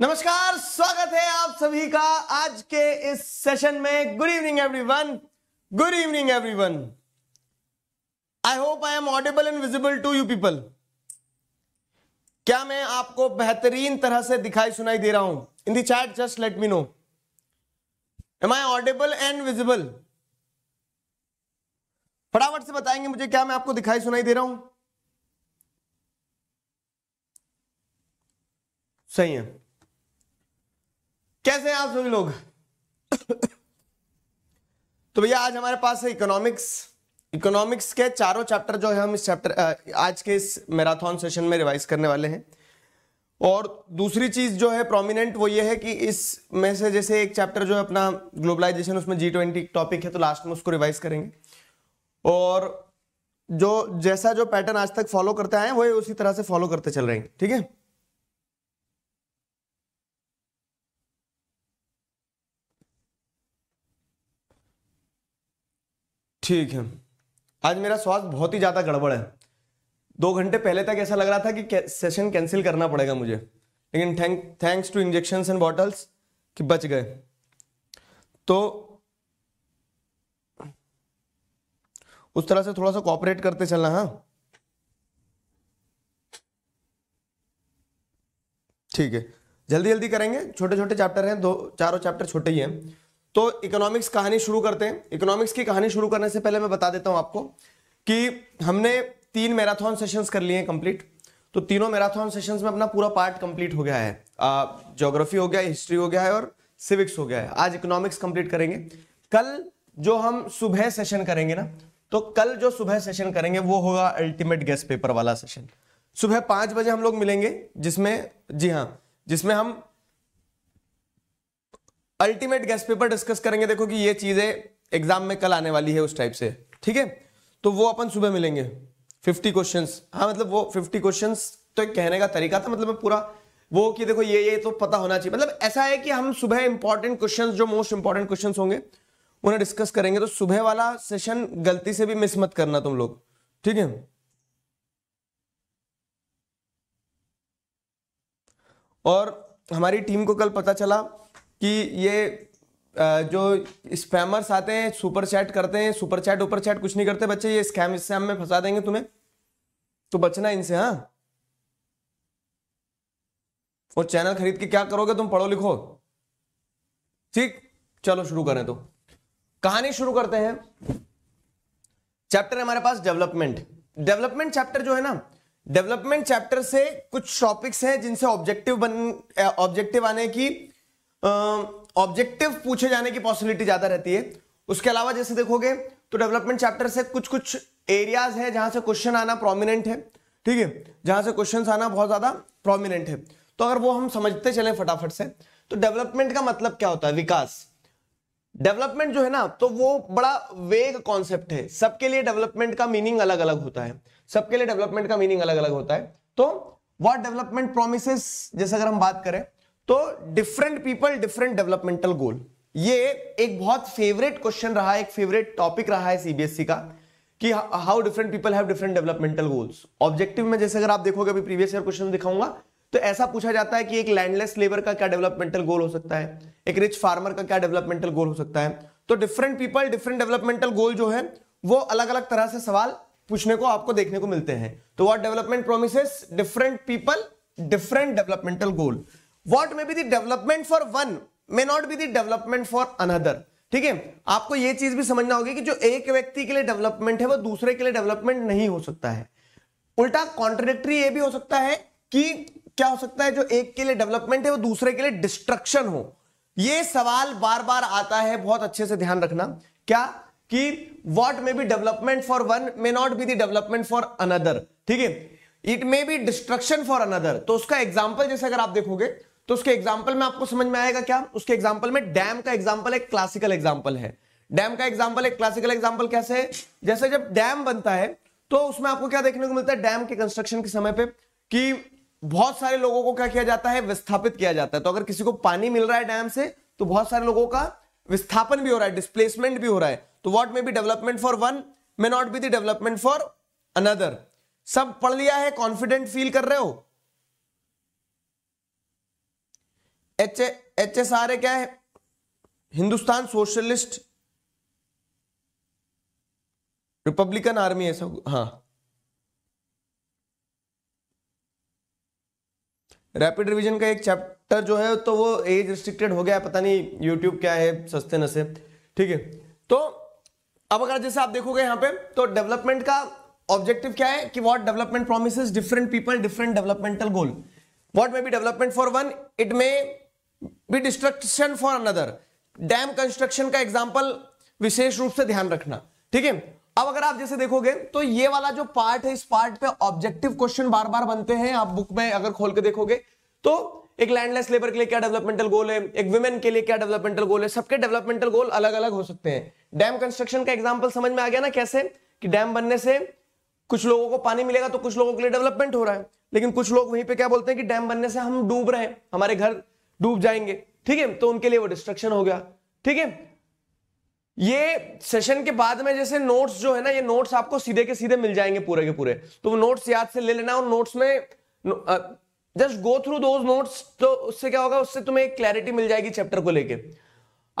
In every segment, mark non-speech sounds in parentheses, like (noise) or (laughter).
नमस्कार स्वागत है आप सभी का आज के इस सेशन में good evening everyone good evening everyone I hope I am audible and visible to you people क्या मैं आपको बेहतरीन तरह से दिखाई सुनाई दे रहा हूं in the chat just let me know am I audible and visible फटाफट से बताएंगे मुझे क्या मैं आपको दिखाई सुनाई दे रहा हूं सही है कैसे हैं आप सभी लोग (coughs) तो भैया आज हमारे पास है इकोनॉमिक्स इकोनॉमिक्स के चारों चैप्टर जो है हम इस चैप्टर आज के इस मैराथन सेशन में रिवाइज करने वाले हैं और दूसरी चीज जो है प्रोमिनेंट वो ये है कि इस में से जैसे एक चैप्टर जो है अपना ग्लोबलाइजेशन उसमें जी ट्वेंटी टॉपिक है तो लास्ट में उसको रिवाइज करेंगे और जो जैसा जो पैटर्न आज तक फॉलो करते आए हैं वही उसी तरह से फॉलो करते चल रहे हैं ठीक है ठीक है आज मेरा स्वास्थ्य बहुत ही ज़्यादा गड़बड़ है दो घंटे पहले तक ऐसा लग रहा था कि सेशन कैंसिल करना पड़ेगा मुझे लेकिन thank thanks to injection and bottles कि बच गए तो उस तरह से थोड़ा सा कॉपरेट करते चलना हाँ ठीक है जल्दी जल्दी करेंगे छोटे छोटे चैप्टर हैं दो चारों चैप्टर छोटे ही हैं तो इकोनॉमिक्स कहानी शुरू करते हैं इकोनॉमिक्स की कहानी शुरू करने से पहले मैं बता देता हूं आपको कि हमने तीन मैराथन सेशंस कर लिए हैं कंप्लीट तो तीनों मैराथन सेशंस में अपना पूरा पार्ट कंप्लीट हो गया है ज्योग्राफी हो गया हिस्ट्री हो गया है और सिविक्स हो गया है आज इकोनॉमिक्स कंप्लीट करेंगे कल जो हम सुबह सेशन करेंगे ना तो कल जो सुबह सेशन करेंगे वो होगा अल्टीमेट गैस पेपर वाला सेशन सुबह पांच बजे हम लोग मिलेंगे जिसमें जी हाँ जिसमें हम अल्टीमेट गैस पेपर डिस्कस करेंगे देखो कि ये चीज़ें एग्जाम में कल आने वाली है उस टाइप से ठीक है तो वो अपन सुबह मिलेंगे फिफ्टी क्वेश्चन हाँ मतलब वो फिफ्टी क्वेश्चन तो एक कहने का तरीका था मतलब मैं पूरा वो कि देखो ये ये तो पता होना चाहिए मतलब ऐसा है कि हम सुबह इंपॉर्टेंट क्वेश्चन जो मोस्ट इंपॉर्टेंट क्वेश्चन होंगे उन्हें डिस्कस करेंगे तो सुबह वाला सेशन गलती से भी मिस मत करना तुम लोग ठीक है और हमारी टीम को कल पता चला कि ये जो स्पैमर्स आते हैं सुपर चैट करते हैं सुपर चैट ऊपर चैट कुछ नहीं करते बच्चे ये स्कैम स्कैम में फंसा देंगे तुम्हें तो बचना इनसे हाँ और चैनल खरीद के क्या करोगे तुम पढ़ो लिखो ठीक चलो शुरू करें तो कहानी शुरू करते हैं चैप्टर हमारे पास डेवलपमेंट डेवलपमेंट चैप्टर जो है ना डेवलपमेंट चैप्टर से कुछ टॉपिक्स हैं जिनसे ऑब्जेक्टिव बन ऑब्जेक्टिव आने की ऑब्जेक्टिव पूछे जाने की पॉसिबिलिटी ज़्यादा रहती है उसके अलावा जैसे देखोगे तो डेवलपमेंट चैप्टर से कुछ कुछ एरियाज है जहां से क्वेश्चन आना प्रोमिनेंट है ठीक है जहां से क्वेश्चन आना बहुत ज़्यादा प्रोमिनेंट है तो अगर वो हम समझते चले फटाफट से तो डेवलपमेंट का मतलब क्या होता है विकास डेवलपमेंट जो है ना तो वो बड़ा वेग कॉन्सेप्ट है सबके लिए डेवलपमेंट का मीनिंग अलग अलग होता है सबके लिए डेवलपमेंट का मीनिंग अलग अलग होता है तो व्हाट डेवलपमेंट प्रोमिस जैसे अगर हम बात करें तो different people different developmental goal ये एक बहुत फेवरेट क्वेश्चन रहा है एक फेवरेट टॉपिक रहा है सीबीएसई का कि how different people have different developmental goals objective में जैसे अगर आप देखोगे अभी प्रीवियस ईयर क्वेश्चन दिखाऊंगा तो ऐसा पूछा जाता है कि एक लैंडलेस लेबर का क्या डेवलपमेंटल गोल हो सकता है एक रिच फार्मर का क्या डेवलपमेंटल गोल हो सकता है तो different people different developmental goal जो है वो अलग अलग तरह से सवाल पूछने को आपको देखने को मिलते हैं तो what development promise different people different developmental goal what may be the development for one may not be the development for another ठीक है आपको यह चीज भी समझना होगी कि जो एक व्यक्ति के लिए डेवलपमेंट है वो दूसरे के लिए डेवलपमेंट नहीं हो सकता है उल्टा कॉन्ट्रडिक्टरी ये भी हो सकता है कि क्या हो सकता है जो एक के लिए डेवलपमेंट है वो दूसरे के लिए डिस्ट्रक्शन हो ये सवाल बार बार आता है बहुत अच्छे से ध्यान रखना क्या कि what may be development for one may not be the development for another ठीक है it may be destruction for another तो उसका एग्जाम्पल जैसे अगर आप देखोगे तो उसके एग्जाम्पल में आपको समझ में आएगा क्या उसके एग्जाम्पल में डैम का एग्जाम्पल एक क्लासिकल एग्जाम्पल है डैम का एग्जाम्पल एक क्लासिकल एग्जाम्पल कैसे है जैसे जब डैम बनता है तो उसमें आपको क्या देखने को मिलता है डैम के कंस्ट्रक्शन के समय पे कि बहुत सारे लोगों को क्या किया जाता है विस्थापित किया जाता है तो अगर किसी को पानी मिल रहा है डैम से तो बहुत सारे लोगों का विस्थापन भी हो रहा है डिस्प्लेसमेंट भी हो रहा है तो what may be development for one may not be the development for another सब पढ़ लिया है कॉन्फिडेंट फील कर रहे हो H H S R A क्या है हिंदुस्तान सोशलिस्ट रिपब्लिकन आर्मी ऐसा हाँ रैपिड रिवीजन का एक चैप्टर जो है तो वो एज रिस्ट्रिक्टेड हो गया है पता नहीं यूट्यूब क्या है सस्ते नशे ठीक है तो अब अगर जैसे आप देखोगे यहां पे तो डेवलपमेंट का ऑब्जेक्टिव क्या है कि what development promise different people different developmental goal what may be development for one it may be destruction for another dam construction का एग्जाम्पल विशेष रूप से ध्यान रखना ठीक है अब अगर आप जैसे देखोगे तो ये वाला जो पार्ट है इस पार्ट पे ऑब्जेक्टिव क्वेश्चन बार बार बनते हैं आप बुक में अगर खोल के देखोगे तो एक लैंडलेस लेबर के लिए क्या डेवलपमेंटल गोल है एक वुमेन के लिए क्या डेवलपमेंटल गोल है सबके डेवलपमेंटल गोल अलग अलग हो सकते हैं डैम कंस्ट्रक्शन का एग्जाम्पल समझ में आ गया ना कैसे कि डैम बनने से कुछ लोगों को पानी मिलेगा तो कुछ लोगों के लिए डेवलपमेंट हो रहा है लेकिन कुछ लोग वहीं पे क्या बोलते हैं कि डैम बनने से हम डूब रहे हैं हमारे घर डूब जाएंगे ठीक है तो उनके लिए वो डिस्ट्रक्शन हो गया ठीक है ये सेशन के बाद में जैसे नोट्स जो है ना ये नोट्स आपको सीधे के सीधे मिल जाएंगे पूरे के पूरे तो नोट्स याद से ले लेना और नोट्स में जस्ट गो थ्रू दो नोट्स तो उससे क्या होगा उससे तुम्हें क्लैरिटी मिल जाएगी चैप्टर को लेके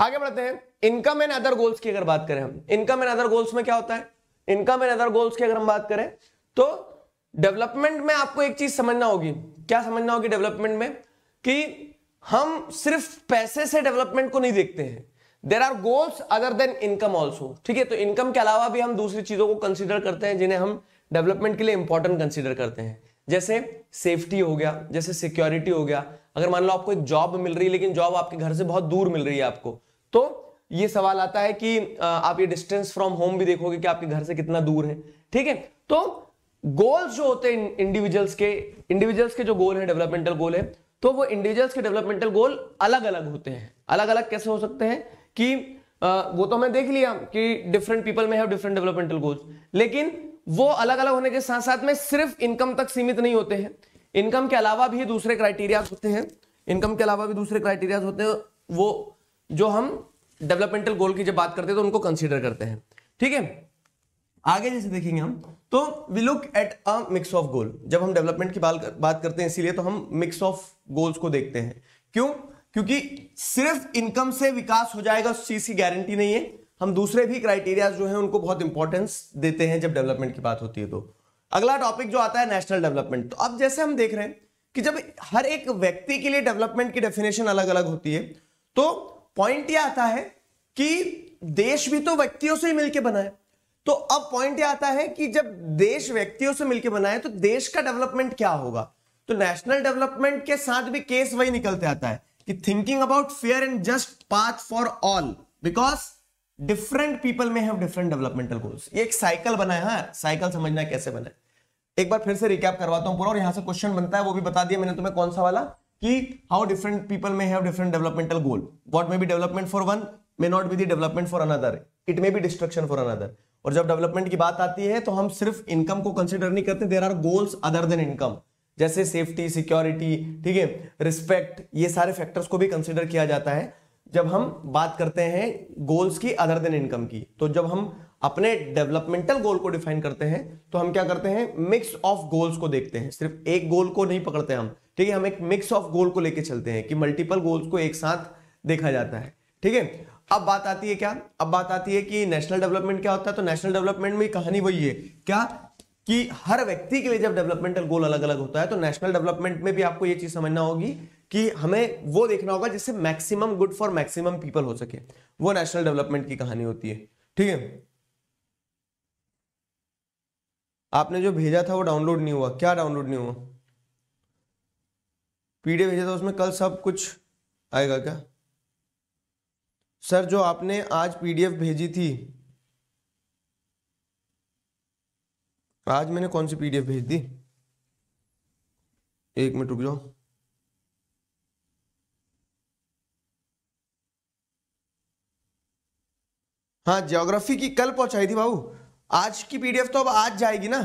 आगे बढ़ते हैं इनकम एंड अदर गोल्स की अगर बात करें हम इनकम एंड अदर गोल्स में क्या होता है इनकम एंड अदर गोल्स की अगर हम बात करें तो डेवलपमेंट में आपको एक चीज समझना होगी क्या समझना होगी डेवलपमेंट में कि हम सिर्फ पैसे से डेवलपमेंट को नहीं देखते हैं there are goals other than income also ठीक है तो इनकम के अलावा भी हम दूसरी चीजों को कंसिडर करते हैं जिन्हें हम डेवलपमेंट के लिए इंपॉर्टेंट कंसिडर करते हैं जैसे सेफ्टी हो गया जैसे सिक्योरिटी हो गया अगर मान लो आपको एक जॉब मिल रही है लेकिन जॉब आपके घर से बहुत दूर मिल रही है आपको तो ये सवाल आता है कि आप ये डिस्टेंस फ्रॉम होम भी देखोगे कि आपके घर से कितना दूर है ठीक है तो गोल्स जो होते हैं इंडिविजुअल्स के इंडिविजुअल्स के जो गोल है डेवलपमेंटल गोल है तो वो इंडिविजुअल्स के डेवलपमेंटल गोल अलग अलग होते हैं अलग अलग कैसे हो सकते हैं कि वो तो हमें देख लिया कि different people may have different developmental goals लेकिन वो अलग अलग होने के साथ साथ में सिर्फ इनकम तक सीमित नहीं होते हैं इनकम के अलावा भी दूसरे क्राइटेरिया होते हैं इनकम के अलावा भी दूसरे क्राइटेरियाज होते हैं वो जो हम डेवलपमेंटल गोल की जब बात करते हैं तो उनको कंसिडर करते हैं ठीक है आगे जैसे देखेंगे हम तो we look at a mix of goal जब हम डेवलपमेंट की बात करते हैं इसीलिए तो हम मिक्स ऑफ गोल्स को देखते हैं क्यों क्योंकि सिर्फ इनकम से विकास हो जाएगा उस चीज की गारंटी नहीं है हम दूसरे भी क्राइटेरिया जो है उनको बहुत इंपॉर्टेंस देते हैं जब डेवलपमेंट की बात होती है तो अगला टॉपिक जो आता है नेशनल डेवलपमेंट तो अब जैसे हम देख रहे हैं कि जब हर एक व्यक्ति के लिए डेवलपमेंट की डेफिनेशन अलग अलग होती है तो पॉइंट ये आता है कि देश भी तो व्यक्तियों से ही मिलकर बनाए तो अब पॉइंट यह आता है कि जब देश व्यक्तियों से मिलकर बनाए तो देश का डेवलपमेंट क्या होगा तो नेशनल डेवलपमेंट के साथ भी केस वही निकलते आता है कि thinking about fair and just path for all because different people may have different developmental goals ये एक साइकिल बनाया है हाँ साइकिल समझना कैसे बना एक बार फिर से रिकैप करवाता हूं पूरा और यहां से क्वेश्चन बनता है वो भी बता दिया मैंने तुम्हें कौन सा वाला कि how different people may have different developmental goal what may be development for one may not be the development for another it may be destruction for another और जब डेवलपमेंट की बात आती है तो हम सिर्फ इनकम को कंसिडर नहीं करते there are goals other than income जैसे सेफ्टी सिक्योरिटी ठीक है रिस्पेक्ट ये सारे फैक्टर्स को भी कंसिडर किया जाता है जब हम बात करते हैं गोल्स की अदर देन इनकम की तो जब हम अपने डेवलपमेंटल गोल को डिफाइन करते हैं तो हम क्या करते हैं मिक्स ऑफ गोल्स को देखते हैं सिर्फ एक गोल को नहीं पकड़ते हम ठीक है हम एक मिक्स ऑफ गोल को लेके चलते हैं कि मल्टीपल गोल्स को एक साथ देखा जाता है ठीक है अब बात आती है क्या अब बात आती है कि नेशनल डेवलपमेंट क्या होता है तो नेशनल डेवलपमेंट में कहानी वही है क्या कि हर व्यक्ति के लिए जब डेवलपमेंटल गोल अलग अलग होता है तो नेशनल डेवलपमेंट में भी आपको यह चीज समझना होगी कि हमें वो देखना होगा जिससे maximum good for maximum people हो सके वो नेशनल डेवलपमेंट की कहानी होती है ठीक है आपने जो भेजा था वो डाउनलोड नहीं हुआ क्या डाउनलोड नहीं हुआ पीडीएफ भेजा था उसमें कल सब कुछ आएगा क्या सर जो आपने आज पीडीएफ भेजी थी आज मैंने कौन सी पीडीएफ भेज दी एक मिनट रुक जाओ हाँ ज्योग्राफी की कल पहुंचाई थी बाबू आज की पीडीएफ तो अब आज जाएगी ना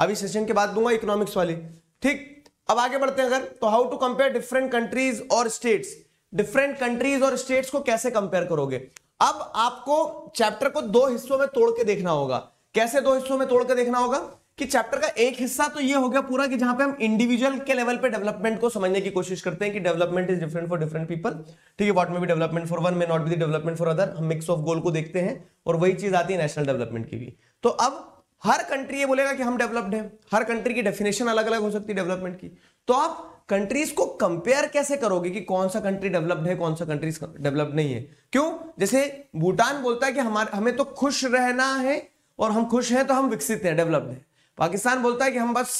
अभी सेशन के बाद दूंगा इकोनॉमिक्स वाली ठीक अब आगे बढ़ते हैं अगर तो how to compare different countries और स्टेट्स डिफरेंट कंट्रीज और स्टेट्स को कैसे कंपेयर करोगे अब आपको चैप्टर को दो हिस्सों में तोड़ के देखना होगा कैसे दो हिस्सों में तोड़ के देखना होगा कि चैप्टर का एक हिस्सा तो ये हो गया पूरा कि जहां पे हम इंडिविजुअल के लेवल पे डेवलपमेंट को समझने की कोशिश करते हैं कि development is different for different people ठीक है what may be development for one may not be development for other हम मिक्स ऑफ गोल को देखते हैं और वही चीज आती है नेशनल डेवलपमेंट की भी तो अब हर कंट्री ये बोलेगा कि हम डेवलप्ड हैं हर कंट्री की डेफिनेशन अलग अलग हो सकती है डेवलपमेंट की तो आप कंट्रीज को कंपेयर कैसे करोगे कि कौन सा कंट्री डेवलप्ड है कौन सा कंट्रीज डेवलप्ड नहीं है क्यों जैसे भूटान बोलता है कि हमारे हमें तो खुश रहना है और हम खुश हैं तो हम विकसित हैं डेवलप्ड हैं पाकिस्तान बोलता है कि हम बस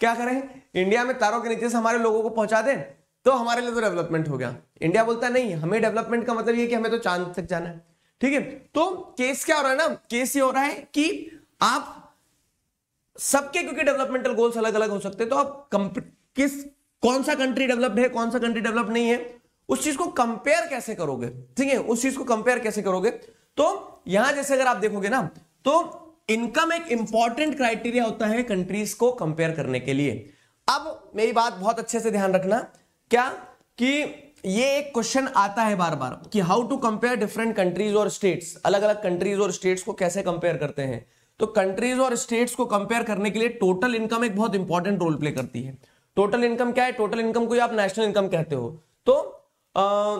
क्या करें इंडिया में तारों के नीचे से हमारे लोगों को पहुंचा दें तो हमारे लिए तो डेवलपमेंट हो गया इंडिया बोलता नहीं हमें डेवलपमेंट का मतलब ये कि हमें तो चांद तक जाना है ठीक है तो केस क्या हो रहा है ना केस ये हो रहा है कि आप सबके क्योंकि डेवलपमेंटल गोल्स अलग अलग हो सकते हैं तो आप किस कौन सा कंट्री डेवलप्ड है कौन सा कंट्री डेवलप्ड नहीं है उस चीज को कंपेयर कैसे करोगे ठीक है उस चीज को कंपेयर कैसे करोगे तो यहां जैसे अगर आप देखोगे ना तो इनकम एक इंपॉर्टेंट क्राइटेरिया होता है कंट्रीज को कंपेयर करने के लिए अब मेरी बात बहुत अच्छे से ध्यान रखना क्या कि ये एक क्वेश्चन आता है बार बार कि how to compare different countries और स्टेट्स अलग अलग कंट्रीज और स्टेट्स को कैसे कंपेयर करते हैं तो कंट्रीज और स्टेट्स को कंपेयर करने के लिए टोटल इनकम एक बहुत इंपॉर्टेंट रोल प्ले करती है टोटल इनकम क्या है टोटल इनकम को आप नेशनल इनकम कहते हो तो आ,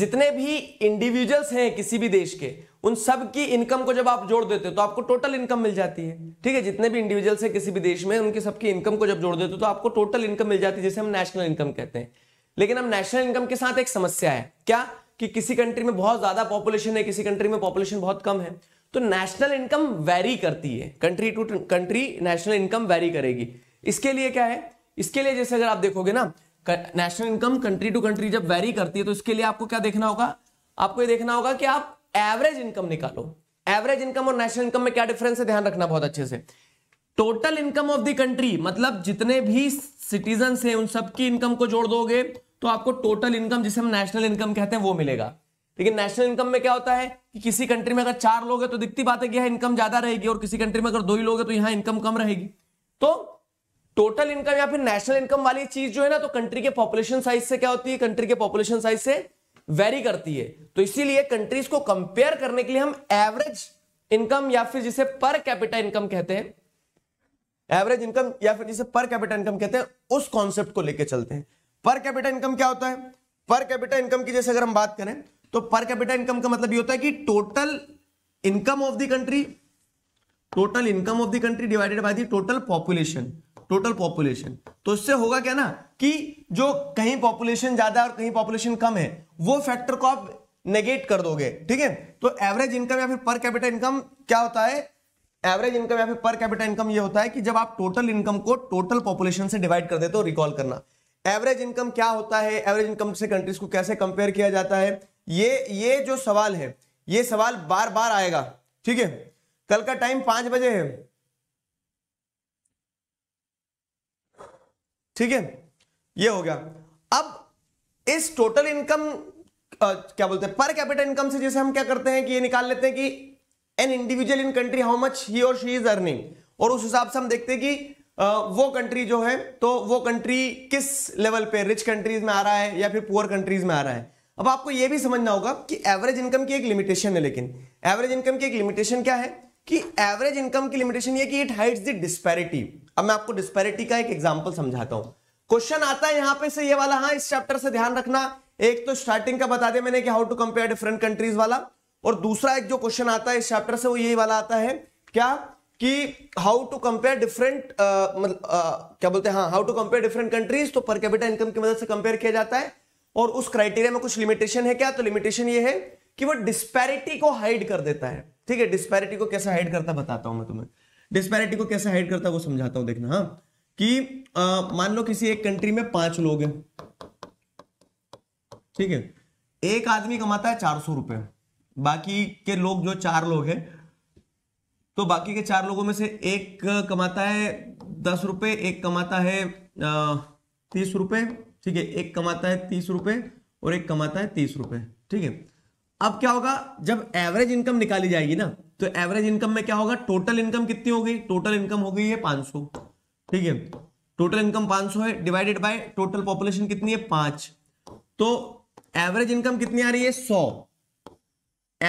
जितने भी इंडिविजुअल्स हैं किसी भी देश के उन सब की इनकम को जब आप जोड़ देते हो तो आपको टोटल इनकम मिल जाती है ठीक है जितने भी इंडिविजुअल्स हैं किसी भी देश में उनकी सबकी इनकम को जब जोड़ देते हो तो आपको टोटल इनकम मिल जाती है जिसे हम नेशनल इनकम कहते हैं लेकिन हम नेशनल इनकम के साथ एक समस्या है क्या कि किसी कंट्री में बहुत ज्यादा पॉपुलेशन है किसी कंट्री में पॉपुलेशन बहुत कम है तो नेशनल इनकम वैरी करती है country to country national income vary करेगी इसके लिए क्या है इसके लिए जैसे अगर आप देखोगे ना national income country to country जब वेरी करती है तो इसके लिए आपको क्या देखना होगा आपको ये देखना होगा कि आप एवरेज इनकम निकालो एवरेज इनकम और नेशनल इनकम में क्या डिफरेंस है ध्यान रखना बहुत अच्छे से total income of the country मतलब जितने भी सिटीजन है उन सबकी इनकम को जोड़ दोगे तो आपको टोटल इनकम जिसे हम नेशनल इनकम कहते हैं वो मिलेगा लेकिन नेशनल इनकम में क्या होता है कि किसी कंट्री में अगर चार लोग हैं तो दिखती बात है कि यहाँ इनकम ज्यादा रहेगी और किसी कंट्री में अगर दो ही लोग हैं तो यहाँ इनकम कम रहेगी तो टोटल इनकम या फिर नेशनल इनकम वाली चीज जो है ना तो कंट्री के पॉपुलेशन साइज से क्या होती है कंट्री के पॉपुलेशन साइज से वेरी करती है तो इसीलिए कंट्रीज को कंपेयर करने के लिए हम एवरेज इनकम या फिर जिसे पर कैपिटल इनकम कहते हैं एवरेज इनकम या फिर जिसे पर कैपिटल इनकम कहते हैं उस कॉन्सेप्ट को लेकर चलते हैं पर कैपिटल इनकम क्या होता है पर कैपिटल इनकम की जैसे अगर हम बात करें तो पर कैपिटल इनकम का मतलब ये होता है कि total income of the country total income of the country divided by the total population total population तो इससे होगा क्या ना कि जो कहीं पॉपुलेशन ज्यादा और कहीं पॉपुलेशन कम है वो फैक्टर को आप नेगेट कर दोगे ठीक है तो एवरेज इनकम या फिर पर कैपिटल इनकम क्या होता है एवरेज इनकम या फिर पर कैपिटल इनकम ये होता है कि जब आप टोटल इनकम को टोटल पॉपुलेशन से डिवाइड कर देते हो रिकॉल करना एवरेज इनकम क्या होता है एवरेज इनकम से कंट्रीज को कैसे कंपेयर किया जाता है ये ये जो सवाल है ये सवाल बार बार आएगा ठीक है कल का टाइम पांच बजे है ठीक है ये हो गया अब इस टोटल इनकम क्या बोलते हैं पर कैपिटल इनकम से जैसे हम क्या करते हैं कि ये निकाल लेते हैं कि an individual in country how much he और शी इज अर्निंग और उस हिसाब से हम देखते हैं कि वो कंट्री जो है तो वो कंट्री किस लेवल पे रिच कंट्रीज में आ रहा है या फिर पुअर कंट्रीज में आ रहा है अब आपको यह भी समझना होगा कि एवरेज इनकम की एक लिमिटेशन है लेकिन एवरेज इनकम की एक लिमिटेशन क्या है कि एवरेज इनकम की लिमिटेशन ये कि इट हाइड्स द डिस्पैरिटी अब मैं आपको डिस्पैरिटी का एक एग्जांपल समझाता हूं क्वेश्चन आता है यहां पे से ये वाला हाँ इस चैप्टर से ध्यान रखना एक तो स्टार्टिंग का बता दिया मैंने कि how to compare different countries वाला और दूसरा एक जो क्वेश्चन आता है इस चैप्टर से वो यही वाला आता है क्या कि हाउ टू कंपेयर डिफरेंट मतलब क्या बोलते हैं हाँ how to compare different countries तो पर कैपिटल इनकम की मदद से कंपेयर किया जाता है और उस क्राइटेरिया में कुछ लिमिटेशन है क्या तो लिमिटेशन ये है कि वो डिस्पैरिटी को हाइड कर देता है ठीक है डिस्पैरिटी को कैसे हाइड करता बताता हूं मैं तुम्हें डिस्पैरिटी को कैसे हाइड करता वो समझाता हूं देखना हाँ कि मान लो किसी एक कंट्री में पांच लोग हैं ठीक है एक आदमी कमाता है चार सौ रुपए बाकी के लोग जो चार लोग हैं तो बाकी के चार लोगों में से एक कमाता है दस रुपए एक कमाता है तीस रुपए ठीक है एक कमाता है तीस रुपए और एक कमाता है तीस रुपए ठीक है अब क्या होगा जब एवरेज इनकम निकाली जाएगी ना तो एवरेज इनकम में क्या होगा टोटल इनकम कितनी हो गई टोटल इनकम हो गई है पांच सौ ठीक है टोटल इनकम पांच है डिवाइडेड बाय टोटल पॉपुलेशन कितनी है पांच तो एवरेज इनकम कितनी आ रही है सौ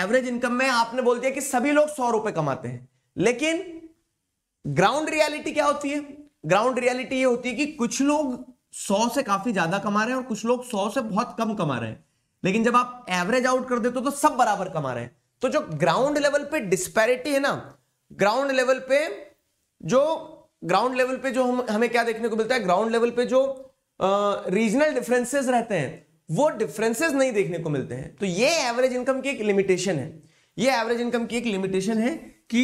एवरेज इनकम में आपने बोल दिया कि सभी लोग सौ रुपए कमाते हैं लेकिन ग्राउंड रियलिटी क्या होती है ग्राउंड रियलिटी ये होती है कि कुछ लोग सौ से काफी ज्यादा कमा रहे हैं और कुछ लोग सौ से बहुत कम कमा रहे हैं लेकिन जब आप एवरेज आउट कर देते हो तो सब बराबर कमा रहे हैं तो जो ग्राउंड लेवल पे डिस्पैरिटी है ना ग्राउंड लेवल पे जो ग्राउंड लेवल पे जो हम हमें क्या देखने को मिलता है ग्राउंड लेवल पे जो रीजनल डिफरेंसेस रहते हैं वो डिफरेंसेस नहीं देखने को मिलते हैं तो ये एवरेज इनकम की एक लिमिटेशन है ये एवरेज इनकम की एक लिमिटेशन है कि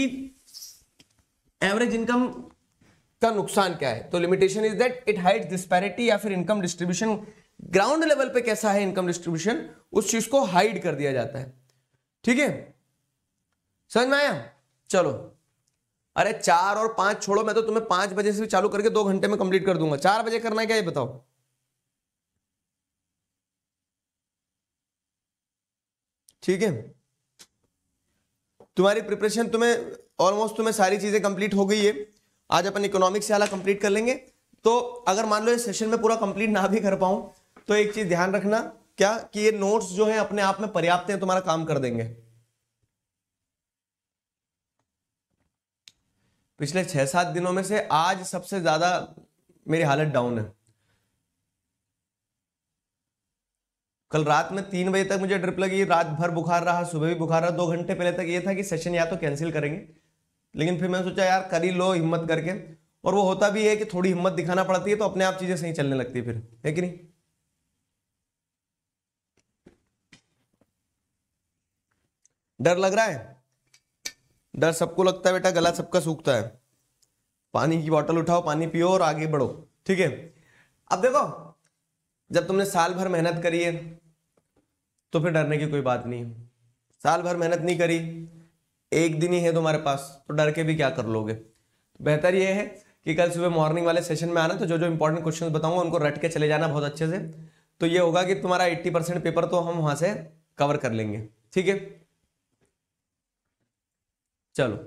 एवरेज इनकम का नुकसान क्या है तो limitation is that it hides disparity या फिर इनकम डिस्ट्रीब्यूशन ग्राउंड लेवल पे कैसा है इनकम डिस्ट्रीब्यूशन उस चीज को हाइड कर दिया जाता है ठीक है समझ में आया चलो अरे चार और पांच छोड़ो मैं तो तुम्हें पांच बजे से चालू करके दो घंटे में कंप्लीट कर दूंगा चार बजे करना है क्या ये बताओ ठीक है तुम्हारी प्रिपरेशन तुम्हें ऑलमोस्ट तुम्हें सारी चीजें कंप्लीट हो गई है आज अपन इकोनॉमिक्स वाला कंप्लीट कर लेंगे तो अगर मान लो इस सेशन में पूरा कंप्लीट ना भी कर पाऊं तो एक चीज ध्यान रखना क्या कि ये नोट्स जो है अपने आप में पर्याप्त हैं तुम्हारा काम कर देंगे पिछले छह सात दिनों में से आज सबसे ज्यादा मेरी हालत डाउन है कल रात में तीन बजे तक मुझे ड्रिप लगी रात भर बुखार रहा सुबह भी बुखार रहा दो घंटे पहले तक ये था कि सेशन या तो कैंसिल करेंगे लेकिन फिर मैंने सोचा यार करी लो हिम्मत करके और वो होता भी है कि थोड़ी हिम्मत दिखाना पड़ती है तो अपने आप चीज़ें सही चलने लगती है फिर है कि नहीं डर लग रहा है डर सबको लगता है बेटा गला सबका सूखता है पानी की बोतल उठाओ पानी पियो और आगे बढ़ो ठीक है अब देखो जब तुमने साल भर मेहनत करी है तो फिर डरने की कोई बात नहीं साल भर मेहनत नहीं करी एक दिन ही है तुम्हारे पास तो डर के भी क्या कर लोगे तो बेहतर यह है कि कल सुबह मॉर्निंग वाले सेशन में आना तो जो जो इंपॉर्टेंट क्वेश्चन बताऊंगा उनको रट के चले जाना बहुत अच्छे से तो ये होगा कि तुम्हारा 80 परसेंट पेपर तो हम वहाँ से कवर कर लेंगे ठीक है चलो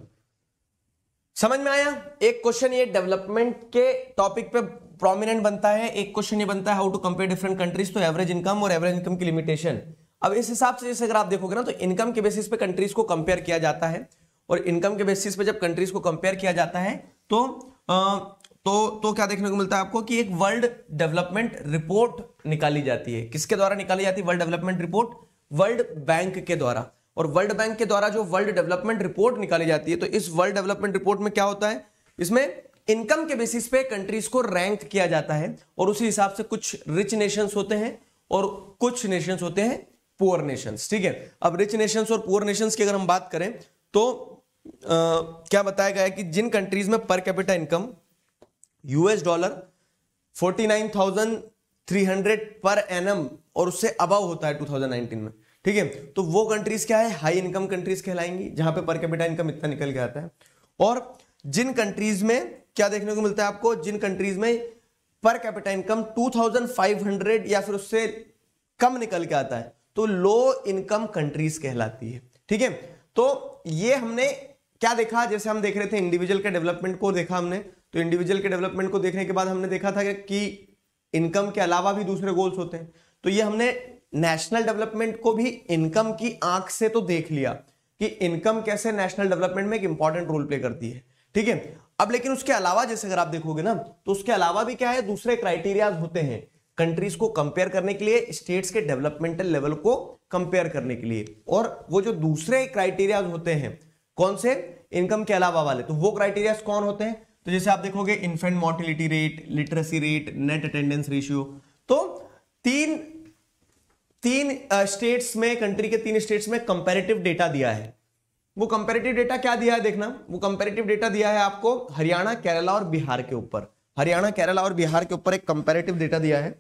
समझ में आया एक क्वेश्चन ये डेवलपमेंट के टॉपिक पे प्रोमिनेंट बनता है एक क्वेश्चन ये बनता है how to compare different countries तो एवरेज इनकम और एवरेज इनकम की लिमिटेशन अब इस हिसाब से जैसे अगर आप देखोगे ना तो इनकम के बेसिस पे कंट्रीज को कंपेयर किया जाता है और इनकम के बेसिस पे जब कंट्रीज को कंपेयर किया जाता है तो आ, तो तो क्या देखने को मिलता है आपको कि एक वर्ल्ड डेवलपमेंट रिपोर्ट निकाली जाती है किसके द्वारा निकाली जाती है world development report world bank के द्वारा और वर्ल्ड बैंक के द्वारा जो वर्ल्ड डेवलपमेंट रिपोर्ट निकाली जाती है तो इस वर्ल्ड डेवलपमेंट रिपोर्ट में क्या होता है इसमें इनकम के बेसिस पे कंट्रीज को रैंक किया जाता है और उसी हिसाब से कुछ रिच नेशंस होते हैं और कुछ नेशंस होते हैं पुअर नेशंस ठीक है अब रिच नेशंस और पुअर नेशंस की अगर हम बात करें तो आ, क्या बताया गया है कि जिन कंट्रीज में per capita income US dollar hundred per annum और उससे अबव होता है नाइनटीन में ठीक है तो वो कंट्रीज क्या है हाई इनकम कंट्रीज कहलाएंगी जहां पे पर कैपिटा इनकम इतना निकल के आता है और जिन कंट्रीज में क्या देखने को मिलता है आपको जिन कंट्रीज में पर कैपिटा इनकम 2500 या फिर उससे कम निकल के आता है तो लो इनकम कंट्रीज कहलाती है ठीक है तो ये हमने क्या देखा जैसे हम देख रहे थे इंडिविजुअल के डेवलपमेंट को देखा हमने तो इंडिविजुअल के डेवलपमेंट को देखने के बाद हमने देखा था कि इनकम के अलावा भी दूसरे गोल्स होते हैं तो ये हमने नेशनल डेवलपमेंट को भी इनकम की आंख से तो देख लिया कि इनकम कैसे नेशनल डेवलपमेंट में एक इंपॉर्टेंट रोल प्ले करती है ठीक है अब लेकिन उसके अलावा जैसे अगर आप देखोगे ना तो उसके अलावा भी क्या है दूसरे क्राइटेरियाज होते हैं कंट्रीज को कंपेयर करने के लिए स्टेट्स के डेवलपमेंटल लेवल को कंपेयर करने के लिए और वो जो दूसरे क्राइटेरियाज होते हैं कौन से इनकम के अलावा वाले तो वो क्राइटेरियाज कौन होते हैं तो जैसे आप देखोगे infant mortality rate literacy rate net attendance ratio तो तीन तीन स्टेट्स में कंट्री के तीन स्टेट्स में कंपेरेटिव डेटा दिया है वो कंपेरेटिव डेटा क्या दिया है देखना वो कंपेरेटिव डेटा दिया है आपको हरियाणा केरला और बिहार के ऊपर हरियाणा केरला और बिहार के ऊपर एक कंपेरेटिव डेटा दिया है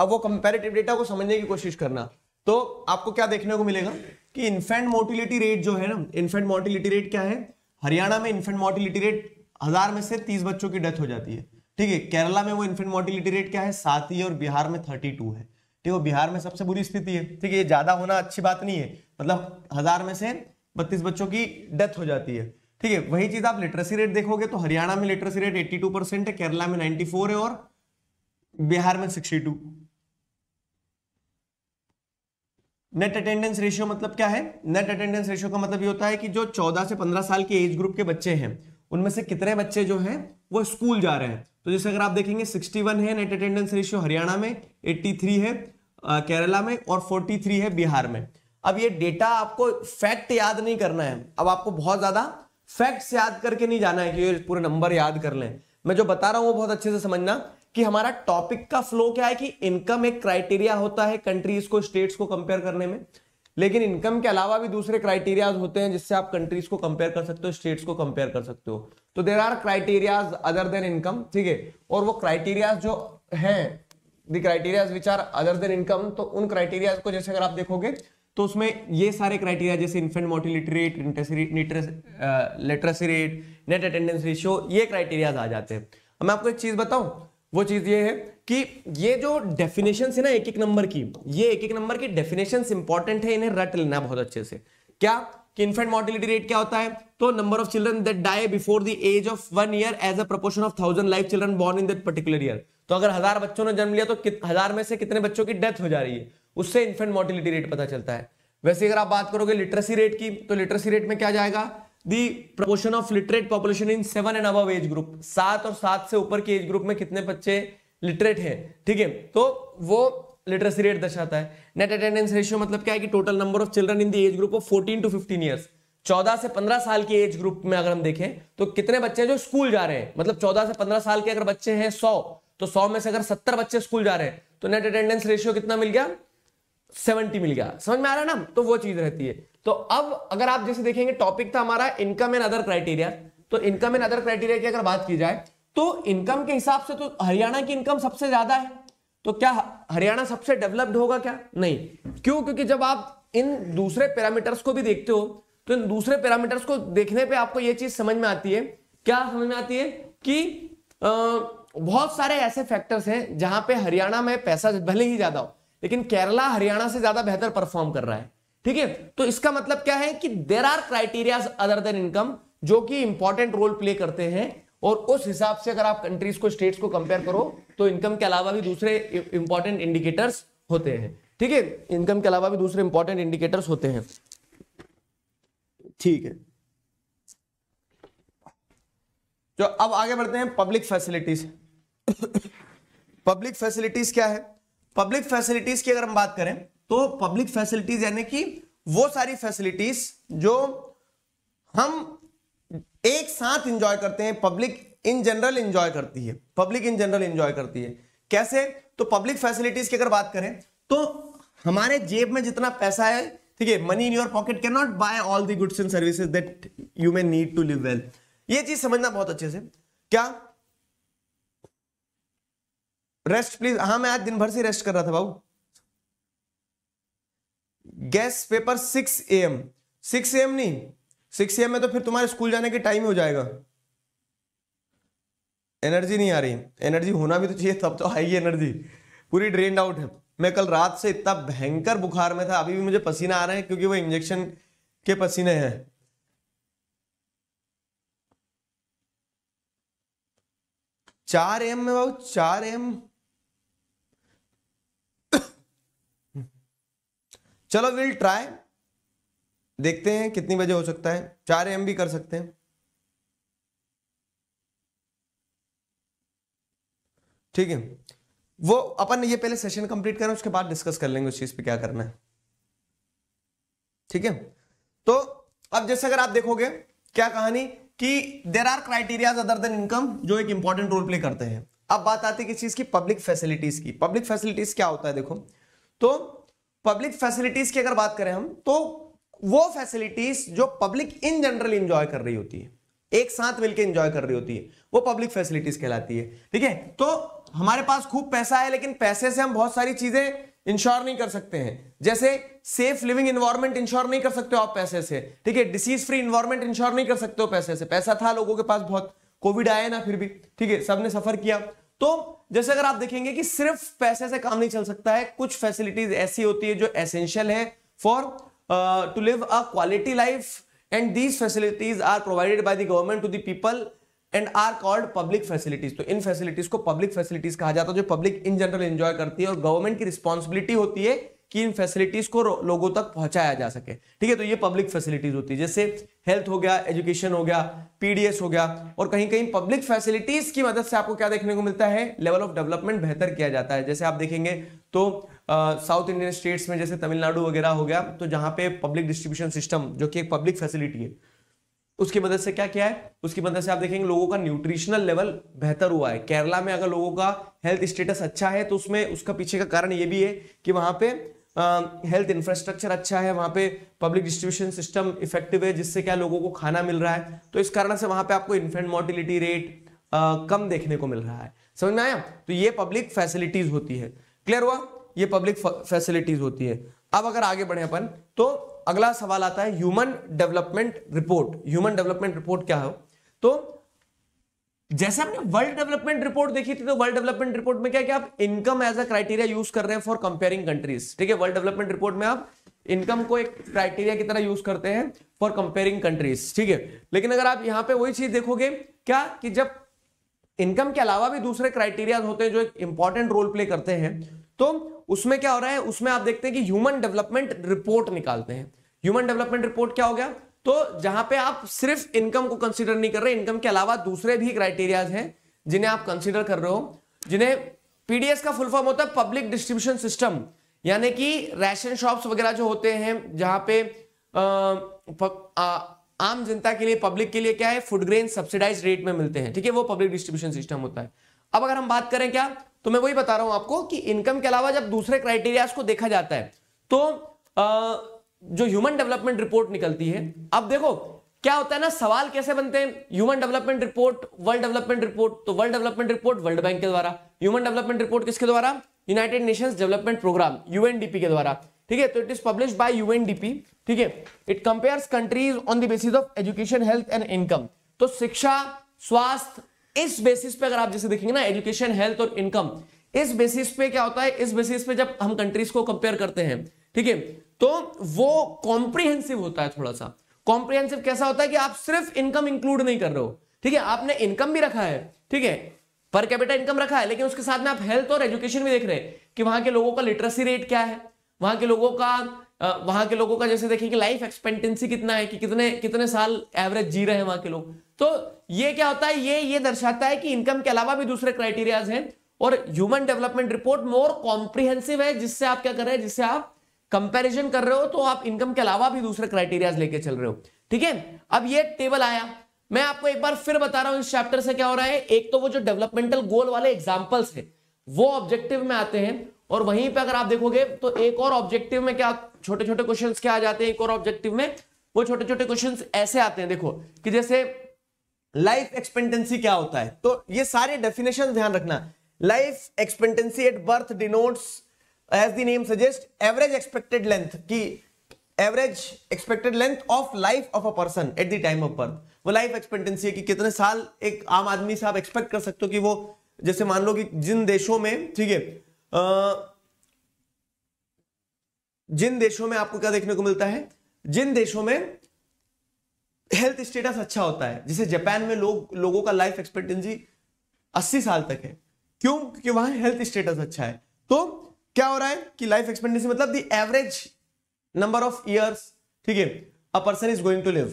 अब वो कंपेरेटिव डेटा को समझने की कोशिश करना तो आपको क्या देखने को मिलेगा कि इन्फेंट मोर्टिलिटी रेट जो है ना इन्फेंट मोर्टिलिटी रेट क्या है हरियाणा में इन्फेंट मोर्टिलिटी रेट हजार में से तीस बच्चों की डेथ हो जाती है ठीक है केरला में वो इन्फेंट मोर्टिलिटी रेट क्या है सात ही और बिहार में थर्टी टू है देखो बिहार में सबसे बुरी स्थिति है ठीक है ये ज्यादा होना अच्छी बात नहीं है मतलब हजार में से बत्तीस बच्चों की डेथ हो जाती है ठीक है वही चीज आप लिटरेसी रेट देखोगे तो हरियाणा में literacy rate eighty two percent है केरला में नाइनटी फोर है और बिहार में sixty two net attendance ratio मतलब क्या है नेट अटेंडेंस रेशियो का मतलब ये होता है कि जो चौदह से पंद्रह साल के एज ग्रुप के बच्चे हैं उनमें से कितने बच्चे जो हैं वो स्कूल जा रहे हैं तो जैसे अगर आप देखेंगे 61 है नेट अटेंडेंस रेशियो हरियाणा में 83 है केरला में और 43 है बिहार में अब ये डेटा आपको फैक्ट याद नहीं करना है अब आपको बहुत ज्यादा फैक्ट्स याद करके नहीं जाना है कि ये पूरे नंबर याद कर लें मैं जो बता रहा हूं वो बहुत अच्छे से समझना कि हमारा टॉपिक का फ्लो क्या है कि इनकम एक क्राइटेरिया होता है कंट्रीज को स्टेट्स को कंपेयर करने में लेकिन इनकम के अलावा भी दूसरे क्राइटेरियाज होते हैं जिससे आप कंट्रीज को कंपेयर कर सकते हो स्टेट्स को कंपेयर कर सकते हो तो there are criterias other than income ठीक है और वो क्राइटेरियाज जो हैं the criterias which are other than income तो उन क्राइटेरियाज को जैसे अगर आप देखोगे तो उसमें ये सारे क्राइटेरिया जैसे infant mortality rate literacy rate net attendance ratio ये क्राइटेरियाज आ जाते हैं मैं आपको एक चीज़ बताऊं वो चीज़ ये है कि ये जो डेफिनेशन है ना एक एक नंबर की ये एक एक नंबर की डेफिनेशन इंपॉर्टेंट है इन्हें रट लेना बहुत अच्छे से क्या कि इन्फेंट मोर्टिलिटी रेट क्या होता है तो number of children that die before the age of one year as a proportion of thousand live children born in that particular year तो अगर हज़ार बच्चों ने जन्म लिया तो हज़ार में से कितने बच्चों की डेथ हो जा रही है उससे इन्फेंट मोर्टिलिटी रेट पता चलता है वैसे अगर आप बात करोगे लिटरेसी रेट की तो लिटरेसी रेट में क्या जाएगा the proportion of literate population in seven and above age group सात और सात से ऊपर की एज ग्रुप में कितने बच्चे लिटरेट हैं ठीक है तो वो लिटरेसी रेट दर्शाता है नेट अटेंडेंस रेशियो मतलब क्या है कि total number of children in the age group of 14 to 15 years 14 से 15 साल की एज ग्रुप में अगर हम देखें तो कितने बच्चे हैं जो स्कूल जा रहे हैं मतलब 14 से 15 साल के अगर बच्चे हैं 100 तो सौ में से अगर सत्तर बच्चे स्कूल जा रहे हैं तो नेट अटेंडेंस रेशियो कितना मिल गया सेवेंटी मिल गया समझ में आ रहा है ना तो वो चीज रहती है तो अब अगर आप जैसे देखेंगे टॉपिक था हमारा इनकम एंड अदर क्राइटेरिया तो इनकम एंड अदर क्राइटेरिया की अगर बात की जाए तो इनकम के हिसाब से तो हरियाणा की इनकम सबसे ज्यादा है तो क्या हरियाणा सबसे डेवलप्ड होगा क्या नहीं क्यों क्योंकि जब आप इन दूसरे पैरामीटर्स को भी देखते हो तो इन दूसरे पैरामीटर्स को देखने पे आपको यह चीज समझ में आती है क्या समझ में आती है कि आ, बहुत सारे ऐसे फैक्टर्स हैं जहां पे हरियाणा में पैसा भले ही ज्यादा हो लेकिन केरला हरियाणा से ज्यादा बेहतर परफॉर्म कर रहा है ठीक है तो इसका मतलब क्या है कि there are criteria other than income जो कि इंपॉर्टेंट रोल प्ले करते हैं और उस हिसाब से अगर आप कंट्रीज को स्टेट्स को कंपेयर करो तो इनकम के अलावा भी दूसरे इंपॉर्टेंट इंडिकेटर्स होते हैं ठीक है इनकम के अलावा भी दूसरे इंपॉर्टेंट इंडिकेटर्स होते हैं ठीक है जो अब आगे बढ़ते हैं पब्लिक फैसिलिटीज पब्लिक फैसिलिटीज क्या है पब्लिक फैसिलिटीज की अगर हम बात करें तो पब्लिक फैसिलिटीज यानी कि वो सारी फैसिलिटीज जो हम एक साथ इंजॉय करते हैं पब्लिक इन जनरल इंजॉय करती है पब्लिक इन जनरल इंजॉय करती है कैसे तो पब्लिक फैसिलिटीज की अगर बात करें तो हमारे जेब में जितना पैसा है ठीक है money in your pocket can not buy all the goods and services that you may need to live well ये चीज समझना बहुत अच्छे से क्या रेस्ट प्लीज हाँ मैं आज दिन भर से रेस्ट कर रहा था बाबू guess paper six A M six A M नहीं सिक्स ए एम में तो फिर तुम्हारे स्कूल जाने के टाइम हो जाएगा एनर्जी नहीं आ रही एनर्जी होना भी तो चाहिए तब तो आई एनर्जी पूरी ड्रेन आउट है मैं कल रात से इतना भयंकर बुखार में था अभी भी मुझे पसीना आ रहा है क्योंकि वो इंजेक्शन के पसीने हैं चार एम में बाबू चार एम चलो विल ट्राई देखते हैं कितनी बजे हो सकता है चार एम भी कर सकते हैं ठीक है वो अपन ये पहले सेशन कंप्लीट करें उसके बाद डिस्कस कर लेंगे उस चीज पे क्या करना है ठीक है तो अब जैसे अगर आप देखोगे क्या कहानी कि there are criterias other than income जो एक इंपॉर्टेंट रोल प्ले करते हैं अब बात आती है किस चीज की पब्लिक फैसिलिटीज की पब्लिक फैसिलिटीज क्या होता है देखो तो पब्लिक फैसिलिटीज की अगर बात करें हम तो वो फैसिलिटीज जो पब्लिक इन जनरल इंजॉय कर रही होती है एक साथ मिलकर इंजॉय कर रही होती है वो पब्लिक फैसिलिटीज कहलाती है ठीक है तो हमारे पास खूब पैसा है लेकिन पैसे से हम बहुत सारी चीजें इंश्योर नहीं कर सकते हैं जैसे सेफ लिविंग इन्वायरमेंट इंश्योर नहीं कर सकते हो आप पैसे से ठीक है डिसीज फ्री इन्वायरमेंट इंश्योर नहीं कर सकते हो पैसे से पैसा था लोगों के पास बहुत कोविड आया ना फिर भी ठीक है सबने सफर किया तो जैसे अगर आप देखेंगे कि सिर्फ पैसे से काम नहीं चल सकता है कुछ फैसिलिटीज ऐसी होती है जो एसेंशियल है for to live a quality life and these facilities are provided by the government to the people people and are called public facilities तो इन फैसिलिटीज को पब्लिक फैसिलिटीज कहा जाता है जो पब्लिक इन जनरल एंजॉय करती है और गवर्नमेंट की रिस्पॉन्सिबिलिटी होती है कि इन फैसिलिटीज को लोगों तक पहुंचाया जा सके ठीक है तो ये पब्लिक फैसिलिटीज होती है जैसे हेल्थ हो गया एजुकेशन हो गया पीडीएस हो गया और कहीं कहीं पब्लिक फैसिलिटीज की मदद से आपको क्या देखने को मिलता है लेवल ऑफ डेवलपमेंट बेहतर किया जाता है जैसे आप देखेंगे तो साउथ इंडियन स्टेट्स में जैसे तमिलनाडु वगैरह हो गया तो जहां पे पब्लिक डिस्ट्रीब्यूशन सिस्टम जो कि एक पब्लिक फैसिलिटी है उसकी मदद से क्या किया है उसकी मदद से आप देखेंगे लोगों का न्यूट्रिशनल लेवल बेहतर हुआ है केरला में अगर लोगों का हेल्थ स्टेटस अच्छा है तो उसमें उसका पीछे का कारण ये भी है कि वहां पे हेल्थ um, इंफ्रास्ट्रक्चर अच्छा है वहाँ पे पब्लिक डिस्ट्रीब्यूशन सिस्टम इफेक्टिव है जिससे क्या लोगों को खाना मिल रहा है तो इस कारण से वहाँ पे आपको इन्फेंट मोर्टिलिटी रेट कम देखने को मिल रहा है समझ में आया तो ये पब्लिक फैसिलिटीज होती है क्लियर हुआ ये पब्लिक फैसिलिटीज होती है अब अगर आगे बढ़े अपन तो अगला सवाल आता है human development report human development report क्या हो तो जैसे आपने वर्ल्ड डेवलपमेंट रिपोर्ट देखी थी तो वर्ल्ड डेवलपमेंट रिपोर्ट में क्या कि आप income as a criteria use कर रहे हैं फॉर कंपेयरिंग कंट्रीज ठीक है वर्ल्ड डेवलपमेंट रिपोर्ट में आप इनकम को एक क्राइटेरिया की तरह यूज करते हैं फॉर कंपेयरिंग कंट्रीज ठीक है लेकिन अगर आप यहां पे वही चीज देखोगे क्या कि जब इनकम के अलावा भी दूसरे क्राइटेरिया होते हैं जो एक इंपॉर्टेंट रोल प्ले करते हैं तो उसमें क्या हो रहा है उसमें आप देखते हैं कि ह्यूमन डेवलपमेंट रिपोर्ट निकालते हैं ह्यूमन डेवलपमेंट रिपोर्ट क्या हो गया तो जहां पे आप सिर्फ इनकम को कंसिडर नहीं कर रहे इनकम के अलावा दूसरे भी क्राइटेरियाज हैं जिन्हें आप कंसिडर कर रहे हो जिन्हें पीडीएस का फुल फॉर्म होता है पब्लिक डिस्ट्रीब्यूशन सिस्टम यानी कि राशन शॉप्स वगैरह जो होते हैं जहां पे आ, आ, आम जनता के लिए पब्लिक के लिए क्या है फूड ग्रेन सब्सिडाइज रेट में मिलते हैं ठीक है वो पब्लिक डिस्ट्रीब्यूशन सिस्टम होता है अब अगर हम बात करें क्या तो मैं वही बता रहा हूं आपको कि इनकम के अलावा जब दूसरे क्राइटेरियाज को देखा जाता है तो आ, जो ह्यूमन डेवलपमेंट रिपोर्ट निकलती है अब देखो क्या होता है ना सवाल कैसे बनते हैं human development report world development report तो world development report world bank के द्वारा ह्यूमन डेवलपमेंट रिपोर्ट किसके द्वारा United Nations Development Programme UNDP के द्वारा ठीक है तो it is publish by UNDP ठीक है it compares countries on the basis of education health and income तो शिक्षा स्वास्थ्य इस बेसिस पे अगर आप जैसे देखेंगे ना एजुकेशन हेल्थ और इनकम इस बेसिस पे क्या होता है इस बेसिस पे जब हम कंट्रीज को कंपेयर करते हैं ठीक है तो वो कॉम्प्रिहेंसिव होता है थोड़ा सा कॉम्प्रिहेंसिव कैसा होता है कि आप सिर्फ इनकम इंक्लूड नहीं कर रहे हो ठीक है आपने इनकम भी रखा है ठीक है पर कैपिटल इनकम रखा है लेकिन उसके साथ में आप हेल्थ और एजुकेशन भी देख रहे हैं कि वहां के लोगों का लिटरेसी रेट क्या है वहां के लोगों का वहां के लोगों का जैसे देखें कि लाइफ एक्सपेक्टेंसी कितना है कि कितने कितने साल एवरेज जी रहे हैं वहां के लोग तो ये क्या होता है ये ये दर्शाता है कि इनकम के अलावा भी दूसरे क्राइटेरियाज हैं और human development report more comprehensive है जिससे आप क्या कर रहे हैं जिससे आप कंपैरिजन कर रहे हो तो आप इनकम के अलावा भी दूसरे क्राइटेरिया लेके चल रहे हो ठीक है अब ये टेबल आया मैं आपको एक बार फिर बता रहा हूं इस चैप्टर से क्या हो रहा है एक तो वो जो डेवलपमेंटल गोल वाले एग्जाम्पल्स है वो ऑब्जेक्टिव में आते हैं और वहीं पे अगर आप देखोगे तो एक और ऑब्जेक्टिव में क्या छोटे छोटे क्वेश्चन क्या आ जाते हैं एक और ऑब्जेक्टिव में वो छोटे छोटे क्वेश्चन ऐसे आते हैं देखो कि जैसे लाइफ एक्सपेक्टेंसी क्या होता है तो ये सारे डेफिनेशन ध्यान रखना life expectancy at birth denotes as the name suggest average expected length की average expected length of life of a person at the time of birth वो लाइफ एक्सपेक्टेंसी है कि कितने साल एक आम आदमी से आप एक्सपेक्ट कर सकते हो कि वो जैसे मान लो कि जिन देशों में ठीक है जिन देशों में आपको क्या देखने को मिलता है जिन देशों में हेल्थ स्टेटस अच्छा होता है जैसे जापान में लोग लोगों का लाइफ एक्सपेक्टेंसी 80 साल तक है क्यों क्योंकि वहां हेल्थ स्टेटस अच्छा है तो क्या हो रहा है कि लाइफ एक्सपेक्टेंसी मतलब the average number of years ठीक है a person is going to live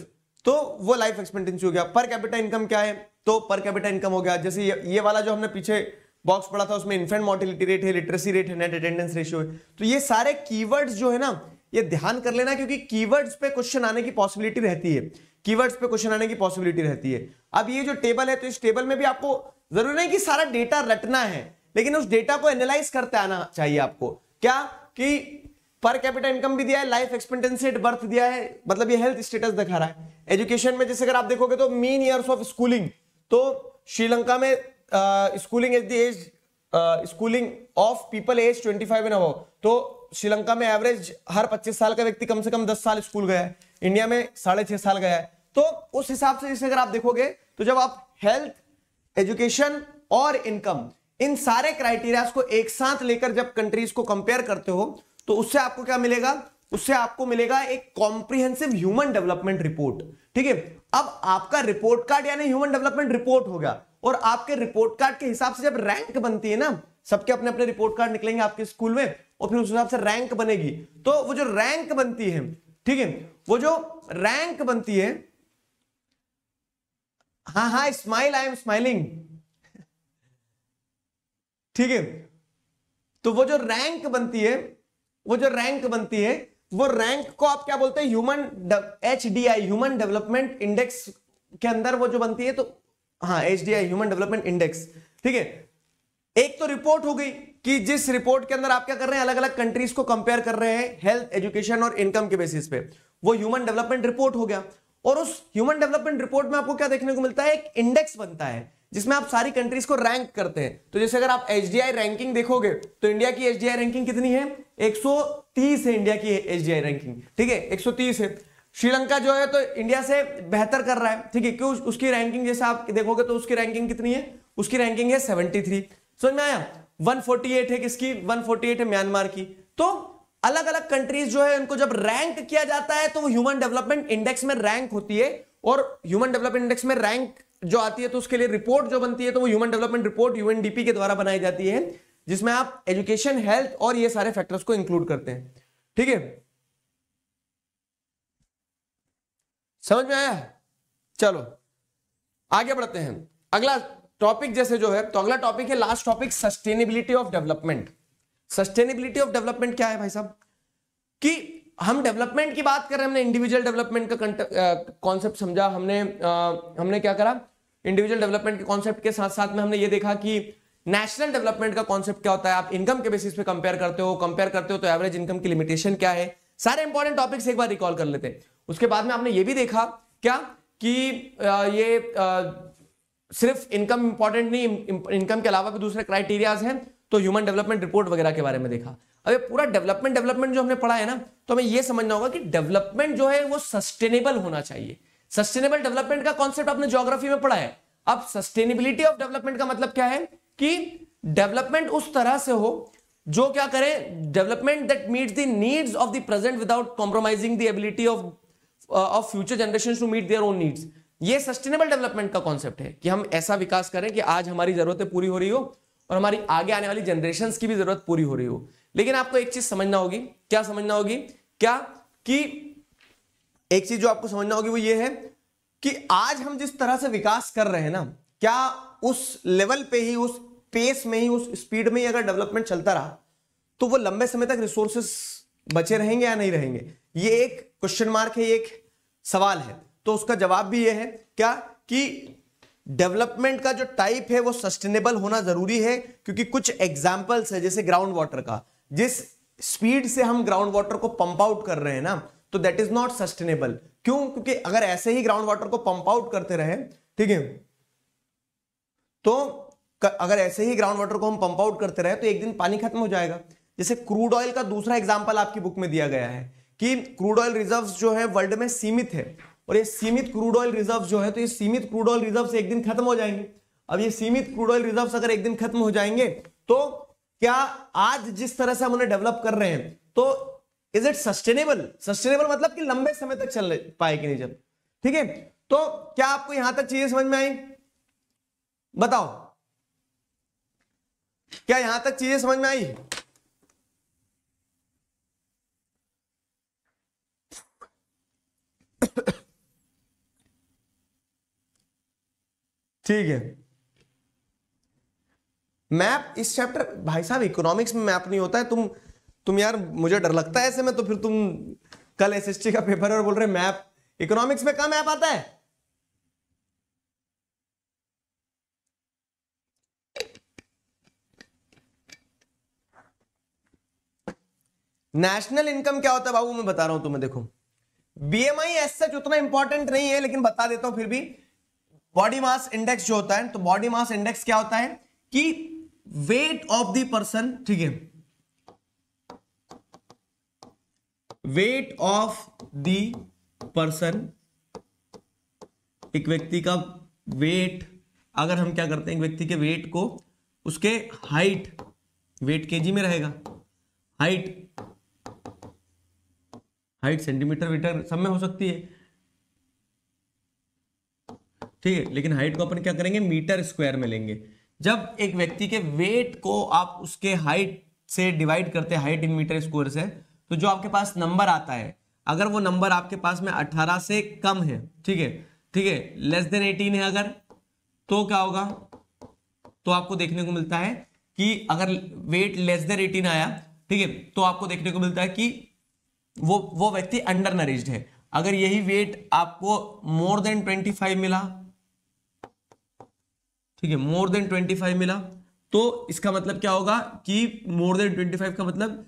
तो वो लाइफ एक्सपेक्टेंसी हो गया पर कैपिटल इनकम क्या है तो पर कैपिटल इनकम हो गया जैसे ये, वाला जो हमने पीछे बॉक्स पढ़ा था उसमें इन्फेंट मोर्टिलिटी रेट है लिटरेसी रेट है नेट अटेंडेंस रेशियो है तो ये सारे कीवर्ड्स जो है ना ये ध्यान कर लेना क्योंकि कीवर्ड्स पे क्वेश्चन आने की पॉसिबिलिटी रहती है कीवर्ड्स पे क्वेश्चन आने की पॉसिबिलिटी रहती है अब ये जो टेबल है तो इस टेबल में भी आपको जरूरी नहीं कि सारा डेटा रटना है लेकिन उस डेटा को एनालाइज करते आना चाहिए आपको क्या कि पर कैपिटल इनकम भी दिया है लाइफ एक्सपेक्टेंसी एट बर्थ दिया है मतलब ये हेल्थ स्टेटस दिखा रहा है एजुकेशन में जैसे अगर आप देखोगे तो मीन ईयर्स ऑफ स्कूलिंग तो श्रीलंका में schooling as the age schooling of people age 25 five and तो श्रीलंका में एवरेज हर 25 साल का व्यक्ति कम से कम 10 साल स्कूल गया है इंडिया में साढ़े छह साल गया है तो उस हिसाब से जैसे अगर आप देखोगे तो जब आप हेल्थ एजुकेशन और इनकम इन सारे क्राइटेरिया को एक साथ लेकर जब कंट्रीज को कंपेयर करते हो तो उससे आपको क्या मिलेगा उससे आपको मिलेगा एक कॉम्प्रिहेंसिव ह्यूमन डेवलपमेंट रिपोर्ट ठीक है अब आपका रिपोर्ट कार्ड यानी ह्यूमन डेवलपमेंट रिपोर्ट हो गया और आपके रिपोर्ट कार्ड के हिसाब से जब रैंक बनती है ना सबके अपने अपने रिपोर्ट कार्ड निकलेंगे आपके स्कूल में और फिर उस हिसाब से रैंक बनेगी तो वो जो रैंक बनती है ठीक है वो जो रैंक बनती है हा हा स्माइल आई एम स्माइलिंग ठीक है तो वो जो रैंक बनती है वो जो रैंक बनती है वो रैंक को आप क्या बोलते हैं human H D I human development index के अंदर वो जो बनती है तो हाँ H D I human development index ठीक है एक तो रिपोर्ट हो गई कि जिस रिपोर्ट के अंदर आप क्या कर रहे हैं अलग अलग कंट्रीज को कंपेयर कर रहे हैं हेल्थ एजुकेशन और इनकम के बेसिस पे वो ह्यूमन डेवलपमेंट रिपोर्ट हो गया और उस ह्यूमन डेवलपमेंट रिपोर्ट में आपको क्या देखने को मिलता है एक इंडेक्स बनता है जिसमें आप सारी कंट्रीज को रैंक करते हैं तो जैसे अगर आप एच रैंकिंग देखोगे तो इंडिया की एच रैंकिंग कितनी है 130 है इंडिया की एच रैंकिंग ठीक है 130 है श्रीलंका जो है तो इंडिया से बेहतर कर रहा है ठीक है क्यों उसकी रैंकिंग जैसे आप देखोगे तो उसकी रैंकिंग कितनी है उसकी रैंकिंग है थ्री समझ में आया 148 है किसकी 148 है म्यांमार की तो अलग अलग कंट्रीज जो है उनको जब रैंक किया जाता है तो वो ह्यूमन डेवलपमेंट इंडेक्स में रैंक होती है और ह्यूमन डेवलपमेंट इंडेक्स में रैंक जो आती है तो उसके लिए रिपोर्ट जो बनती है तो वो ह्यूमन डेवलपमेंट रिपोर्ट यूएनडीपी के द्वारा बनाई जाती है जिसमें आप एजुकेशन हेल्थ और ये सारे फैक्टर्स को इंक्लूड करते हैं ठीक है समझ में आया चलो आगे बढ़ते हैं अगला टॉपिक जैसे जो है तो अगला टॉपिक है last topic sustainability of development sustainability of development क्या है भाई साहब कि हम डेवलपमेंट की बात कर रहे हैं हमने इंडिविजुअल डेवलपमेंट का कॉन्सेप्ट समझा हमने आ, हमने क्या करा इंडिविजुअल डेवलपमेंट के कॉन्सेप्ट के साथ साथ में हमने ये देखा कि नेशनल डेवलपमेंट का कॉन्सेप्ट क्या होता है आप इनकम के बेसिस पे कंपेयर करते हो कंपेयर करते हो तो एवरेज इनकम की लिमिटेशन क्या है सारे इंपॉर्टेंट टॉपिक्स एक बार रिकॉल कर लेते हैं उसके बाद में आपने ये भी देखा क्या कि ये सिर्फ इनकम इंपॉर्टेंट नहीं इनकम के अलावा भी दूसरे क्राइटेरियाज हैं तो ह्यूमन डेवलपमेंट रिपोर्ट वगैरह के बारे में देखा अब ये पूरा डेवलपमेंट डेवलपमेंट जो हमने पढ़ा है ना तो हमें ये समझना होगा कि डेवलपमेंट जो है वो सस्टेनेबल होना चाहिए सस्टेनेबल डेवलपमेंट का कॉन्सेप्ट आपने ज्योग्राफी में पढ़ा है अब सस्टेनेबिलिटी ऑफ डेवलपमेंट का मतलब क्या है कि डेवलपमेंट उस तरह से हो जो क्या करे development that meet the needs of the present without compromising the ability of of future generation to meet their own needs ये सस्टेनेबल डेवलपमेंट का कॉन्सेप्ट है कि हम ऐसा विकास करें कि आज हमारी जरूरतें पूरी हो रही हो और हमारी आगे आने वाली जनरेशन की भी जरूरत पूरी हो रही हो लेकिन आपको एक चीज समझना होगी क्या समझना होगी क्या कि एक चीज जो आपको समझना होगी वो ये है कि आज हम जिस तरह से विकास कर रहे हैं ना क्या उस लेवल पे ही उस पेस में ही उस स्पीड में ही अगर डेवलपमेंट चलता रहा तो वो लंबे समय तक रिसोर्सेस बचे रहेंगे या नहीं रहेंगे ये एक क्वेश्चन मार्क है ये एक सवाल है तो उसका जवाब भी ये है क्या कि डेवलपमेंट का जो टाइप है वो सस्टेनेबल होना जरूरी है क्योंकि कुछ एग्जाम्पल्स है जैसे ग्राउंड वाटर का जिस स्पीड से हम ग्राउंड वाटर को पंप आउट कर रहे हैं ना तो दैट इज नॉट सस्टेनेबल क्यों क्योंकि अगर ऐसे ही ग्राउंड वाटर को पंप आउट करते रहे ठीक है तो अगर ऐसे ही ग्राउंड वाटर को हम पंप आउट करते रहे तो एक दिन पानी खत्म हो जाएगा जैसे क्रूड ऑयल का दूसरा एग्जाम्पल आपकी बुक में दिया गया है कि क्रूड ऑयल रिजर्व जो है वर्ल्ड में सीमित है और ये सीमित क्रूड ऑयल रिजर्व जो है तो ये सीमित क्रूड ऑयल रिजर्व एक दिन खत्म हो जाएंगे अब ये सीमित क्रूड ऑयल रिजर्व अगर एक दिन खत्म हो जाएंगे तो क्या आज जिस तरह से हम उन्हें डेवलप कर रहे हैं तो इज इट सस्टेनेबल सस्टेनेबल मतलब कि लंबे समय तक चल पाएगी नहीं जब ठीक है तो क्या आपको यहां तक चीजें समझ में आई बताओ क्या यहां तक चीजें समझ में आई ठीक है मैप इस चैप्टर भाई साहब इकोनॉमिक्स में मैप नहीं होता है तुम तुम यार मुझे डर लगता है ऐसे में तो फिर तुम कल एसएसटी का पेपर है और बोल रहे मैप इकोनॉमिक्स में कहा मैप आता है नेशनल इनकम क्या होता है बाबू मैं बता रहा हूं तुम्हें देखो बीएमआई एस सच उतना इंपॉर्टेंट नहीं है लेकिन बता देता हूं फिर भी बॉडी मास इंडेक्स जो होता है तो बॉडी मास इंडेक्स क्या होता है कि वेट ऑफ दर्सन ठीक है वेट ऑफ दी पर्सन एक व्यक्ति का वेट अगर हम क्या करते हैं व्यक्ति के वेट को उसके हाइट वेट केजी में रहेगा हाइट हाइट सेंटीमीटर मीटर सब में हो सकती है ठीक है लेकिन हाइट को अपन क्या करेंगे मीटर स्क्वायर में लेंगे जब एक व्यक्ति के वेट को आप उसके हाइट से डिवाइड करते हैं हाइट इन मीटर स्क्वायर से तो जो आपके पास नंबर आता है अगर वो नंबर आपके पास में अठारह से कम है ठीक है ठीक है लेस देन एटीन है अगर तो क्या होगा तो आपको देखने को मिलता है कि अगर वेट लेस देन एटीन आया ठीक है तो आपको देखने को मिलता है कि वो वो व्यक्ति अंडर नरिज्ड है अगर यही वेट आपको मोर देन ट्वेंटी फाइव मिला ठीक है मोर देन ट्वेंटी फाइव मिला तो इसका मतलब क्या होगा कि मोर देन ट्वेंटी फाइव का मतलब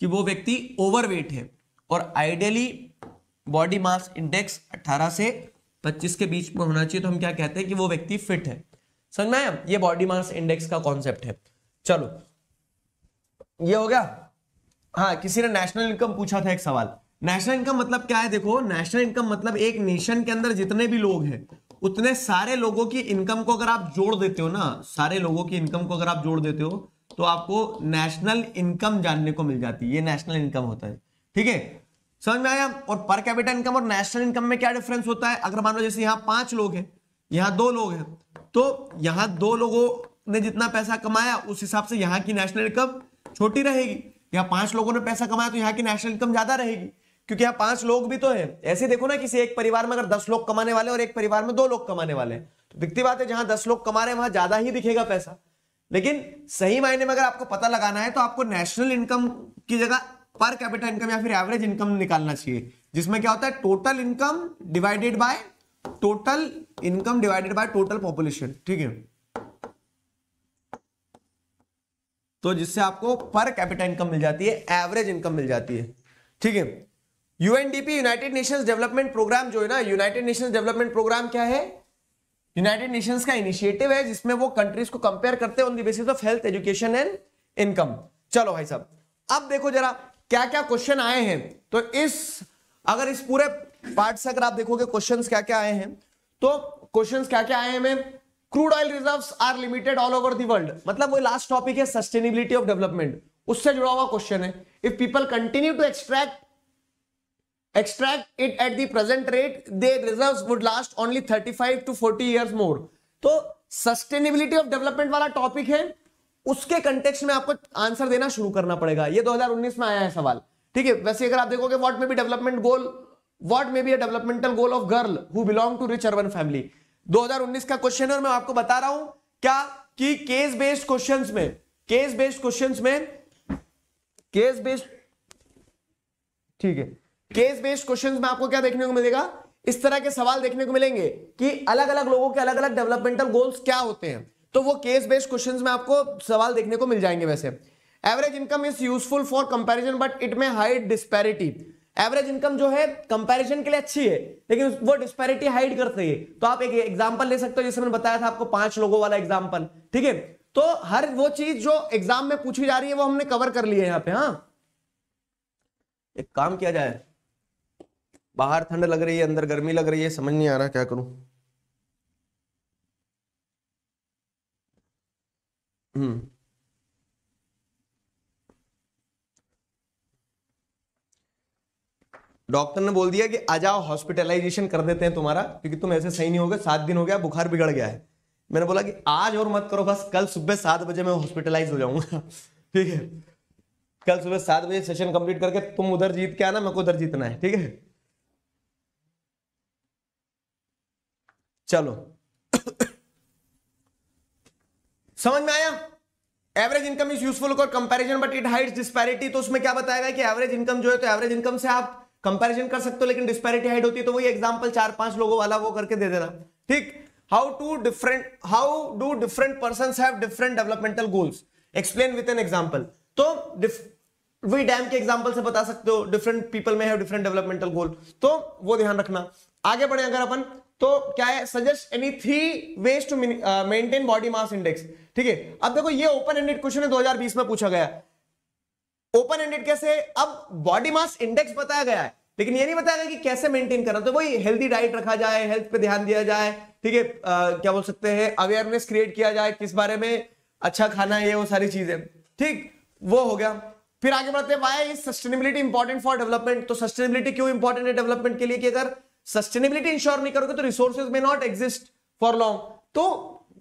कि वो व्यक्ति ओवरवेट है और आइडियली बॉडी मास इंडेक्स 18 से 25 के बीच में होना चाहिए तो हम क्या कहते हैं कि वो व्यक्ति फिट है समझना है ये बॉडी मास इंडेक्स का कॉन्सेप्ट है चलो ये हो गया हाँ किसी ने नेशनल इनकम पूछा था एक सवाल नेशनल इनकम मतलब क्या है देखो नेशनल इनकम मतलब एक नेशन के अंदर जितने भी लोग हैं उतने सारे लोगों की इनकम को अगर आप जोड़ देते हो ना सारे लोगों की इनकम को अगर आप जोड़ देते हो तो आपको नेशनल इनकम जानने को मिल जाती है ये नेशनल इनकम होता है ठीक है समझ में आया और पर कैपिटल इनकम और नेशनल इनकम में क्या डिफरेंस होता है अगर मान लो जैसे यहाँ पांच लोग हैं यहाँ दो लोग हैं तो यहाँ दो लोगों ने जितना पैसा कमाया उस हिसाब से यहाँ की नेशनल इनकम छोटी रहेगी यहाँ पांच लोगों ने पैसा कमाया तो यहाँ की नेशनल इनकम ज्यादा रहेगी क्योंकि यहाँ पांच लोग भी तो है ऐसे देखो ना किसी एक परिवार में अगर दस लोग कमाने वाले और एक परिवार में दो लोग कमाने वाले हैं तो दिखती बात है जहां दस लोग कमा रहे हैं वहां ज्यादा ही दिखेगा पैसा लेकिन सही मायने में अगर आपको पता लगाना है तो आपको नेशनल इनकम की जगह पर कैपिटल इनकम या फिर एवरेज इनकम निकालना चाहिए जिसमें क्या होता है total income divided by total income divided by total population ठीक है तो जिससे आपको पर कैपिटल इनकम मिल जाती है एवरेज इनकम मिल जाती है ठीक है UNDP United Nations Development Programme जो है ना यूनाइटेड नेशंस डेवलपमेंट प्रोग्राम क्या है यूनाइटेड नेशंस का इनिशिएटिव है जिसमें वो कंट्रीज को कंपेयर करते हैं on basis of health education and income चलो भाई साहब अब देखो जरा क्या क्या क्वेश्चन आए हैं तो इस अगर इस पूरे पार्ट से अगर आप देखोगे क्वेश्चंस क्या क्या आए हैं तो क्वेश्चंस क्या क्या आए हैं crude oil reserves are limited all over the world मतलब वो लास्ट टॉपिक है सस्टेनेबिलिटी ऑफ डेवलपमेंट उससे जुड़ा हुआ क्वेश्चन है if people continue to extract extract it at the present rate, their reserves would last only 35 to 40 years more. तो sustainability of development वाला topic है उसके कंटेक्स में आपको आंसर देना शुरू करना पड़ेगा ये 2019 में आया है सवाल ठीक है वैसे अगर आप देखोगे what may be development goal what may be developmental goal of girl who belong to rich urban family 2019 का क्वेश्चन और मैं आपको बता रहा हूं क्या कि केस बेस्ड क्वेश्चंस में केस बेस्ड क्वेश्चंस में केस बेस्ड ठीक है केस बेस्ड क्वेश्चंस में आपको क्या देखने को मिलेगा इस तरह के सवाल देखने को मिलेंगे कि अलग अलग लोगों के अलग अलग डेवलपमेंटल गोल्स क्या होते हैं तो वो केस बेस्ड क्वेश्चन में आपको सवाल देखने को मिल जाएंगे वैसे average income is useful for comparison but it may hide disparity average income जो है कंपैरिजन के लिए अच्छी है लेकिन वो डिस्पेरिटी हाइड करती है तो आप एक एग्जांपल ले सकते हो जैसे मैंने बताया था आपको पांच लोगों वाला एग्जांपल ठीक है तो हर वो चीज जो एग्जाम में पूछी जा रही है वो हमने कवर कर लिया है यहाँ पे हाँ एक काम किया जाए बाहर ठंड लग रही है अंदर गर्मी लग रही है समझ नहीं आ रहा क्या करूं हम्म। डॉक्टर ने बोल दिया कि आ जाओ हॉस्पिटलाइजेशन कर देते हैं तुम्हारा क्योंकि तुम ऐसे सही नहीं हो गए सात दिन हो गया बुखार बिगड़ गया है मैंने बोला कि आज और मत करो बस कल सुबह सात बजे मैं हॉस्पिटलाइज हो जाऊंगा (laughs) ठीक है कल सुबह सात बजे सेशन कंप्लीट करके तुम उधर जीत के आना मेरे को उधर जीतना है ठीक है चलो समझ में आया एवरेज इनकम इज यूजफुल और comparison but it hides disparity तो उसमें क्या बताएगा कि एवरेज इनकम जो है तो एवरेज इनकम से आप कंपैरिजन कर सकते हो लेकिन डिस्पैरिटी हाइट होती है तो वही एग्जांपल चार पांच लोगों वाला वो करके दे देना ठीक how to different how do different person have different developmental goals explain with an example तो वी डैम के एग्जाम्पल से बता सकते हो different people may have different developmental goal तो वो ध्यान रखना आगे बढ़े अगर अपन तो क्या है suggest any three ways to maintain body mass index ठीक है अब देखो ये ओपन एंडेड क्वेश्चन है 2020 में पूछा गया ओपन एंडेड कैसे अब बॉडी मास इंडेक्स बताया गया है लेकिन ये नहीं बताया गया कि कैसे मेंटेन करना तो वही हेल्दी डाइट रखा जाए हेल्थ पे ध्यान दिया जाए ठीक है क्या बोल सकते हैं अवेयरनेस क्रिएट किया जाए किस बारे में अच्छा खाना है ये वो सारी चीजें ठीक वो हो गया फिर आगे बढ़ते हैं why is sustainability important for development तो सस्टेनेबिलिटी क्यों इंपॉर्टेंट है डेवलपमेंट के लिए कि अगर सस्टेनेबिलिटी इंश्योर नहीं करोगे तो resources may not exist for long तो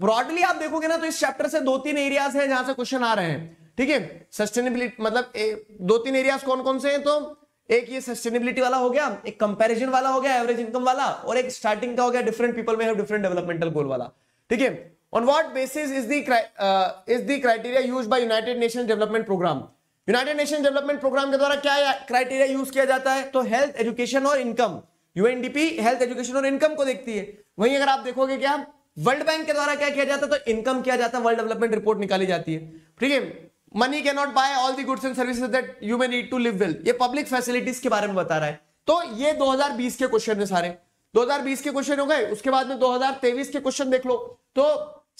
ब्रॉडली आप देखोगे ना तो इस चैप्टर से दो तीन एरियाज हैं जहां से क्वेश्चन आ रहे हैं ठीक है सस्टेनेबिलिटी मतलब ए, दो तीन एरियाज कौन कौन से हैं तो एक ये सस्टेनेबिलिटी वाला हो गया एक कंपैरिजन वाला हो गया एवरेज इनकम वाला और एक स्टार्टिंग का हो गया डिफरेंट पीपल में डिफरेंट डेवलपमेंटल गोल वाला ठीक है on what basis is is the criteria use by United Nation Development Programme United Nation Development Programme के द्वारा क्या क्राइटेरिया यूज किया जाता है तो हेल्थ एजुकेशन और इनकम यूएनडीपी हेल्थ एजुकेशन और इनकम को देखती है वहीं अगर आप देखोगे क्या वर्ल्ड बैंक के द्वारा क्या किया जाता है तो इनकम किया जाता है वर्ल्ड डेवलपमेंट रिपोर्ट निकाली जाती है ठीक है money can not buy all the goods and service that you may need to live well ये पब्लिक फैसिलिटीज के बारे में बता रहा है तो ये 2020 के क्वेश्चन है सारे 2020 के क्वेश्चन हो गए उसके बाद में 2023 के क्वेश्चन देख लो तो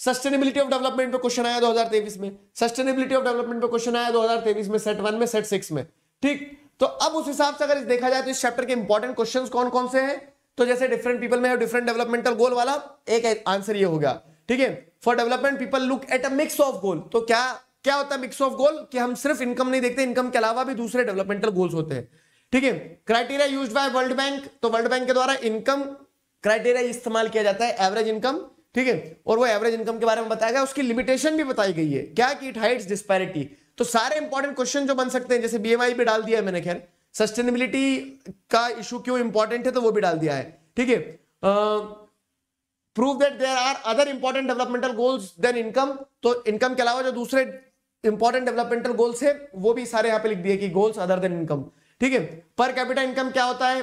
सस्टेनेबिलिटी ऑफ डेवलपमेंट पे क्वेश्चन आया 2023 में सस्टेनेबिलिटी ऑफ डेवलपमेंट पे क्वेश्चन आया 2023 में सेट वन में सेट सिक्स में ठीक तो अब उस हिसाब से अगर इस देखा जाए तो इस चैप्टर के इंपॉर्टेंट क्वेश्चन कौन कौन से हैं तो जैसे डिफरेंट पीपल में डिफरेंट डेवलपमेंटल गोल वाला एक आंसर ये हो गया ठीक है for development people look at a mix of goal तो क्या क्या होता है मिक्स ऑफ गोल कि हम सिर्फ इनकम नहीं देखते इनकम के अलावा भी दूसरे डेवलपमेंटल गोल्स होते हैं ठीक है criteria use by World Bank तो वर्ल्ड बैंक के द्वारा इनकम क्राइटेरिया इस्तेमाल किया जाता है एवरेज इनकम ठीक है और वो एवरेज इनकम के बारे में बताया गया उसकी लिमिटेशन भी बताई गई है क्या की इट हाइट्स डिस्पैरिटी तो सारे इंपॉर्टेंट क्वेश्चन जो बन सकते हैं जैसे बीएमआई भी डाल दिया है मैंने खैर सस्टेनेबिलिटी का इशू क्यों इंपॉर्टेंट है तो वो भी डाल दिया है ठीक है prove that there are other important developmental goals than income तो इनकम के अलावा जो दूसरे इंपॉर्टेंट डेवलपमेंटल गोल्स है वो भी सारे यहां पे लिख दिए कि गोल्स अदर देन इनकम ठीक है पर कैपिटल इनकम क्या होता है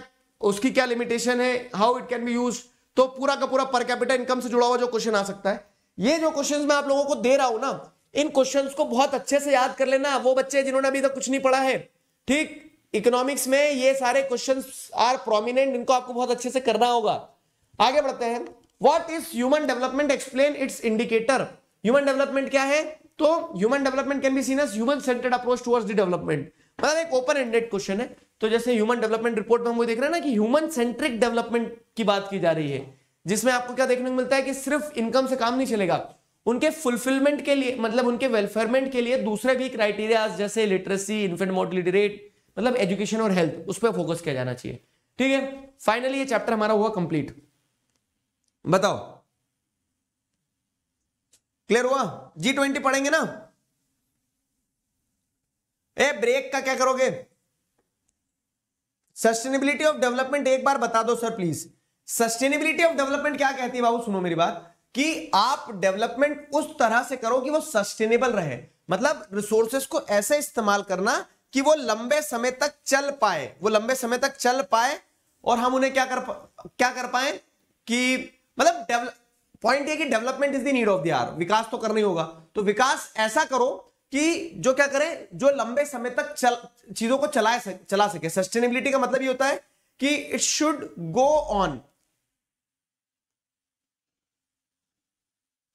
उसकी क्या लिमिटेशन है how it can be use तो पूरा का पूरा पर कैपिटल इनकम से जुड़ा हुआ जो क्वेश्चन आ सकता है ये जो क्वेश्चन मैं आप लोगों को दे रहा हूं ना इन क्वेश्चंस को बहुत अच्छे से याद कर लेना वो बच्चे जिन्होंने अभी तक कुछ नहीं पढ़ा है ठीक इकोनॉमिक्स में ये सारे क्वेश्चन आर प्रोमिनेंट इनको आपको बहुत अच्छे से करना होगा आगे बढ़ते हैं what is human development explain its indicator human development क्या है तो human development can be seen as human centred approach towards the development मतलब एक ओपन एंडेड क्वेश्चन है तो जैसे ह्यूमन डेवलपमेंट रिपोर्ट में हम देख रहे हैं ना कि ह्यूमन सेंट्रिक डेवलपमेंट की बात की जा रही है जिसमें आपको क्या देखने को मिलता है कि सिर्फ इनकम से काम नहीं चलेगा उनके फुलफिलमेंट के लिए मतलब उनके वेलफेयरमेंट के लिए दूसरे भी क्राइटेरिया जैसे लिटरेसी इन्फेंट मोर्टिलिटी रेट मतलब एजुकेशन और हेल्थ उस पर फोकस किया जाना चाहिए ठीक है फाइनली ये चैप्टर हमारा हुआ कंप्लीट बताओ क्लियर हुआ जी ट्वेंटी पढ़ेंगे ना ए ब्रेक का क्या करोगे सस्टेनेबिलिटी ऑफ डेवलपमेंट एक बार बता दो sir please sustainability of development क्या कहती है बाबू सुनो मेरी बात कि आप डेवलपमेंट उस तरह से करो कि वो सस्टेनेबल रहे मतलब रिसोर्सेस को ऐसे इस्तेमाल करना कि वो लंबे समय तक चल पाए वो लंबे समय तक चल पाए और हम उन्हें क्या कर क्या कर पाए कि मतलब पॉइंट ये कि development is the need of the hour विकास तो करना ही होगा तो विकास ऐसा करो कि जो क्या करें जो लंबे समय तक चल चीजों को चलाए चला सके सस्टेनेबिलिटी का मतलब ये होता है कि इट शुड गो ऑन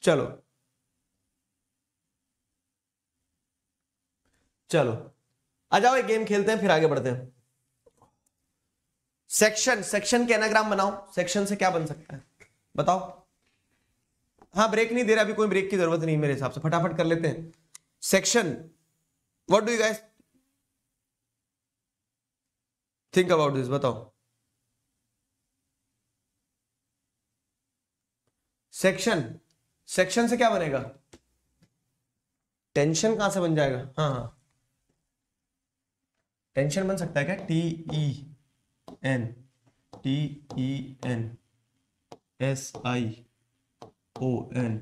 चलो चलो आ जाओ एक गेम खेलते हैं फिर आगे बढ़ते हैं सेक्शन सेक्शन के एनाग्राम बनाओ सेक्शन से क्या बन सकता है बताओ हाँ ब्रेक नहीं दे रहा अभी कोई ब्रेक की जरूरत नहीं मेरे हिसाब से फटाफट कर लेते हैं section what do you guys think about this बताओ सेक्शन सेक्शन से क्या बनेगा टेंशन कहां से बन जाएगा हाँ हाँ टेंशन बन सकता है क्या T E N T E N S I O N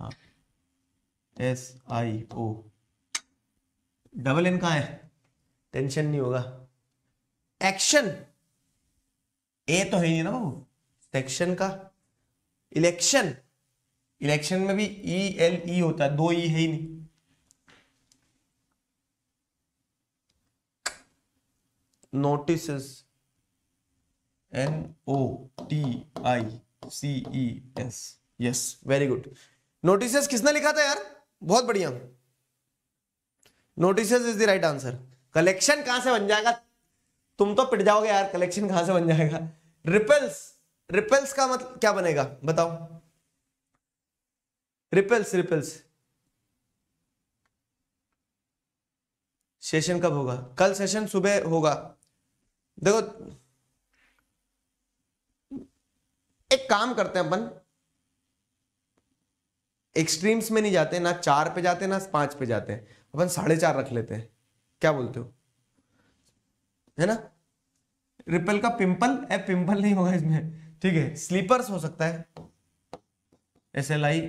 हा S I O double N कहा है टेंशन नहीं होगा एक्शन ए तो है ही ना बाबू सेक्शन का इलेक्शन इलेक्शन में भी ई एल ई होता है दो ई e है ही नहीं notice N O T I C E S yes very good notice किसने लिखा था यार बहुत बढ़िया notice is the right answer collection कहां से बन जाएगा तुम तो पिट जाओगे यार कलेक्शन कहां से बन जाएगा रिपल्स रिपल्स का मतलब क्या बनेगा बताओ रिपल्स रिपल्स सेशन कब होगा कल सेशन सुबह होगा देखो एक काम करते हैं अपन एक्सट्रीम्स में नहीं जाते ना चार पे जाते ना पांच पे जाते हैं अपन साढ़े चार रख लेते हैं क्या बोलते हो है ना रिपल का पिंपल ए पिंपल नहीं होगा इसमें ठीक है स्लीपर्स हो सकता है S L I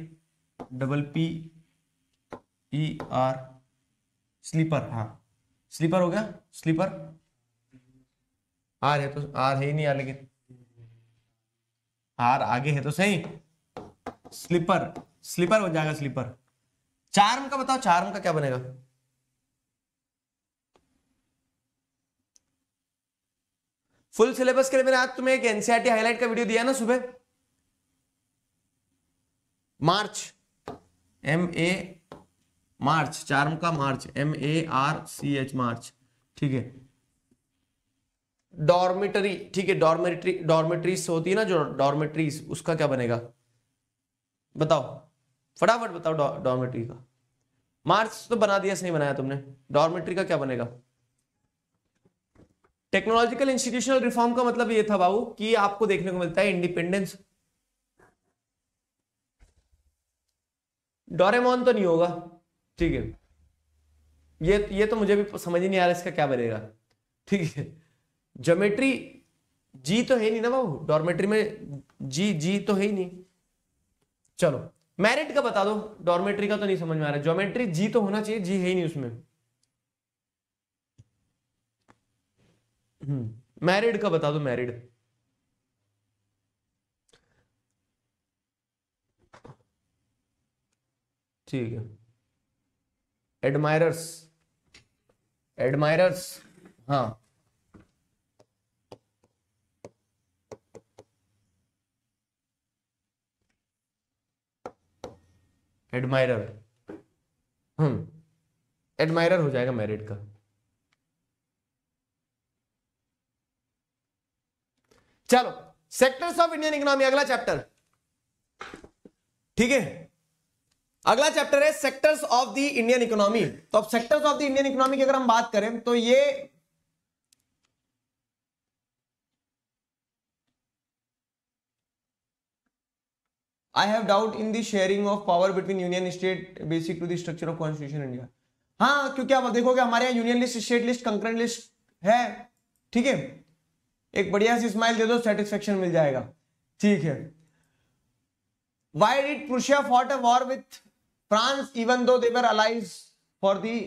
double P E R sleeper हाँ स्लीपर हो गया स्लीपर आर है तो आर है ही नहीं आ लेकिन आर आगे है तो सही स्लीपर स्लीपर हो जाएगा स्लीपर चार का बताओ चार का क्या बनेगा फुल सिलेबस के लिए मैंने आज तुम्हें एक एनसीआरटी e हाईलाइट का वीडियो दिया ना सुबह मार्च एम ए मार्च चार का march M A R C H march ठीक है डॉर्मेटरी ठीक है डॉर्मेटरी डॉर्मेटरीज होती है ना जो डॉर्मेट्रीज उसका क्या बनेगा बताओ फटाफट बताओ डॉर्मेटरी का मार्च तो बना दिया सही बनाया तुमने डॉर्मेटरी का क्या बनेगा टेक्नोलॉजिकल इंस्टीट्यूशनल रिफॉर्म का मतलब ये था बाबू कि आपको देखने को मिलता है इंडिपेंडेंस डोरेमोन तो नहीं होगा ठीक है ये ये तो मुझे भी समझ ही नहीं आ रहा इसका क्या बनेगा ठीक है जोमेट्री जी तो है नहीं ना बाबू डॉर्मेट्री में जी जी तो है ही नहीं चलो मैरिट का बता दो डॉर्मेट्री का तो नहीं समझ में आ रहा ज्योमेट्री जी तो होना चाहिए जी है ही नहीं उसमें मैरिड हम्म, का बता दो मैरिड ठीक है एडमायरर्स एडमायरर्स हाँ एडमायरर हम्म एडमायरर हो जाएगा मेरिट का चलो सेक्टर्स ऑफ इंडियन इकोनॉमी अगला चैप्टर ठीक है अगला चैप्टर है sectors of the Indian economy तो अब sectors of the Indian economy की अगर हम बात करें तो ये I have doubt in sharing of power between union state basic to the structure of constitution India हाँ क्योंकि आप देखोगे हमारे यहाँ union list state list concurrent list है ठीक है एक बढ़िया सी स्माइल दे दो सेटिस्फेक्शन मिल जाएगा ठीक है why did Prussia fought a war with France even though they were allies for the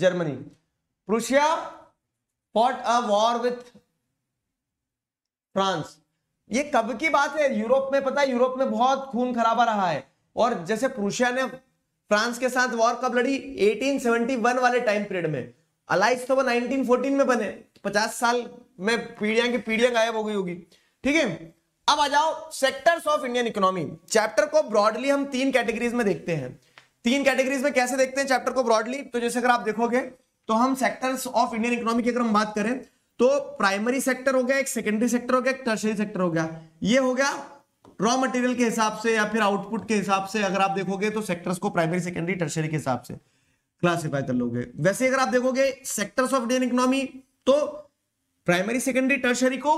Germany Germany. Fought a war with France ये कब की बात है यूरोप में पता है यूरोप में बहुत खून खराबा रहा है और जैसे प्रूशिया ने फ्रांस के साथ वॉर कब लड़ी 1871 वाले टाइम पीरियड में अलाइज तो वो 1914 में बने पचास साल में पीढ़ियां की पीढ़ियां गायब हो गई होगी ठीक है अब आ जाओ sectors of Indian economy chapter को ब्रॉडली हम तीन कैटेगरीज में देखते हैं तीन कैटेगरीज में कैसे देखते हैं चैप्टर को ब्रॉडली तो जैसे अगर आप देखोगे तो हम सेक्टर्स ऑफ इंडियन इकोनॉमी की अगर हम बात करें तो प्राइमरी सेक्टर हो गया एक सेकेंडरी सेक्टर हो गया एक टर्सरी सेक्टर हो गया ये हो गया रॉ मटेरियल के हिसाब से या फिर आउटपुट के हिसाब से अगर आप देखोगे तो सेक्टर्स को प्राइमरी सेकेंडरी टर्सरी के हिसाब से क्लासिफाई कर लोगे वैसे अगर आप देखोगे सेक्टर्स ऑफ इंडियन इकोनॉमी तो प्राइमरी सेकेंडरी टर्सरी को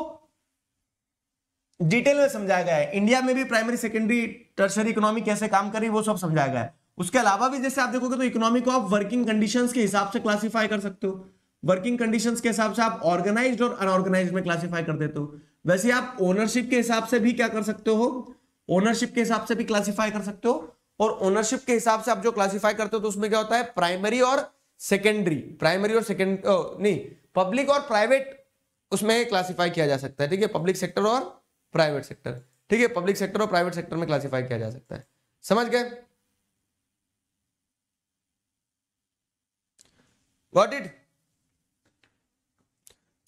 डिटेल में समझाया गया है इंडिया में भी प्राइमरी सेकेंडरी टर्सरी इकोनॉमी कैसे काम करी वो सब समझाया गया है उसके अलावा भी जैसे आप देखोगे तो इकोनॉमी को आप वर्किंग कंडीशंस के हिसाब से क्लासिफाई कर सकते हो वर्किंग कंडीशंस के हिसाब से आप ऑर्गेनाइज्ड और अनऑर्गेनाइज में क्लासिफाई कर देते हो वैसे आप ओनरशिप के हिसाब से भी क्या कर सकते हो ओनरशिप के हिसाब से भी क्लासीफाई कर सकते हो और ओनरशिप के हिसाब से आप जो क्लासीफाई करते हो तो उसमें क्या होता है प्राइमरी और सेकेंडरी प्राइमरी और सेकेंड नहीं पब्लिक और प्राइवेट उसमें क्लासीफाई किया जा सकता है ठीक है पब्लिक सेक्टर और प्राइवेट सेक्टर ठीक है पब्लिक सेक्टर और प्राइवेट सेक्टर में क्लासीफाई किया जा सकता है समझ गए गॉट इट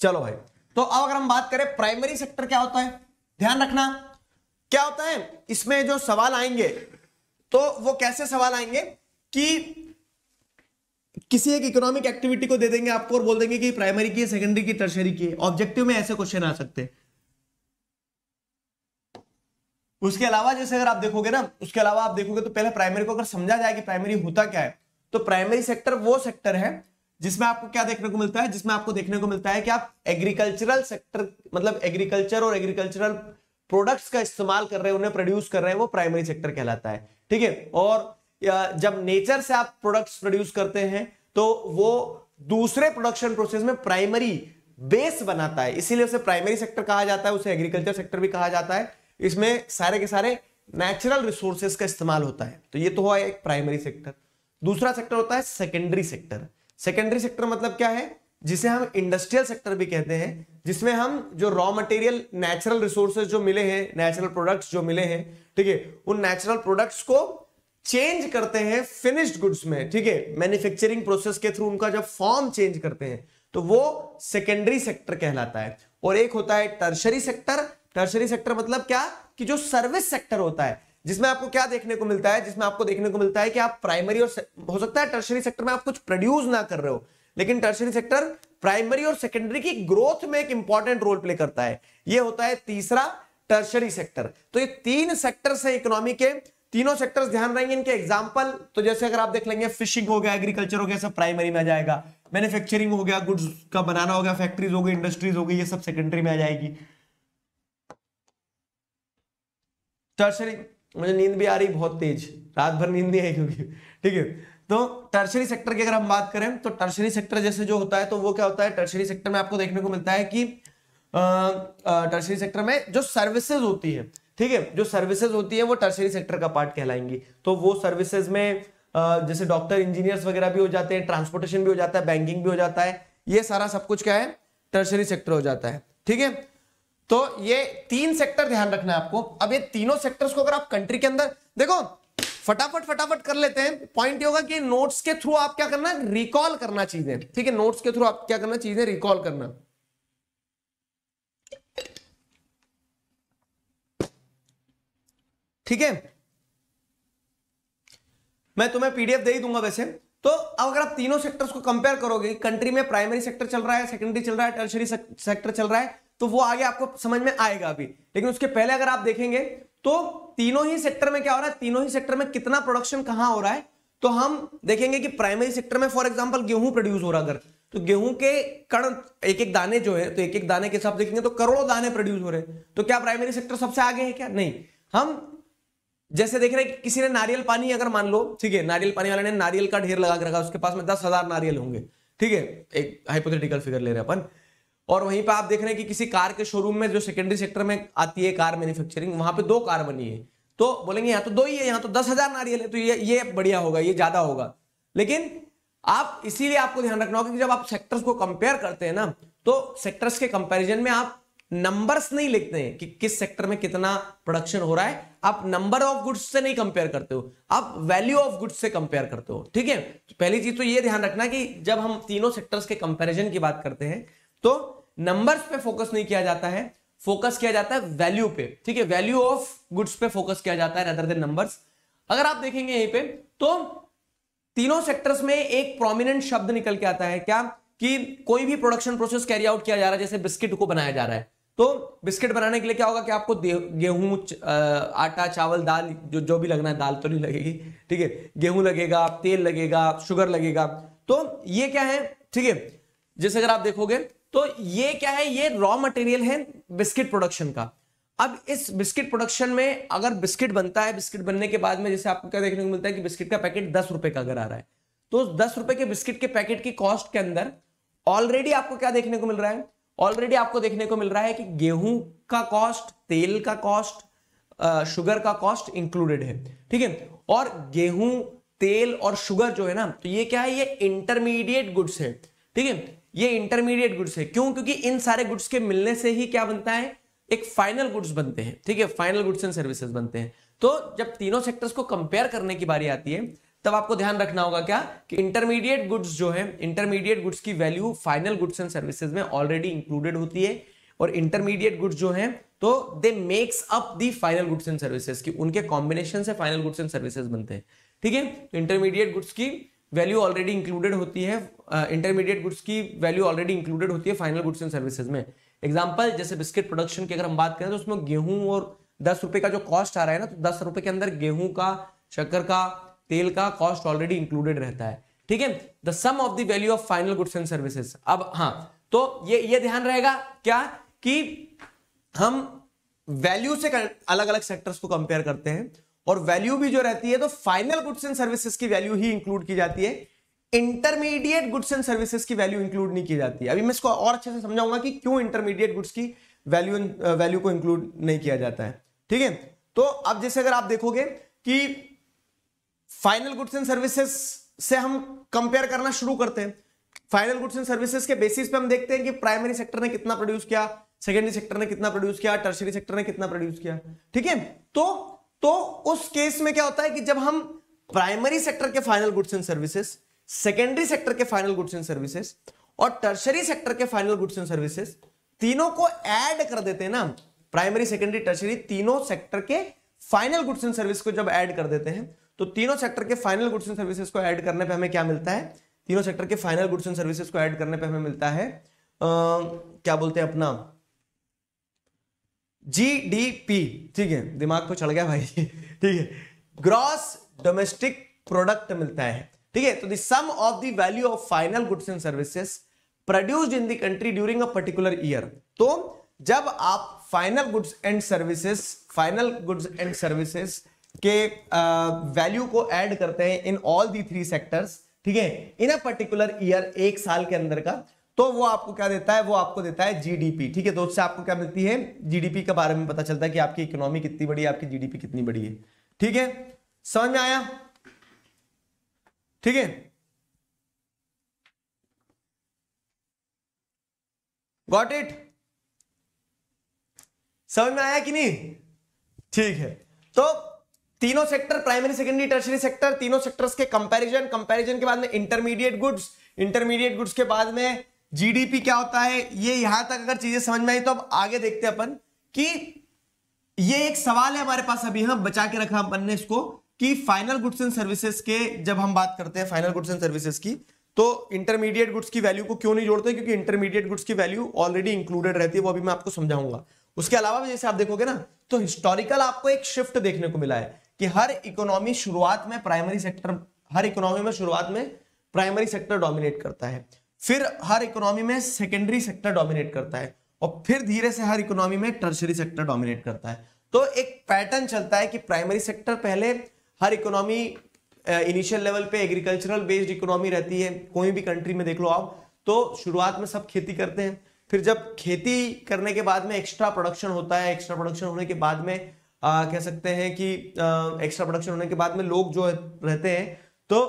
चलो भाई तो अब अगर हम बात करें प्राइमरी सेक्टर क्या होता है ध्यान रखना क्या होता है इसमें जो सवाल आएंगे तो वो कैसे सवाल आएंगे कि किसी एक इकोनॉमिक एक्टिविटी को दे देंगे आपको और बोल देंगे कि प्राइमरी की है सेकेंडरी की टर्शरी की है ऑब्जेक्टिव में ऐसे क्वेश्चन आ सकते हैं उसके अलावा जैसे अगर आप देखोगे ना उसके अलावा आप देखोगे तो पहले प्राइमरी को अगर समझा जाए कि प्राइमरी होता क्या है तो प्राइमरी सेक्टर वो सेक्टर है जिसमें आपको क्या देखने को मिलता है जिसमें आपको देखने को मिलता है कि आप एग्रीकल्चरल सेक्टर मतलब एग्रीकल्चर और एग्रीकल्चरल प्रोडक्ट्स का इस्तेमाल कर रहे हैं उन्हें प्रोड्यूस कर रहे हैं वो प्राइमरी सेक्टर कहलाता है ठीक है और जब नेचर से आप प्रोडक्ट्स प्रोड्यूस करते हैं तो वो दूसरे प्रोडक्शन प्रोसेस में प्राइमरी बेस बनाता है इसीलिए उसे प्राइमरी सेक्टर कहा जाता है उसे एग्रीकल्चर सेक्टर भी कहा जाता है इसमें सारे के सारे नेचुरल रिसोर्सेस का इस्तेमाल होता है तो ये तो हुआ एक प्राइमरी सेक्टर दूसरा सेक्टर होता है सेकेंडरी सेक्टर सेकेंडरी सेक्टर मतलब क्या है जिसे हम इंडस्ट्रियल सेक्टर भी कहते हैं जिसमें हम जो रॉ मटेरियल नेचुरल रिसोर्सेज जो मिले हैं नेचुरल प्रोडक्ट्स जो मिले हैं ठीक है उन नेचुरल प्रोडक्ट्स को चेंज करते हैं फिनिश्ड गुड्स में ठीक है मैन्युफैक्चरिंग प्रोसेस के थ्रू उनका जब फॉर्म चेंज करते हैं तो वो सेकेंडरी सेक्टर कहलाता है और एक होता है टर्शरी सेक्टर टर्शरी सेक्टर मतलब क्या कि जो सर्विस सेक्टर होता है जिसमें आपको क्या देखने को मिलता है जिसमें आपको देखने को मिलता है कि आप प्राइमरी और हो सकता है टर्शरी सेक्टर में आप कुछ प्रोड्यूस ना कर रहे हो लेकिन टर्शरी सेक्टर प्राइमरी और सेकेंडरी की ग्रोथ में एक इंपॉर्टेंट रोल प्ले करता है यह होता है तीसरा टर्शरी सेक्टर तो ये तीन सेक्टर है इकोनॉमी के तीनों सेक्टर्स ध्यान रहेंगे इनके एग्जाम्पल तो जैसे अगर आप देख लेंगे फिशिंग हो गया एग्रीकल्चर हो गया सब प्राइमरी में आ जाएगा मैन्युफैक्चरिंग हो गया गुड्स का बनाना हो गया फैक्ट्रीज हो गई इंडस्ट्रीज हो गई ये सब सेकेंडरी में आ जाएगी टर्शरी मुझे नींद भी आ रही बहुत तेज रात भर नींद नहीं आई क्योंकि ठीक है तो टर्शरी सेक्टर की अगर हम बात करें तो टर्शरी सेक्टर जैसे जो होता है तो वो क्या होता है टर्शरी सेक्टर में आपको देखने को मिलता है कि टर्शरी सेक्टर में जो सर्विसेज होती है ठीक है जो सर्विसेज होती है वो टर्शरी सेक्टर का पार्ट कहलाएंगी तो वो सर्विसेज में जैसे डॉक्टर इंजीनियर्स वगैरह भी हो जाते हैं ट्रांसपोर्टेशन भी हो जाता है बैंकिंग भी हो जाता है ये सारा सब कुछ क्या है टर्शरी सेक्टर हो जाता है ठीक है तो ये तीन सेक्टर ध्यान रखना है आपको अब ये तीनों सेक्टर्स को अगर आप कंट्री के अंदर देखो फटाफट फटाफट कर लेते हैं पॉइंट ये होगा कि नोट्स के थ्रू आप क्या करना रिकॉल करना चीजें ठीक है नोट्स के थ्रू आप क्या करना चीजें रिकॉल करना ठीक है मैं तुम्हें पीडीएफ दे ही दूंगा वैसे तो अब अगर आप तीनों सेक्टर्स को कंपेयर करोगे कंट्री में प्राइमरी सेक्टर चल रहा है सेकेंडरी चल रहा है टर्शरी सेक्टर चल रहा है तो वो आगे आपको समझ में आएगा अभी लेकिन उसके पहले अगर आप देखेंगे तो तीनों ही सेक्टर में क्या हो रहा है तीनों ही सेक्टर में कितना प्रोडक्शन कहां हो रहा है तो हम देखेंगे कि प्राइमरी सेक्टर में फॉर एग्जाम्पल गेहूं प्रोड्यूस हो रहा अगर तो गेहूं के कण एक एक दाने जो है तो एक एक दाने के साथ देखेंगे तो करोड़ों दाने प्रोड्यूस हो रहे हैं तो क्या प्राइमरी सेक्टर सबसे आगे है क्या नहीं हम जैसे देख रहे हैं कि किसी ने नारियल पानी अगर मान लो ठीक है नारियल पानी वाले ने नारियल का ढेर लगा के रखा उसके पास में दस हजार नारियल होंगे ठीक है एक हाइपोथेटिकल फिगर ले रहे अपन और वहीं पर आप देख रहे हैं कि किसी कार के शोरूम में जो सेकेंडरी सेक्टर में आती है कार मैन्युफैक्चरिंग वहां पे दो कार बनी है तो बोलेंगे यहाँ तो दो ही है यहाँ तो दस हजार नारियल है तो ये ये बढ़िया होगा ये ज्यादा होगा लेकिन आप इसीलिए आपको ध्यान रखना होगा कि जब आप सेक्टर्स को कंपेयर करते हैं ना तो सेक्टर्स के कंपैरिजन में आप नंबर्स नहीं लिखते हैं कि किस सेक्टर में कितना प्रोडक्शन हो रहा है आप नंबर ऑफ गुड्स से नहीं कंपेयर करते हो आप वैल्यू ऑफ गुड्स से कंपेयर करते हो ठीक है तो पहली चीज तो ये ध्यान रखना कि जब हम तीनों सेक्टर्स के कंपेरिजन की बात करते हैं तो नंबर्स पे फोकस नहीं किया जाता है फोकस किया जाता है वैल्यू पे ठीक है वैल्यू ऑफ गुड्स पे फोकस किया जाता है रेदर देन नंबर्स अगर आप देखेंगे यहीं पे तो तीनों सेक्टर्स में एक प्रोमिनेंट शब्द निकल के आता है क्या कि कोई भी प्रोडक्शन प्रोसेस कैरी आउट किया जा रहा है जैसे बिस्किट को बनाया जा रहा है तो बिस्किट बनाने के लिए क्या होगा कि आपको गेहूं आटा चावल दाल जो जो भी लगना है दाल तो नहीं लगेगी ठीक है गेहूं लगेगा तेल लगेगा शुगर लगेगा तो ये क्या है ठीक है जैसे अगर आप देखोगे तो ये क्या है ये रॉ मटेरियल है बिस्किट प्रोडक्शन का अब इस बिस्किट प्रोडक्शन में अगर बिस्किट बनता है बिस्किट बनने के बाद में जैसे आपको क्या देखने को मिलता है कि बिस्किट का पैकेट दस रुपए का अगर आ रहा है तो दस रुपए के बिस्किट के पैकेट की कॉस्ट के अंदर ऑलरेडी आपको क्या देखने को मिल रहा है ऑलरेडी आपको देखने को मिल रहा है कि गेहूं का कॉस्ट तेल का कॉस्ट शुगर का कॉस्ट इंक्लूडेड है ठीक है और गेहूं तेल और शुगर जो है ना तो ये क्या है ये इंटरमीडिएट गुड्स है ठीक है ये इंटरमीडिएट गुड्स है क्यों क्योंकि इन सारे गुड्स के मिलने से ही क्या बनता है एक फाइनल गुड्स बनते हैं ठीक है फाइनल गुड्स एंड सर्विसेज बनते हैं तो जब तीनों सेक्टर्स को कंपेयर करने की बारी आती है तब आपको ध्यान रखना होगा क्या कि इंटरमीडिएट गुड्स जो है इंटरमीडिएट गुड्स की value final goods and services में ऑलरेडी इंक्लूडेड होती है और इंटरमीडिएट गुड्स जो है तो they makes up the final goods and services की उनके कॉम्बिनेशन से फाइनल गुड्स एंड सर्विसेज बनते हैं ठीक है तो इंटरमीडिएट गुड्स की वैल्यू ऑलरेडी इंक्लूडेड होती है इंटरमीडिएट uh, गुड्स की वैल्यू ऑलरेडी इंक्लूडेड होती है फाइनल गुड्स एंड सर्विसेज में एग्जाम्पल जैसे बिस्किट प्रोडक्शन की अगर हम बात करें तो उसमें गेहूं और दस रुपए का जो कॉस्ट आ रहा है ना तो दस रुपए के अंदर गेहूं का शक्कर का तेल का कॉस्ट ऑलरेडी इंक्लूडेड रहता है ठीक है the sum of the value of final goods and services अब हाँ तो ये ये ध्यान रहेगा क्या कि हम वैल्यू से अलग अलग सेक्टर्स को कंपेयर करते हैं और वैल्यू भी जो रहती है तो फाइनल गुड्स एंड सर्विसेज की वैल्यू ही इंक्लूड की जाती है इंटरमीडिएट गुड्स एंड सर्विसेज की वैल्यू इंक्लूड नहीं की जाती है अभी मैं इसको और अच्छे से समझाऊंगा कि क्यों इंटरमीडिएट गुड्स की वैल्यू वैल्यू को इंक्लूड नहीं किया जाता है ठीक है तो अब जैसे अगर आप देखोगे कि फाइनल गुड्स एंड सर्विसेज से हम कंपेयर करना शुरू करते हैं फाइनल गुड्स एंड सर्विसेज के बेसिस पे हम देखते हैं कि प्राइमरी सेक्टर ने कितना प्रोड्यूस किया सेकेंडरी सेक्टर ने कितना प्रोड्यूस किया टर्सरी सेक्टर ने कितना प्रोड्यूस किया ठीक है तो तो उस केस में क्या होता है कि जब हम प्राइमरी सेक्टर के final goods and services secondary sector के फाइनल गुड्स एंड सर्विसेज और टर्शरी सेक्टर के फाइनल गुड्स एंड सर्विसेज तीनों को ऐड कर देते हैं ना प्राइमरी सेकेंडरी टर्शरी तीनों सेक्टर के फाइनल गुड्स एंड सर्विस को जब ऐड कर देते हैं तो तीनों सेक्टर के फाइनल गुड्स एंड सर्विसेज को ऐड करने पे हमें क्या मिलता है तीनों सेक्टर के फाइनल गुड्स एंड सर्विसेज को ऐड करने पे हमें मिलता है आ, क्या बोलते हैं अपना जी डी पी ठीक है दिमाग को तो चढ़ गया भाई (laughs) ठीक है ग्रॉस डोमेस्टिक प्रोडक्ट मिलता है ठीक है तो the sum of the value of final goods and services produced in the country during a particular year तो जब आप final goods and services final goods and services के वैल्यू uh, को ऐड करते हैं in all the three sectors ठीक है इन अ particular year एक साल के अंदर का तो वो आपको क्या देता है वो आपको देता है जीडीपी ठीक है तो उससे आपको क्या मिलती है जीडीपी के बारे में पता चलता है कि आपकी इकोनॉमी कितनी बड़ी है आपकी जीडीपी कितनी बड़ी है ठीक है समझ में आया ठीक है गॉट इट समझ में आया कि नहीं ठीक है तो तीनों sector primary secondary tertiary sector तीनों सेक्टर्स के कंपैरिजन कंपैरिजन के बाद में इंटरमीडिएट गुड्स इंटरमीडिएट गुड्स के बाद में जीडीपी क्या होता है ये यहां तक अगर चीजें समझ में आई तो अब आगे देखते हैं अपन कि ये एक सवाल है हमारे पास अभी हम हाँ, बचा के रखा अपन ने इसको कि फाइनल गुड्स एंड सर्विसेज के जब हम बात करते हैं फाइनल गुड्स एंड सर्विसेज की तो इंटरमीडिएट गुड्स की वैल्यू को क्यों नहीं जोड़ते क्योंकि इंटरमीडिएट गुड्स की वैल्यू ऑलरेडी इंक्लूडेड रहती है वो अभी मैं आपको समझाऊंगा उसके अलावा जैसे आप देखोगे ना तो हिस्टोरिकल आपको एक शिफ्ट देखने को मिला है कि हर इकोनॉमी शुरुआत में प्राइमरी सेक्टर हर इकोनॉमी में शुरुआत में प्राइमरी सेक्टर डोमिनेट करता है फिर हर इकोनॉमी में सेकेंडरी सेक्टर डोमिनेट करता है और फिर धीरे से हर इकोनॉमी में टर्शरी सेक्टर डोमिनेट करता है तो एक पैटर्न चलता है कि प्राइमरी सेक्टर पहले हर इकोनॉमी इनिशियल लेवल पे एग्रीकल्चरल बेस्ड इकोनॉमी रहती है कोई भी कंट्री में देख लो आप तो शुरुआत में सब खेती करते हैं फिर जब खेती करने के बाद में एक्स्ट्रा प्रोडक्शन होता है एक्स्ट्रा प्रोडक्शन होने के बाद में आ, कह सकते हैं कि एक्स्ट्रा प्रोडक्शन होने के बाद में लोग जो रहते हैं तो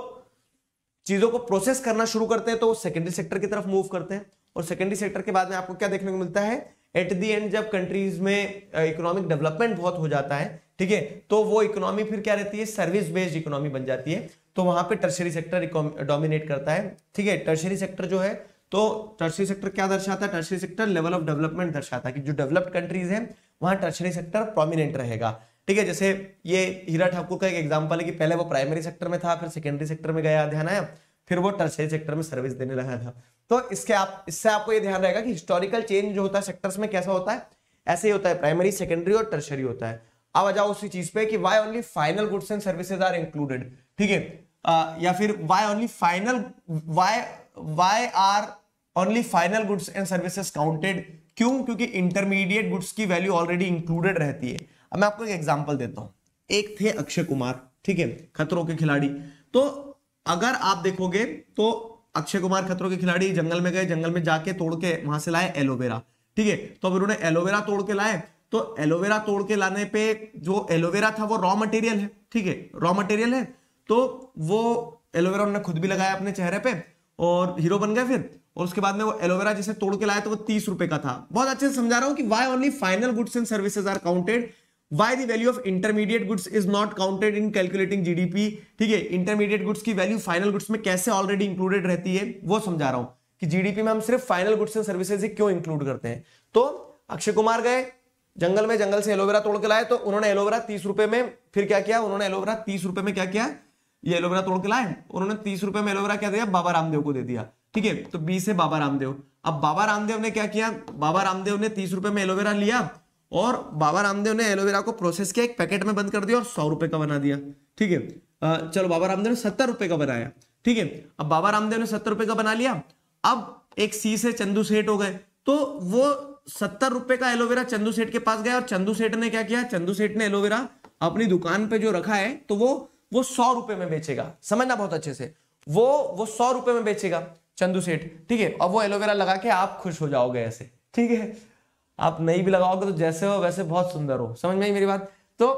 चीजों को प्रोसेस करना शुरू करते हैं तो सेकेंडरी सेक्टर की तरफ मूव करते हैं और सेकेंडरी सेक्टर के बाद में आपको क्या देखने को मिलता है एट दी एंड जब कंट्रीज में इकोनॉमिक डेवलपमेंट बहुत हो जाता है ठीक है तो वो इकोनॉमी फिर क्या रहती है सर्विस बेस्ड इकोनॉमी बन जाती है तो वहां पे टर्शरी सेक्टर डोमिनेट करता है ठीक है टर्शरी सेक्टर जो है तो टर्शरी सेक्टर क्या दर्शाता है tertiary sector level of development दर्शाता है कि जो डेवलप्ड कंट्रीज है वहां टर्शरी सेक्टर प्रोमिनेंट रहेगा ठीक है जैसे ये हीरा ठाकुर का एक एग्जाम्पल है कि पहले वो प्राइमरी सेक्टर में था फिर सेकेंडरी सेक्टर में गया ध्यान आया फिर वो टर्सरी सेक्टर में सर्विस देने लगा था तो इसके आप इससे आपको ये ध्यान रहेगा कि हिस्टोरिकल चेंज जो होता है सेक्टर्स में कैसा होता है ऐसे ही होता है प्राइमरी सेकेंडरी और टर्सरी होता है अब आ जाओ उसी चीज पे कि why only final goods and services are included ठीक है या फिर why only final why why are only final goods and services counted क्यों क्योंकि इंटरमीडिएट गुड्स की वैल्यू ऑलरेडी इंक्लूडेड रहती है अब मैं आपको एक एग्जाम्पल देता हूँ एक थे अक्षय कुमार ठीक है खतरों के खिलाड़ी तो अगर आप देखोगे तो अक्षय कुमार खतरों के खिलाड़ी जंगल में गए जंगल में जाके तोड़ के वहां से लाए एलोवेरा ठीक है तो अब उन्होंने एलोवेरा तोड़ के लाए तो एलोवेरा तोड़ के लाने पे जो एलोवेरा था वो रॉ मटेरियल है ठीक है रॉ मटेरियल है तो वो एलोवेरा उन्होंने खुद भी लगाया अपने चेहरे पे और हीरो बन गए फिर और उसके बाद में वो एलोवेरा जिसे तोड़ के लाया तो वो तीस रुपए का था बहुत अच्छे से समझा रहा हूँ कि why only final goods and services are counted why the value of intermediate goods is not counted in calculating GDP ठीक है इंटरमीडिएट गुड्स की वैल्यू फाइनल गुड्स में कैसे ऑलरेडी इंक्लूडेड रहती है वो समझा रहा हूं कि जीडीपी में हम सिर्फ फाइनल गुड्स एंड सर्विसेज ही क्यों इंक्लूड करते हैं तो अक्षय कुमार गए जंगल में जंगल से एलोवेरा तोड़ के लाए तो उन्होंने एलोवेरा तीस रुपए में फिर क्या किया उन्होंने एलोवेरा तीस रुपए में क्या किया ये एलोवेरा तोड़ के लाए उन्होंने तीस रुपए में एलोवेरा क्या दिया बाबा रामदेव को दे दिया ठीक है तो बीस है बाबा रामदेव अब बाबा रामदेव ने क्या किया बाबा रामदेव ने तीस रुपए में एलोवेरा लिया और बाबा रामदेव ने एलोवेरा को प्रोसेस किया एक पैकेट में बंद कर दिया और सौ रुपए का बना दिया ठीक है चलो बाबा रामदेव ने सत्तर रुपए का बनाया ठीक है अब बाबा रामदेव ने सत्तर रुपए का बना लिया अब एक सी से चंदू सेठ हो गए तो वो सत्तर रुपए का एलोवेरा चंदू सेठ के पास गया और चंदू सेठ ने क्या किया चंदू सेठ ने एलोवेरा अपनी दुकान पे जो रखा है तो वो वो सौ रुपए में बेचेगा समझना बहुत अच्छे से वो वो सौ रुपए में बेचेगा चंदू सेठ ठीक है अब वो एलोवेरा लगा के आप खुश हो जाओगे ऐसे ठीक है आप नहीं भी लगाओगे तो जैसे हो वैसे बहुत सुंदर हो समझ में आई मेरी बात तो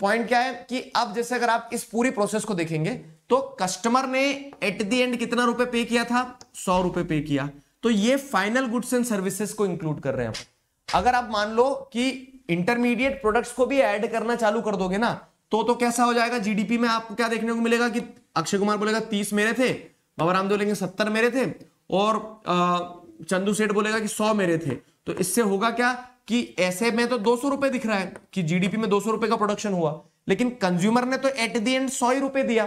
पॉइंट क्या है कि अब जैसे अगर आप इस पूरी प्रोसेस को देखेंगे तो कस्टमर ने एट दी एंड कितना रुपए पे किया था सौ रुपए पे किया तो ये फाइनल गुड्स एंड सर्विसेज को इंक्लूड कर रहे हैं अगर आप मान लो कि इंटरमीडिएट प्रोडक्ट्स को भी ऐड करना चालू कर दोगे ना तो तो कैसा हो जाएगा जीडीपी में आपको क्या देखने को मिलेगा कि अक्षय कुमार बोलेगा तीस मेरे थे बाबा रामदेव लेंगे सत्तर मेरे थे और चंदू सेठ बोलेगा कि सौ मेरे थे तो इससे होगा क्या कि ऐसे में तो दो सौ रुपए दिख रहा है कि जीडीपी में दो सौ रुपए का प्रोडक्शन हुआ लेकिन कंज्यूमर ने तो एट दी एंड सौ ही रुपए दिया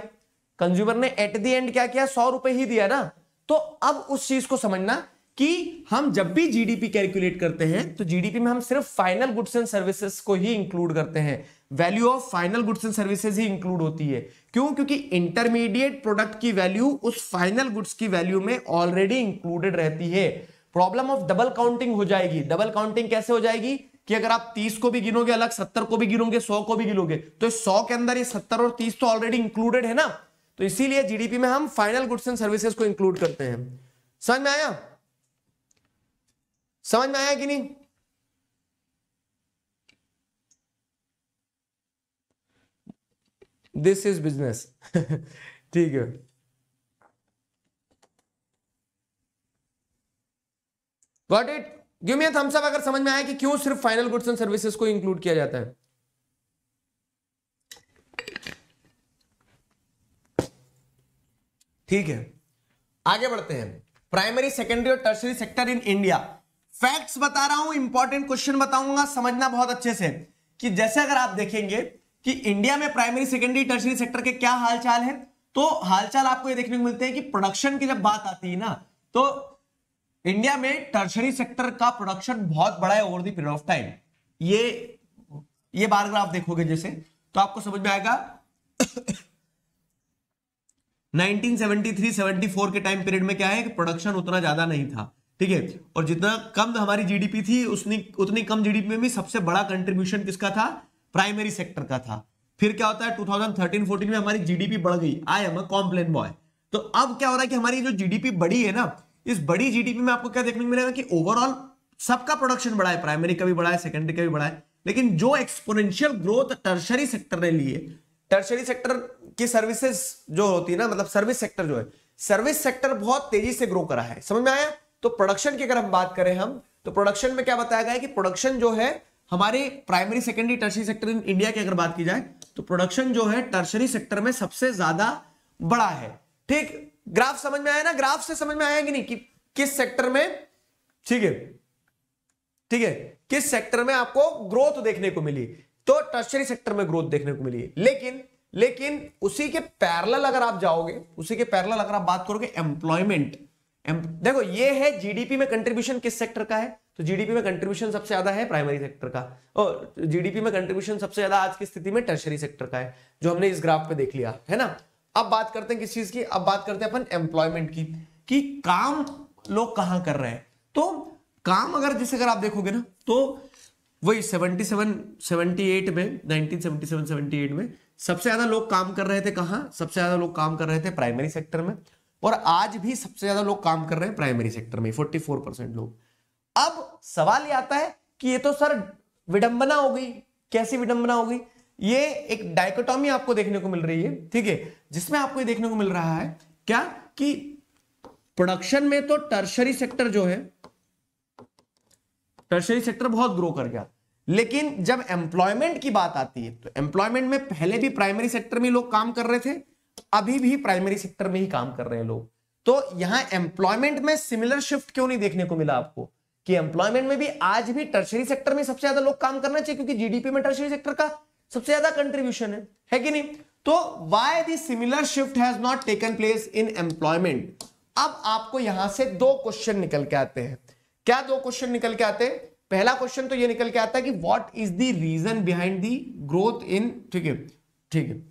कंज्यूमर ने एट दी एंड क्या किया सौ रुपए ही दिया ना तो अब उस चीज को समझना कि हम जब भी जीडीपी कैलकुलेट करते हैं तो जीडीपी में हम सिर्फ फाइनल गुड्स एंड सर्विसेज को ही इंक्लूड करते हैं value of final goods and services ही इंक्लूड होती है क्यों क्योंकि इंटरमीडिएट प्रोडक्ट की वैल्यू उस फाइनल गुड्स की वैल्यू में ऑलरेडी इंक्लूडेड रहती है प्रॉब्लम ऑफ डबल काउंटिंग हो जाएगी डबल काउंटिंग कैसे हो जाएगी कि अगर आप 30 को भी गिनोगे अलग 70 को भी गिनोगे 100 को भी गिनोगे तो 100 के अंदर ये 70 और 30 तो ऑलरेडी इंक्लूडेड है ना तो इसीलिए जीडीपी में हम फाइनल गुड्स एंड सर्विसेज को इंक्लूड करते हैं समझ में आया समझ में आया कि नहीं दिस इज बिजनेस ठीक है got it give me thumbs up अगर समझ में आया कि क्यों सिर्फ फाइनल गुड्स एंड सर्विसेज को इंक्लूड किया जाता है ठीक है आगे बढ़ते हैं प्राइमरी सेकेंडरी और tertiary sector in India facts बता रहा हूं इंपॉर्टेंट क्वेश्चन बताऊंगा समझना बहुत अच्छे से कि जैसे अगर आप देखेंगे कि इंडिया में प्राइमरी सेकेंडरी टर्सरी सेक्टर के क्या हालचाल है तो हालचाल आपको ये देखने को मिलते हैं कि प्रोडक्शन की जब बात आती है ना तो इंडिया में टर्शरी सेक्टर का प्रोडक्शन बहुत बड़ा है over the period of time ये ये बार ग्राफ देखोगे जैसे तो आपको समझ में आएगा 1973-74 के टाइम पीरियड में क्या है कि प्रोडक्शन उतना ज्यादा नहीं था ठीक है और जितना कम हमारी जीडीपी थी उसनी उतनी कम जीडीपी में भी सबसे बड़ा कंट्रीब्यूशन किसका था प्राइमरी सेक्टर का था फिर क्या होता है 2013-14 में हमारी जीडीपी बढ़ गई I am a Complan boy तो अब क्या हो रहा है कि हमारी जो जीडीपी बढ़ी है ना इस बड़ी जीडीपी में आपको क्या देखने को मिलेगा कि ओवरऑल सबका प्रोडक्शन बढ़ा है प्राइमरी का भी बढ़ा है सेकेंडरी का भी बढ़ा है लेकिन जो एक्सपोनेंशियल ग्रोथ टर्शरी सेक्टर ने लिए टर्शरी सेक्टर की सर्विसेज जो होती है ना मतलब सर्विस सेक्टर जो है सर्विस सेक्टर बहुत तेजी से ग्रो करा है समझ में आया तो प्रोडक्शन की अगर हम बात करें हम तो प्रोडक्शन में क्या बताया गया है कि प्रोडक्शन जो है हमारे primary secondary tertiary sector in India की अगर बात की जाए तो प्रोडक्शन जो है टर्शरी सेक्टर में सबसे ज्यादा बड़ा है ठीक ग्राफ समझ में आया ना ग्राफ से समझ में आया कि नहीं कि किस सेक्टर में ठीक है ठीक है किस सेक्टर में आपको ग्रोथ देखने को मिली तो टर्शरी सेक्टर में ग्रोथ देखने को मिली लेकिन लेकिन उसी के पैरल अगर आप जाओगे उसी के पैरल अगर आप बात करोगे एम्प्लॉयमेंट देखो ये है जीडीपी में कंट्रीब्यूशन किस सेक्टर का है तो जीडीपी में कंट्रीब्यूशन सबसे ज्यादा है प्राइमरी सेक्टर का और जीडीपी में कंट्रीब्यूशन सबसे ज्यादा आज की स्थिति में टर्शरी सेक्टर का है जो हमने इस ग्राफ पे देख लिया है ना अब बात करते हैं किस चीज की अब बात करते हैं अपन एम्प्लॉयमेंट की कि काम लोग कहां कर रहे हैं तो काम अगर जैसे अगर आप देखोगे ना तो वही 77 78 में 1977 78 में सबसे ज्यादा लोग काम कर रहे थे कहां सबसे ज्यादा लोग काम कर रहे थे प्राइमरी सेक्टर में और आज भी सबसे ज्यादा लोग काम कर रहे हैं प्राइमरी सेक्टर में 44 परसेंट लोग अब सवाल ये आता है कि ये तो सर विडंबना हो गई कैसी विडंबना हो गई ये एक डायकोटॉमी आपको देखने को मिल रही है ठीक है जिसमें आपको ये देखने को मिल रहा है क्या कि प्रोडक्शन में तो टर्शरी सेक्टर जो है टर्शरी सेक्टर बहुत ग्रो कर गया लेकिन जब एम्प्लॉयमेंट की बात आती है तो एम्प्लॉयमेंट में पहले भी प्राइमरी सेक्टर में लोग काम कर रहे थे अभी भी प्राइमरी सेक्टर में ही काम कर रहे हैं लोग तो यहां एम्प्लॉयमेंट में सिमिलर शिफ्ट क्यों नहीं देखने को मिला आपको कि एम्प्लॉयमेंट में भी आज भी टर्शरी सेक्टर में सबसे ज्यादा लोग काम करना चाहिए क्योंकि जीडीपी में टर्शरी सेक्टर का सबसे ज्यादा कंट्रीब्यूशन है है कि नहीं तो why the similar shift has not taken place in employment अब आपको यहां से दो क्वेश्चन निकल के आते हैं क्या दो क्वेश्चन निकल के आते हैं पहला क्वेश्चन तो ये निकल के आता है कि what is the reason behind the growth in ठीक है ठीक है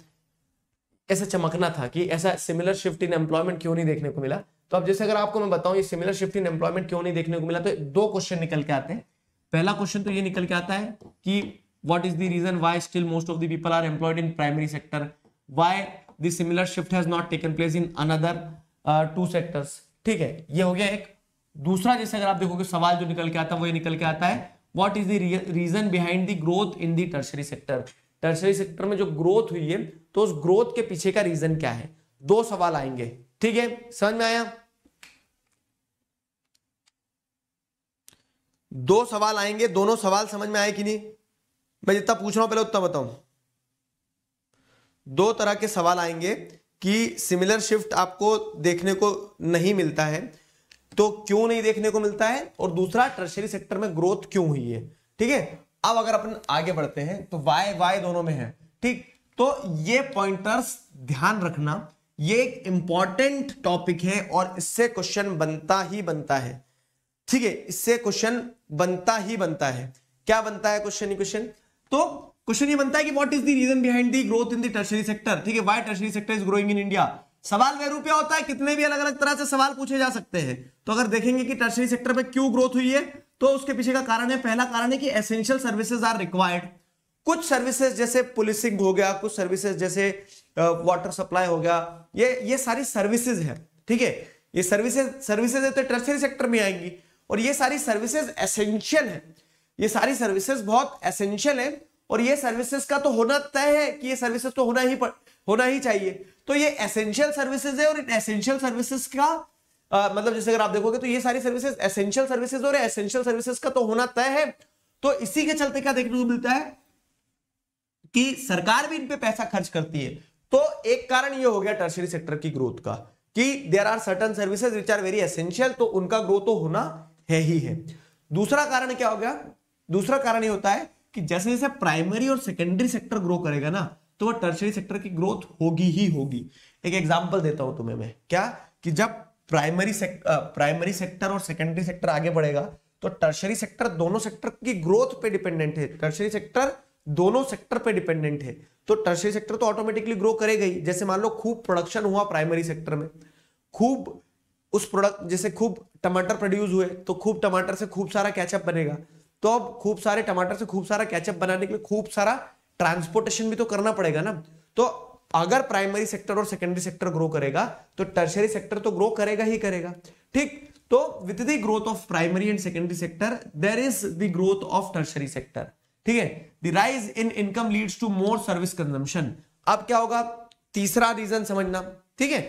ऐसा चमकना था कि ऐसा सिमिलर शिफ्ट इन एम्प्लॉयमेंट क्यों नहीं देखने को मिला तो अब जैसे अगर आपको मैं बताऊं ये सिमिलर शिफ्ट इन एम्प्लॉयमेंट क्यों नहीं देखने को मिला तो दो क्वेश्चन निकल के आते हैं पहला क्वेश्चन तो ये निकल के आता है कि what is the reason why still most of the people are employed in primary sector why the similar shift has not taken place in another uh, two sectors ठीक है ये हो गया एक दूसरा जैसे अगर आप देखोगे सवाल जो निकल के आता है वो ये निकल के आता है what is the reason behind the growth in the tertiary sector tertiary sector में जो ग्रोथ हुई है तो उस ग्रोथ के पीछे का रीजन क्या है दो सवाल आएंगे ठीक है समझ में आया दो सवाल आएंगे दोनों सवाल समझ में आए कि नहीं मैं जितना पूछ रहा हूं पहले उतना बताऊं दो तरह के सवाल आएंगे कि सिमिलर शिफ्ट आपको देखने को नहीं मिलता है तो क्यों नहीं देखने को मिलता है और दूसरा टर्शरी सेक्टर में ग्रोथ क्यों हुई है ठीक है अब अगर अपन आगे बढ़ते हैं तो वाई वाई दोनों में है ठीक तो ये पॉइंटर्स ध्यान रखना ये एक इंपॉर्टेंट टॉपिक है और इससे क्वेश्चन बनता ही बनता है ठीक है इससे क्वेश्चन बनता ही बनता है क्या बनता है क्वेश्चन क्वेश्चन तो क्वेश्चन ये बनता है कि what is the reason behind the growth in tertiary sector ठीक है why tertiary sector is growing in India सवाल वह रुपया होता है कितने भी अलग अलग तरह से सवाल पूछे जा सकते हैं तो अगर देखेंगे कि टर्शरी सेक्टर में क्यों ग्रोथ हुई है तो उसके पीछे का कारण है पहला कारण है कि एसेंशियल सर्विसेज आर रिक्वायर्ड कुछ सर्विसेज जैसे पुलिसिंग हो गया कुछ सर्विसेज जैसे वाटर सप्लाई हो गया ये ये सारी सर्विसेज है ठीक है ये सर्विसेज सर्विसेज तो टर्सरी सेक्टर में आएंगी और ये सारी सर्विसेज एसेंशियल है ये सारी सर्विसेज बहुत एसेंशियल है और ये सर्विसेज का तो होना तय है कि ये सर्विसेज तो होना ही होना ही चाहिए तो ये एसेंशियल सर्विसेज है और इन एसेंशियल सर्विसेज का आ, मतलब जैसे अगर आप देखोगे तो ये सारी सर्विसेज एसेंशियल सर्विसेज और एसेंशियल सर्विसेज का तो होना तय है तो इसी के चलते क्या देखने को मिलता है कि सरकार भी इन पे पैसा खर्च करती है तो एक कारण ये हो गया टर्शरी सेक्टर की ग्रोथ का कि there are certain services which are very essential तो उनका ग्रोथ तो होना है ही है दूसरा कारण क्या हो गया दूसरा कारण ये होता है कि जैसे जैसे प्राइमरी और सेकेंडरी सेक्टर ग्रो करेगा ना तो वह टर्शरी सेक्टर की ग्रोथ होगी ही होगी एक एग्जाम्पल देता हूं तुम्हें मैं क्या कि जब प्राइमरी सेक्टर प्राइमरी सेक्टर और सेकेंडरी सेक्टर आगे बढ़ेगा तो टर्शरी सेक्टर दोनों सेक्टर की ग्रोथ पे डिपेंडेंट है टर्शरी सेक्टर दोनों सेक्टर पे डिपेंडेंट है तो टर्शरी सेक्टर तो ऑटोमेटिकली ग्रो करेगा ही जैसे मान लो खूब प्रोडक्शन हुआ प्राइमरी सेक्टर में खूब उस प्रोडक्ट जैसे खूब टमाटर प्रोड्यूस हुए तो खूब टमाटर से खूब सारा कैचअप बनेगा तो अब खूब सारे टमाटर से खूब सारा कैचअप बनाने के लिए खूब सारा ट्रांसपोर्टेशन भी तो करना पड़ेगा ना तो अगर प्राइमरी सेक्टर और सेकेंडरी सेक्टर ग्रो करेगा तो टर्शरी सेक्टर तो ग्रो करेगा ही करेगा ठीक तो with the growth of primary and secondary sector there is the growth of tertiary sector ठीक है the rise in income leads to more service consumption अब क्या होगा तीसरा रीजन समझना ठीक है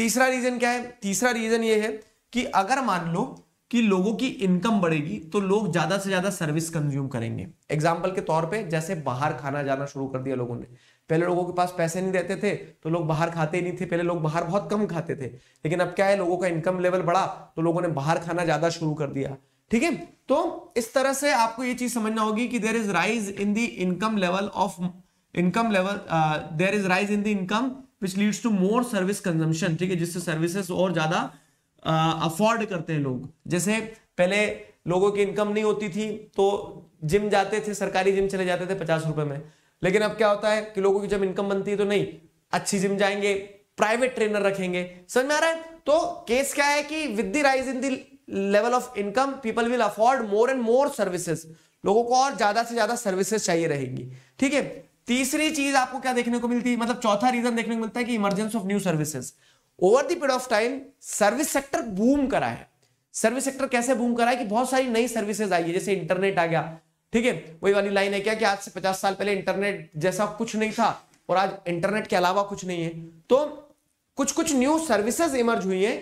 तीसरा रीजन क्या है तीसरा रीजन ये है कि अगर मान लो कि लोगों की इनकम बढ़ेगी तो लोग ज्यादा से ज्यादा सर्विस कंज्यूम करेंगे एग्जाम्पल के तौर पे जैसे बाहर खाना जाना शुरू कर दिया लोगों ने पहले लोगों के पास पैसे नहीं रहते थे तो लोग बाहर खाते ही नहीं थे पहले लोग बाहर बहुत कम खाते थे लेकिन अब क्या है लोगों का इनकम लेवल बढ़ा तो लोगों ने बाहर खाना ज्यादा शुरू कर दिया ठीक है तो इस तरह से आपको ये चीज समझना होगी कि there is rise in the income level of income level there is rise in the income which leads to more service consumption ठीक है जिससे सर्विसेस और ज्यादा अफोर्ड करते हैं लोग जैसे पहले लोगों की इनकम नहीं होती थी तो जिम जाते थे सरकारी जिम चले जाते थे पचास रुपए में लेकिन अब क्या होता है कि लोगों की जब इनकम बनती है तो नहीं अच्छी जिम जाएंगे प्राइवेट ट्रेनर रखेंगे समझ में आ रहा है तो केस क्या है कि with the rise in the level of income people will afford more and more services लोगों को और ज्यादा से ज्यादा सर्विसेज चाहिए रहेगी ठीक है तीसरी चीज आपको क्या देखने को मिलती है मतलब चौथा रीजन देखने को मिलता है कि emergence of new services over the period of time service sector boom करा है सर्विस सेक्टर कैसे बूम करा है कि बहुत सारी नई सर्विसेज आई है जैसे इंटरनेट आ गया ठीक है वही वाली लाइन है क्या कि आज से पचास साल पहले इंटरनेट जैसा कुछ नहीं था और आज इंटरनेट के अलावा कुछ नहीं है तो कुछ कुछ न्यू सर्विसेज इमर्ज हुई है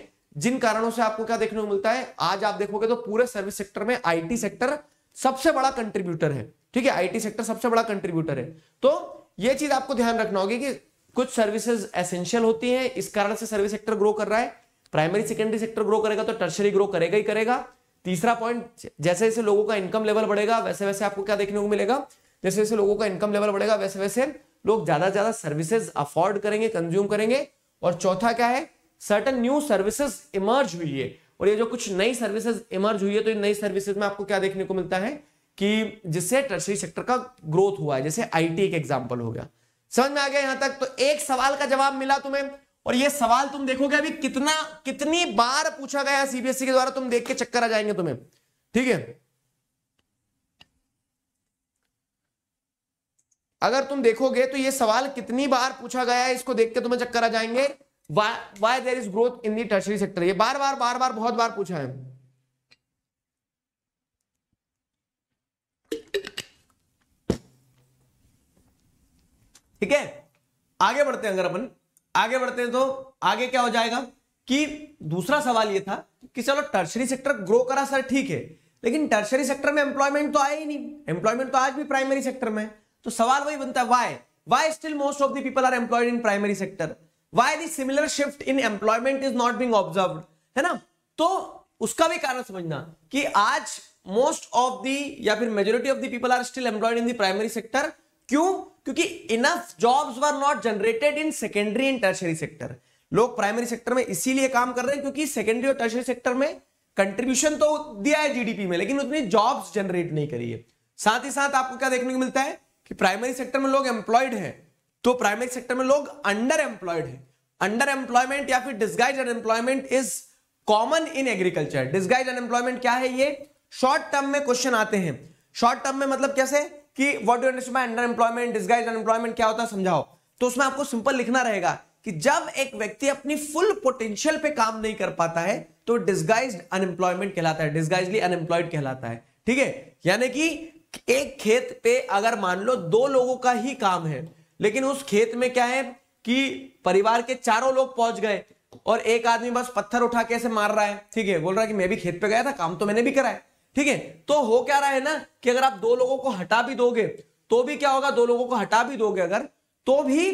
जिन कारणों से आपको क्या देखने को मिलता है आज आप देखोगे तो पूरे सर्विस सेक्टर में आई सेक्टर सबसे बड़ा कंट्रीब्यूटर है ठीक है आई सेक्टर सबसे बड़ा कंट्रीब्यूटर है तो ये चीज आपको ध्यान रखना होगी कि कुछ सर्विसेज एसेंशियल होती हैं इस कारण से सर्विस सेक्टर ग्रो कर रहा है प्राइमरी सेकेंडरी सेक्टर ग्रो करेगा तो टर्शरी ग्रो करेगा ही करेगा तीसरा पॉइंट जैसे जैसे लोगों का इनकम लेवल बढ़ेगा वैसे वैसे आपको क्या देखने को मिलेगा जैसे जैसे लोगों का इनकम लेवल बढ़ेगा वैसे वैसे लोग ज्यादा से ज्यादा सर्विसेज अफोर्ड करेंगे कंज्यूम करेंगे और चौथा क्या है सर्टन न्यू सर्विसेज इमर्ज हुई है और ये जो कुछ नई सर्विसेज इमर्ज हुई है तो इन नई सर्विसेज में आपको क्या देखने को मिलता है कि जिससे टर्सरी सेक्टर का ग्रोथ हुआ है जैसे आईटी एक एग्जाम्पल हो गया समझ में आ गया यहां तक तो एक सवाल का जवाब मिला तुम्हें और ये सवाल तुम देखोगे अभी कितना कितनी बार पूछा गया सीबीएसई e के द्वारा तुम देख के चक्कर आ जाएंगे तुम्हें ठीक है अगर तुम देखोगे तो ये सवाल कितनी बार पूछा गया है इसको देख के तुम्हें चक्कर आ जाएंगे why there is growth in the tertiary sector ये बार बार बार बार बहुत बार पूछा है ठीक है आगे बढ़ते हैं अगर अपन आगे बढ़ते हैं तो आगे क्या हो जाएगा कि दूसरा सवाल ये था कि चलो टर्शरी सेक्टर ग्रो करा सर ठीक है लेकिन टर्शरी सेक्टर में एम्प्लॉयमेंट तो आया ही नहीं एम्प्लॉयमेंट तो आज भी प्राइमरी सेक्टर में तो सवाल वही बनता है why why still most of the people are employed in primary sector why the similar shift in employment is not being observe है ना तो उसका भी कारण समझना कि आज मोस्ट ऑफ दी या फिर majority of the people are still employed in the primary sector क्यों क्योंकि enough jobs were not generated in secondary and tertiary sector लोग प्राइमरी सेक्टर में इसीलिए काम कर रहे हैं क्योंकि सेकेंडरी और टर्शरी सेक्टर में कंट्रीब्यूशन तो दिया है जीडीपी में लेकिन उतनी जॉब्स जनरेट नहीं करी है साथ ही साथ आपको क्या देखने को मिलता है कि प्राइमरी सेक्टर में लोग एम्प्लॉयड हैं तो प्राइमरी सेक्टर में लोग अंडर एम्प्लॉयड हैं अंडर एम्प्लॉयमेंट या फिर disguise unemployment is common in agriculture disguise unemployment क्या है ये शॉर्ट टर्म में क्वेश्चन आते हैं शॉर्ट टर्म में मतलब कैसे कि what you understand employment disguise unemployment क्या होता है समझाओ तो उसमें आपको सिंपल लिखना रहेगा कि जब एक व्यक्ति अपनी फुल पोटेंशियल पे काम नहीं कर पाता है तो डिस्गाइज अनएम्प्लॉयमेंट कहलाता है डिस्गाइजली अनएम्प्लॉयड कहलाता है ठीक है यानी कि एक खेत पे अगर मान लो दो लोगों का ही काम है लेकिन उस खेत में क्या है कि परिवार के चारों लोग पहुंच गए और एक आदमी बस पत्थर उठा के ऐसे मार रहा है ठीक है बोल रहा है कि मैं भी खेत पे गया था काम तो मैंने भी करा है ठीक है तो हो क्या रहा है ना कि अगर आप दो लोगों को हटा भी दोगे तो भी क्या होगा दो लोगों को हटा भी दोगे अगर तो भी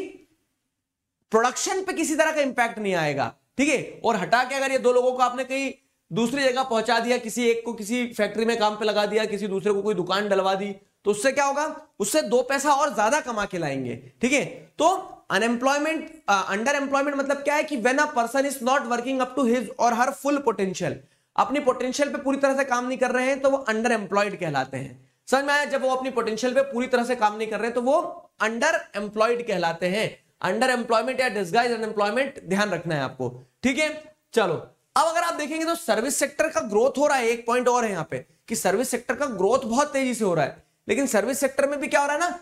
प्रोडक्शन पे किसी तरह का इंपैक्ट नहीं आएगा ठीक है और हटा के अगर ये दो लोगों को आपने कहीं दूसरी जगह पहुंचा दिया किसी एक को किसी फैक्ट्री में काम पे लगा दिया किसी दूसरे को कोई दुकान डलवा दी तो उससे क्या होगा उससे दो पैसा और ज्यादा कमा के लाएंगे ठीक है तो अनएम्प्लॉयमेंट अंडर एम्प्लॉयमेंट मतलब क्या है कि when a person is not working up to his or her full potential अपनी पोटेंशियल पे पूरी तरह से काम नहीं कर रहे हैं तो वो अंडर एम्प्लॉयड कहलाते हैं समझ में आया जब वो अपनी पोटेंशियल पे पूरी तरह से काम नहीं कर रहे तो वो अंडर एम्प्लॉयड कहलाते हैं अंडर एम्प्लॉयमेंट या डिस्गाइज अनएम्प्लॉयमेंट ध्यान रखना है आपको ठीक है चलो अब अगर आप देखेंगे तो सर्विस सेक्टर का ग्रोथ हो रहा है एक पॉइंट और है यहाँ पे कि सर्विस सेक्टर का ग्रोथ बहुत तेजी से हो रहा है लेकिन सर्विस सेक्टर में भी क्या हो रहा है ना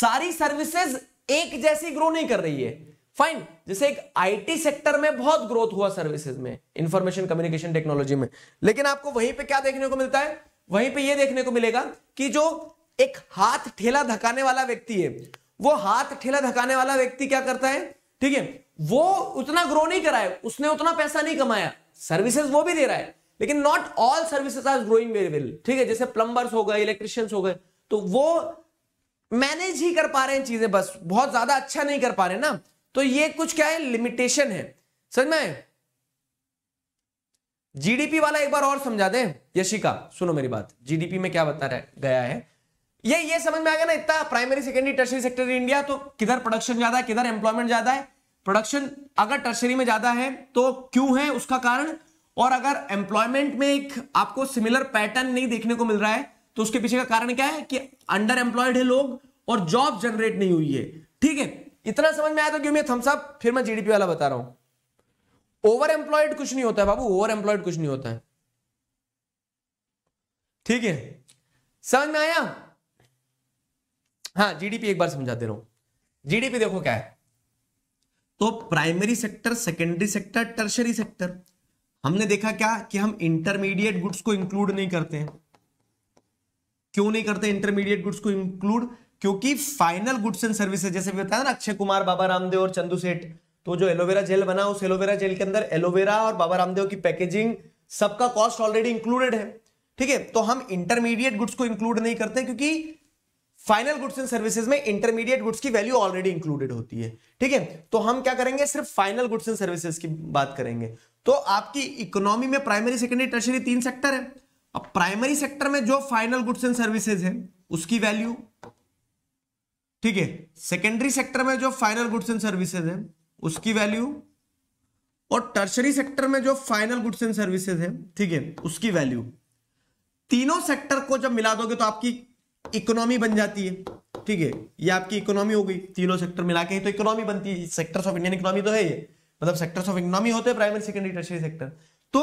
सारी सर्विसेज एक जैसी ग्रो नहीं कर रही है फाइन जैसे एक आईटी सेक्टर में बहुत ग्रोथ हुआ सर्विसेज में इंफॉर्मेशन कम्युनिकेशन टेक्नोलॉजी में लेकिन आपको वहीं पे क्या देखने को मिलता है वहीं पे ये देखने को मिलेगा कि जो एक हाथ ठेला धकाने वाला व्यक्ति है वो हाथ ठेला धकाने वाला व्यक्ति क्या करता है ठीक है वो उतना ग्रो नहीं कराए है उसने उतना पैसा नहीं कमाया सर्विसेज वो भी दे रहा है लेकिन not all services are growing very well ठीक है जैसे प्लम्बर्स हो गए इलेक्ट्रिशियंस हो गए तो वो मैनेज ही कर पा रहे हैं चीजें बस बहुत ज्यादा अच्छा नहीं कर पा रहे ना तो ये कुछ क्या है लिमिटेशन है समझ में जीडीपी वाला एक बार और समझा दें यशिका सुनो मेरी बात जीडीपी में क्या बता रहा गया है ये ये समझ में आ गया ना इतना primary secondary tertiary sector India तो किधर प्रोडक्शन ज्यादा है किधर एम्प्लॉयमेंट ज्यादा है प्रोडक्शन अगर टर्शरी में ज्यादा है तो क्यों है उसका कारण और अगर एम्प्लॉयमेंट में एक आपको सिमिलर पैटर्न नहीं देखने को मिल रहा है तो उसके पीछे का कारण क्या है कि अंडर एम्प्लॉयड है लोग और जॉब जनरेट नहीं हुई है ठीक है इतना समझ में आया तो क्यों मैं थम्स अप फिर मैं जीडीपी वाला बता रहा हूं ओवर एम्प्लॉयड कुछ नहीं होता है बाबू ओवर एम्प्लॉयड कुछ नहीं होता है ठीक है समझ में आया हाँ जीडीपी एक बार समझा दे रहा हूं जीडीपी देखो क्या है तो primary sector secondary sector tertiary sector हमने देखा क्या कि हम इंटरमीडिएट गुड्स को इंक्लूड नहीं करते हैं क्यों नहीं करते इंटरमीडिएट गुड्स को इंक्लूड क्योंकि फाइनल गुड्स एंड सर्विसेज जैसे भी बताया ना अक्षय कुमार बाबा रामदेव और चंदू सेठ तो जो एलोवेरा जेल बना उस एलोवेरा जेल के अंदर एलोवेरा और बाबा रामदेव की पैकेजिंग सबका कॉस्ट ऑलरेडी इंक्लूडेड है ठीक है तो हम इंटरमीडिएट गुड्स को इंक्लूड नहीं करते क्योंकि फाइनल गुड्स एंड सर्विसेज में इंटरमीडिएट गुड्स की वैल्यू ऑलरेडी इंक्लूडेड होती है ठीक है तो हम क्या करेंगे सिर्फ फाइनल गुड्स एंड सर्विसेज की बात करेंगे तो आपकी इकोनॉमी में प्राइमरी सेकेंडरी टर्शरी तीन सेक्टर है अब प्राइमरी सेक्टर में जो फाइनल गुड्स एंड सर्विसेज है उसकी वैल्यू ठीक है सेकेंडरी सेक्टर में जो फाइनल गुड्स एंड सर्विसेज है उसकी वैल्यू और टर्शरी सेक्टर में जो फाइनल गुड्स एंड सर्विसेज है ठीक है उसकी वैल्यू तीनों सेक्टर को जब मिला दोगे तो आपकी इकोनॉमी बन जाती है ठीक है ये आपकी इकोनॉमी हो गई तीनों सेक्टर मिला के ही तो इकोनॉमी बनती है सेक्टर्स ऑफ इंडियन इकोनॉमी तो है ये मतलब सेक्टर्स ऑफ इकोनॉमी होते हैं प्राइमरी सेकेंडरी टर्शरी सेक्टर तो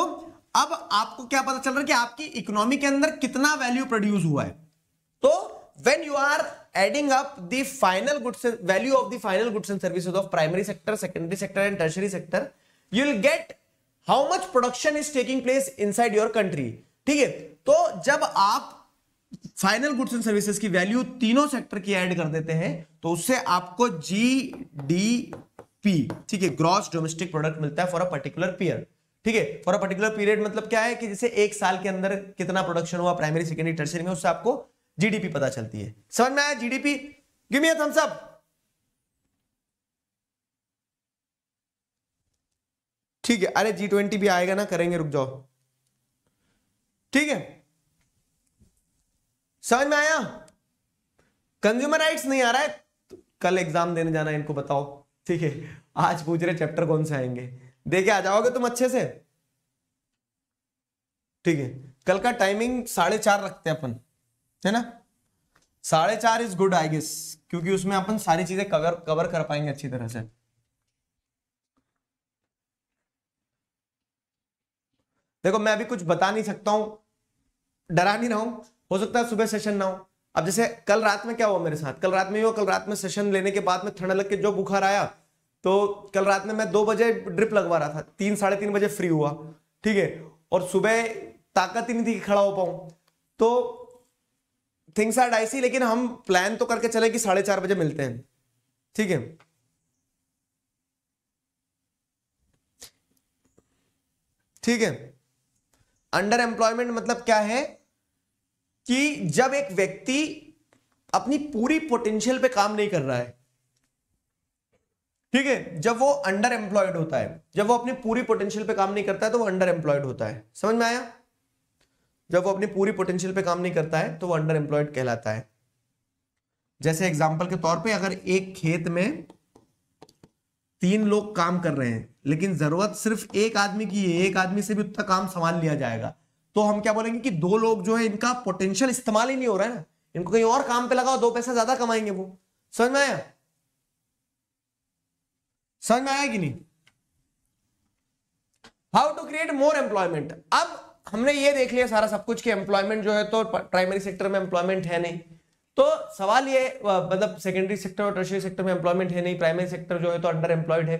अब आपको क्या पता चल रहा है कि आपकी इकोनॉमी के अंदर कितना वैल्यू प्रोड्यूस हुआ है तो when you are adding up the final goods value of the final goods and services of primary sector secondary sector and tertiary sector you will get how much production is taking place inside your country ठीक है तो जब आप final goods and services की value तीनों sector की add कर देते हैं तो उससे आपको जी डी पी ठीक है ग्रॉस डोमेस्टिक प्रोडक्ट मिलता है फॉर अ पर्टिकुलर पीरियड ठीक है फॉर अ पर्टिकुलर पीरियड मतलब क्या है कि जैसे एक साल के अंदर कितना प्रोडक्शन हुआ प्राइमरी सेकेंडरी टर्सरी में उससे आपको जीडीपी पता चलती है समझ में आया GDP give me thumbs up ठीक है अरे जी ट्वेंटी भी आएगा ना करेंगे रुक जाओ ठीक है समझ में आया कंज्यूमर राइट्स नहीं आ रहा है तो कल एग्जाम देने जाना इनको बताओ ठीक है आज पूछ रहे चैप्टर कौन से आएंगे देखे आ जाओगे तुम अच्छे से ठीक है कल का टाइमिंग साढ़े चार रखते हैं अपन है ना साढ़े चार इज गुड आई गेस क्योंकि उसमें अपन सारी चीजें कवर कवर कर पाएंगे अच्छी तरह से देखो मैं अभी कुछ बता नहीं सकता हूं डरा नहीं रहा हूं हो सकता है सुबह सेशन ना हो अब जैसे कल रात में क्या हुआ मेरे साथ कल रात में ही हुआ कल रात में सेशन लेने के बाद में ठंड लग के जो बुखार आया तो कल रात में मैं दो बजे ड्रिप लगवा रहा था तीन साढ़े तीन बजे फ्री हुआ ठीक है और सुबह ताकत ही नहीं थी कि खड़ा हो पाऊं तो थिंग्स आर डाइसी लेकिन हम प्लान तो करके चले कि साढ़े चार बजे मिलते हैं ठीक है ठीक है अंडर एम्प्लॉयमेंट मतलब क्या है कि जब एक व्यक्ति अपनी पूरी पोटेंशियल पे काम नहीं कर रहा है ठीक है जब वो अंडर एम्प्लॉयड होता है जब वो अपनी पूरी पोटेंशियल पे काम नहीं करता है तो वो अंडर एम्प्लॉयड होता है समझ में आया जब वो अपनी पूरी पोटेंशियल पे काम नहीं करता है तो वो अंडर एम्प्लॉयड कहलाता है जैसे एग्जाम्पल के तौर पे अगर एक खेत में तीन लोग काम कर रहे हैं लेकिन जरूरत सिर्फ एक आदमी की है एक आदमी से भी उतना काम संभाल लिया जाएगा तो हम क्या बोलेंगे कि दो लोग जो है इनका पोटेंशियल इस्तेमाल ही नहीं हो रहा है ना इनको कहीं और काम पे लगाओ दो पैसा ज्यादा कमाएंगे वो समझ में आया समझ में आया कि नहीं how to create more employment अब हमने ये देख लिया सारा सब कुछ कि एम्प्लॉयमेंट जो है तो प्राइमरी सेक्टर में एम्प्लॉयमेंट है नहीं तो सवाल ये मतलब सेकेंडरी सेक्टर और टर्शरी सेक्टर में एम्प्लॉयमेंट है नहीं प्राइमरी सेक्टर जो है तो अंडर एम्प्लॉयड है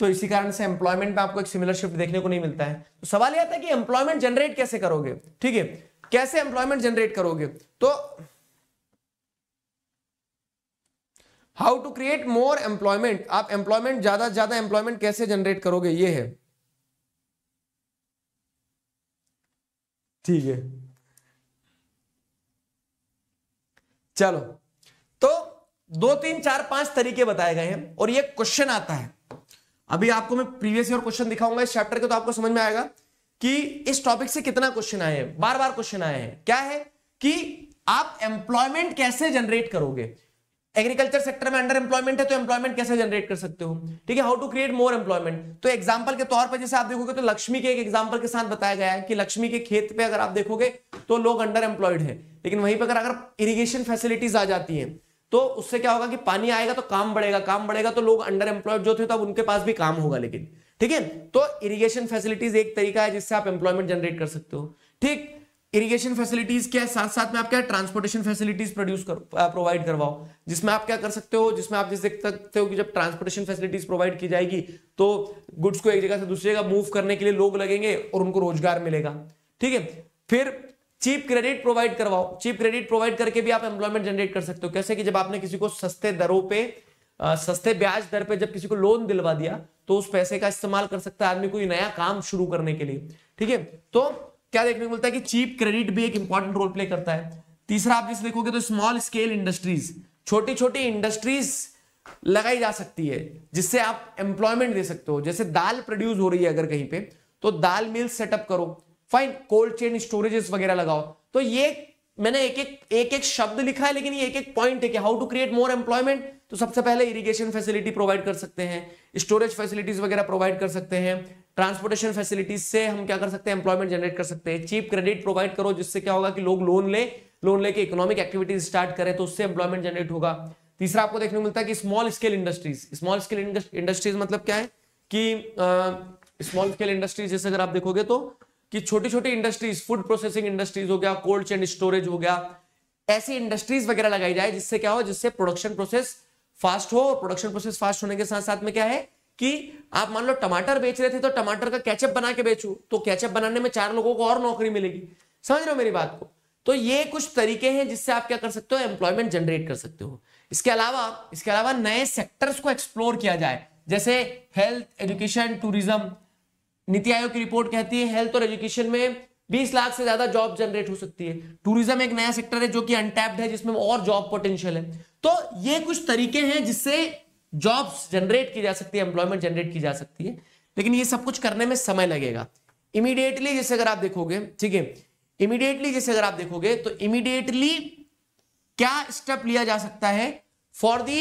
तो इसी कारण से एम्प्लॉयमेंट में आपको एक सिमिलर शिफ्ट देखने को नहीं मिलता है तो सवाल यह आता है कि एम्प्लॉयमेंट जनरेट कैसे करोगे ठीक है कैसे एम्प्लॉयमेंट जनरेट करोगे तो how to create more employment आप एम्प्लॉयमेंट ज्यादा ज्यादा एम्प्लॉयमेंट कैसे जनरेट करोगे ये है ठीक है चलो तो दो तीन चार पांच तरीके बताए गए हैं और ये क्वेश्चन आता है अभी आपको मैं प्रीवियस ईयर क्वेश्चन दिखाऊंगा इस चैप्टर के तो आपको समझ में आएगा कि इस टॉपिक से कितना क्वेश्चन आए हैं बार बार क्वेश्चन आए हैं क्या है कि आप एम्प्लॉयमेंट कैसे जनरेट करोगे एग्रीकल्चर सेक्टर में अंडर एम्प्लॉयमेंट है तो एम्प्लॉयमेंट कैसे जनरेट कर सकते हो ठीक है how to create more employment तो एग्जाम्पल के तौर पर जैसे आप देखोगे तो लक्ष्मी के एक एग्जाम्पल के साथ बताया गया है कि लक्ष्मी के खेत पे अगर आप देखोगे तो लोग अंडर एम्प्लॉयड है लेकिन वहीं पर अगर अगर इरीगेशन फैसिलिटीज आ जाती है तो उससे क्या होगा कि पानी आएगा तो काम बढ़ेगा काम बढ़ेगा तो लोग अंडर एम्प्लॉयड जो थे तब उनके पास भी काम होगा लेकिन ठीक है तो इरीगेशन फैसिलिटीज एक तरीका है जिससे आप एम्प्लॉयमेंट जनरेट कर सकते हो ठीक इरिगेशन फैसिलिटीज के साथ साथ में आप क्या ट्रांसपोर्टेशन फैसिलिटीज प्रोड्यूस करो प्रोवाइड करवाओ जिसमें आप क्या कर सकते हो जिसमें आप देख सकते हो कि जब ट्रांसपोर्टेशन फैसिलिटीज प्रोवाइड की जाएगी तो गुड्स को एक जगह से दूसरी जगह मूव करने के लिए लोग लगेंगे और उनको रोजगार मिलेगा ठीक है फिर चीप क्रेडिट प्रोवाइड करवाओ चीप क्रेडिट प्रोवाइड करके भी आप एम्प्लॉयमेंट जनरेट कर सकते हो कैसे कि जब आपने किसी को सस्ते दरों पर सस्ते ब्याज दर पे जब किसी को लोन दिलवा दिया तो उस पैसे का इस्तेमाल कर सकता है आदमी कोई नया काम शुरू करने के लिए ठीक है तो क्या देखने को मिलता है कि चीप क्रेडिट भी एक इंपॉर्टेंट रोल प्ले करता है तीसरा आप जिस देखोगे तो स्मॉल स्केल इंडस्ट्रीज छोटी छोटी इंडस्ट्रीज लगाई जा सकती है जिससे आप एम्प्लॉयमेंट दे सकते हो जैसे दाल प्रोड्यूस हो रही है अगर कहीं पे तो दाल मिल सेटअप करो फाइन कोल्ड चेन स्टोरेजेस वगैरह लगाओ तो ये मैंने एक एक एक एक शब्द लिखा है लेकिन ये एक एक पॉइंट है कि how to create more employment तो सबसे पहले इरिगेशन फैसिलिटी प्रोवाइड कर सकते हैं स्टोरेज फैसिलिटीज वगैरह प्रोवाइड कर सकते हैं ट्रांसपोर्टेशन फैसिलिटीज से हम क्या कर सकते हैं एम्प्लॉयमेंट जनरेट कर सकते हैं चीप क्रेडिट प्रोवाइड करो जिससे क्या होगा कि लोग लोन ले लोन लेके इकोनॉमिक एक्टिविटीज स्टार्ट करें तो उससे एम्प्लॉयमेंट जनरेट होगा तीसरा आपको देखने को मिलता है कि small scale industries small scale industries मतलब क्या है कि स्मॉल स्केल इंडस्ट्रीज जैसे अगर आप देखोगे तो कि छोटी छोटी इंडस्ट्रीज फूड प्रोसेसिंग इंडस्ट्रीज हो गया कोल्ड चेन स्टोरेज हो गया ऐसी इंडस्ट्रीज वगैरह लगाई जाए जिससे क्या हो जिससे प्रोडक्शन प्रोसेस फास्ट हो प्रोडक्शन प्रोसेस फास्ट होने के साथ साथ में क्या है कि आप मान लो टमाटर बेच रहे थे तो टमाटर का कैचअप बना के बेचू तो कैचअप बनाने में चार लोगों को और नौकरी मिलेगी समझ रहे हो मेरी बात को तो ये कुछ तरीके हैं जिससे आप क्या कर सकते हो एम्प्लॉयमेंट जनरेट कर सकते हो इसके अलावा इसके अलावा नए सेक्टर्स को एक्सप्लोर किया जाए जैसे हेल्थ एजुकेशन टूरिज्म नीति आयोग की रिपोर्ट कहती है हेल्थ और एजुकेशन में 20 लाख से ज्यादा जॉब जनरेट हो सकती है टूरिज्म एक नया सेक्टर है जो कि अनटैप्ड है जिसमें और जॉब पोटेंशियल है तो ये कुछ तरीके हैं जिससे जॉब्स जनरेट की जा सकती है एम्प्लॉयमेंट जनरेट की जा सकती है लेकिन ये सब कुछ करने में समय लगेगा इमीडिएटली जैसे अगर आप देखोगे ठीक है इमीडिएटली जैसे अगर आप देखोगे तो इमीडिएटली क्या स्टेप लिया जा सकता है फॉर दी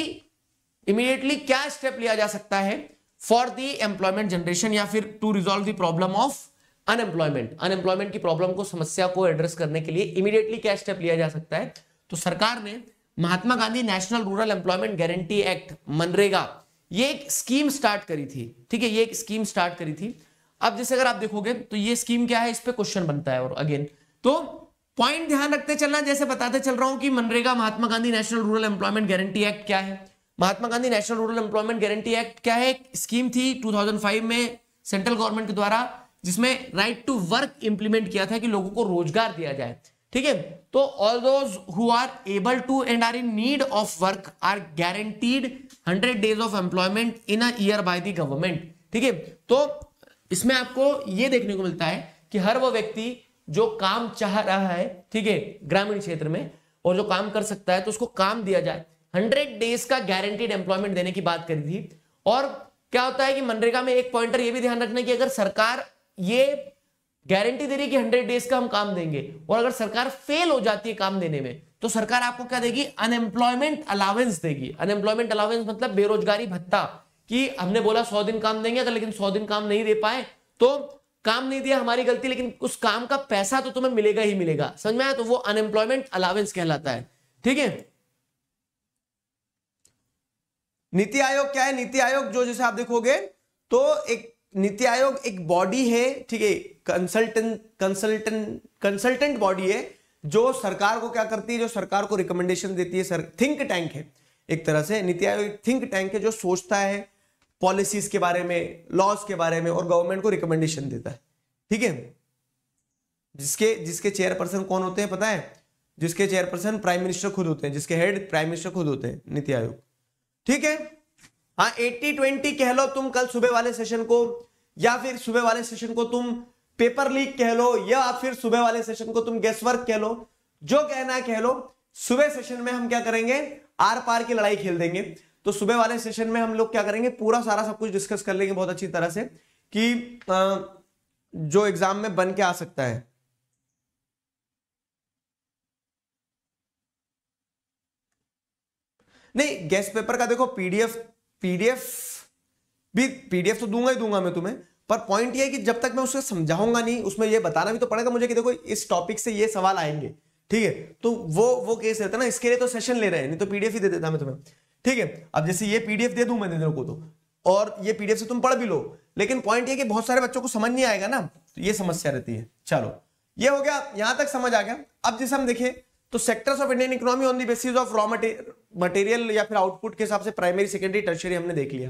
इमीडिएटली क्या स्टेप लिया जा सकता है फॉर दी एम्प्लॉयमेंट जनरेशन या फिर टू रिजोल्व दॉब्लम प्रॉब्लम ऑफ अनएम्प्लॉयमेंट अनएम्प्लॉयमेंट की प्रॉब्लम को समस्या को एड्रेस करने के लिए इमीडिएटली क्या स्टेप लिया जा सकता है तो सरकार ने Mahatma Gandhi national rural employment guarantee act मनरेगा ये एक स्कीम स्टार्ट करी थी ठीक है ये एक स्कीम स्टार्ट करी थी अब जैसे अगर आप देखोगे तो ये स्कीम क्या है इस पर क्वेश्चन बनता है और अगेन तो पॉइंट ध्यान रखते चलना जैसे बताते चल रहा हूं कि मनरेगा Mahatma Gandhi national rural employment guarantee act क्या है Mahatma Gandhi national rural employment guarantee act क्या है स्कीम थी 2005 में सेंट्रल गवर्नमेंट के द्वारा जिसमें राइट टू वर्क इंप्लीमेंट किया था कि लोगों को रोजगार दिया जाए ठीक है तो all those who are able to and are in need of work are guaranteed hundred days of employment in a year by the government ठीक है तो इसमें आपको ये देखने को मिलता है कि हर वो व्यक्ति जो काम चाह रहा है ठीक है ग्रामीण क्षेत्र में और जो काम कर सकता है तो उसको काम दिया जाए हंड्रेड डेज का गारंटीड एम्प्लॉयमेंट देने की बात करी थी और क्या होता है कि मनरेगा में एक पॉइंटर यह भी ध्यान रखना कि अगर सरकार ये गारंटी दे रही है कि हंड्रेड डेज का हम काम देंगे और अगर सरकार फेल हो जाती है काम देने में तो सरकार आपको क्या देगी अनएम्प्लॉयमेंट अलावेंस देगी अनएम्प्लॉयमेंट अलावेंस मतलब बेरोजगारी भत्ता कि हमने बोला सौ दिन काम देंगे अगर लेकिन सौ दिन काम नहीं दे पाए तो काम नहीं दिया हमारी गलती लेकिन उस काम का पैसा तो तुम्हें मिलेगा ही मिलेगा समझ में आया तो वो अनएम्प्लॉयमेंट अलावेंस कहलाता है ठीक है नीति आयोग क्या है नीति आयोग जो जैसे आप देखोगे तो एक नीति आयोग एक बॉडी है ठीक है कंसल्टेंट कंसल्टेंट कंसल्टेंट बॉडी है जो सरकार को क्या करती है जो सरकार को रिकमेंडेशन देती है सर थिंक टैंक है एक तरह से नीति आयोग थिंक टैंक है जो सोचता है पॉलिसीज के बारे में लॉज के बारे में और गवर्नमेंट को रिकमेंडेशन देता है ठीक है जिसके जिसके चेयरपर्सन कौन होते हैं पता है जिसके चेयरपर्सन प्राइम मिनिस्टर खुद होते हैं जिसके हेड प्राइम मिनिस्टर खुद होते हैं नीति आयोग ठीक है हाँ एट्टी ट्वेंटी कह लो तुम कल सुबह वाले सेशन को या फिर सुबह वाले सेशन को तुम पेपर लीक कह लो या फिर सुबह वाले सेशन को तुम गेस वर्क कह लो जो कहना है कह लो सुबह सेशन में हम क्या करेंगे आर पार की लड़ाई खेल देंगे तो सुबह वाले सेशन में हम लोग क्या करेंगे पूरा सारा सब कुछ डिस्कस कर लेंगे बहुत अच्छी तरह से कि जो एग्जाम में बन के आ सकता है नहीं गेस्ट पेपर का देखो पीडीएफ पीडीएफ भी पीडीएफ तो दूंगा ही दूंगा मैं तुम्हें पर पॉइंट ये है कि जब तक मैं उसे समझाऊंगा नहीं उसमें ये बताना भी तो पड़ेगा मुझे कि देखो इस टॉपिक से ये सवाल आएंगे ठीक है तो वो वो केस रहता ना इसके लिए तो सेशन ले रहे हैं नहीं तो पीडीएफ ही दे देता मैं तुम्हें ठीक है अब जैसे ये पीडीएफ दे दू मैं दिनों को तो और ये पीडीएफ से तुम पढ़ भी लो लेकिन पॉइंट ये कि बहुत सारे बच्चों को समझ नहीं आएगा ना तो ये समस्या रहती है चलो ये हो गया यहां तक समझ आ गया अब जैसे हम देखें तो sectors of Indian economy on the basis of raw material material या फिर आउटपुट के हिसाब से प्राइमरी सेकेंडरी टर्शरी हमने देख लिया